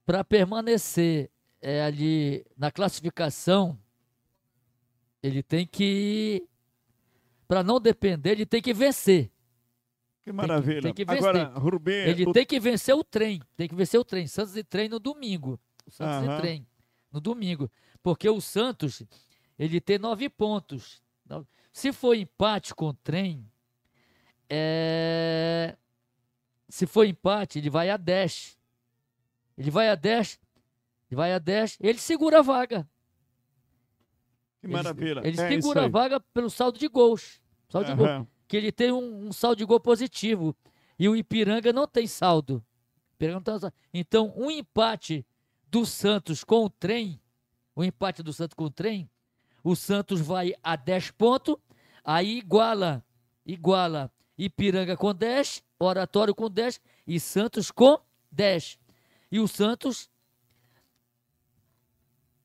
para permanecer é, ali na classificação, ele tem que. Para não depender, ele tem que vencer. Que maravilha. Tem que, tem que vencer. Agora, Rubem. Ele o... tem que vencer o trem. Tem que vencer o trem. Santos e trem no domingo. O Santos Aham. e trem. No domingo. Porque o Santos, ele tem nove pontos. Se for empate com o trem, é... se for empate, ele vai a 10. Ele vai a 10. Ele vai a 10. Ele segura a vaga. Que maravilha. Ele, ele é segura a vaga pelo saldo de gols. Saldo de gols que ele tem um, um saldo de gol positivo. E o Ipiranga não tem saldo. Então, um empate do Santos com o trem, o um empate do Santos com o trem, o Santos vai a 10 pontos, aí iguala, iguala Ipiranga com 10, Oratório com 10 e Santos com 10. E o Santos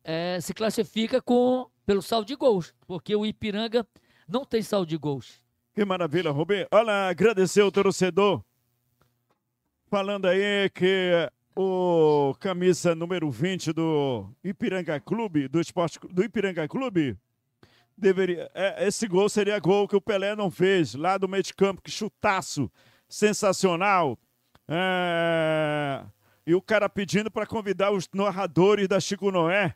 é, se classifica com pelo saldo de gols, porque o Ipiranga não tem saldo de gols. Que maravilha, Rubem. Olha, agradecer o torcedor. Falando aí que o camisa número 20 do Ipiranga Clube, do esporte do Ipiranga Clube, deveria, é, esse gol seria gol que o Pelé não fez, lá do meio de campo, que chutaço sensacional. É, e o cara pedindo para convidar os narradores da Chico Noé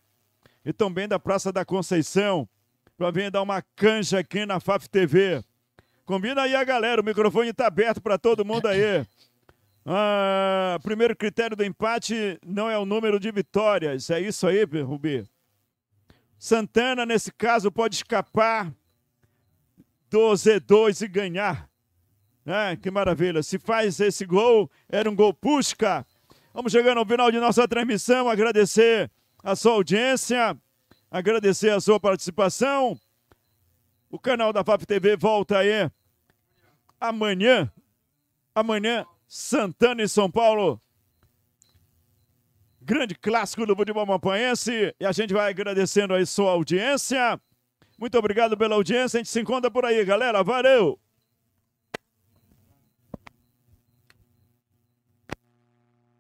e também da Praça da Conceição para vir dar uma canja aqui na FAF TV. Combina aí a galera, o microfone está aberto para todo mundo aí. Ah, primeiro critério do empate não é o número de vitórias. É isso aí, Rubi. Santana, nesse caso, pode escapar do Z2 e ganhar. Ah, que maravilha. Se faz esse gol, era um gol pusca. Vamos chegando ao final de nossa transmissão. Agradecer a sua audiência, agradecer a sua participação. O canal da FAP TV volta aí amanhã. Amanhã, Santana e São Paulo. Grande clássico do futebol mapanhense. E a gente vai agradecendo aí sua audiência. Muito obrigado pela audiência. A gente se encontra por aí, galera. Valeu!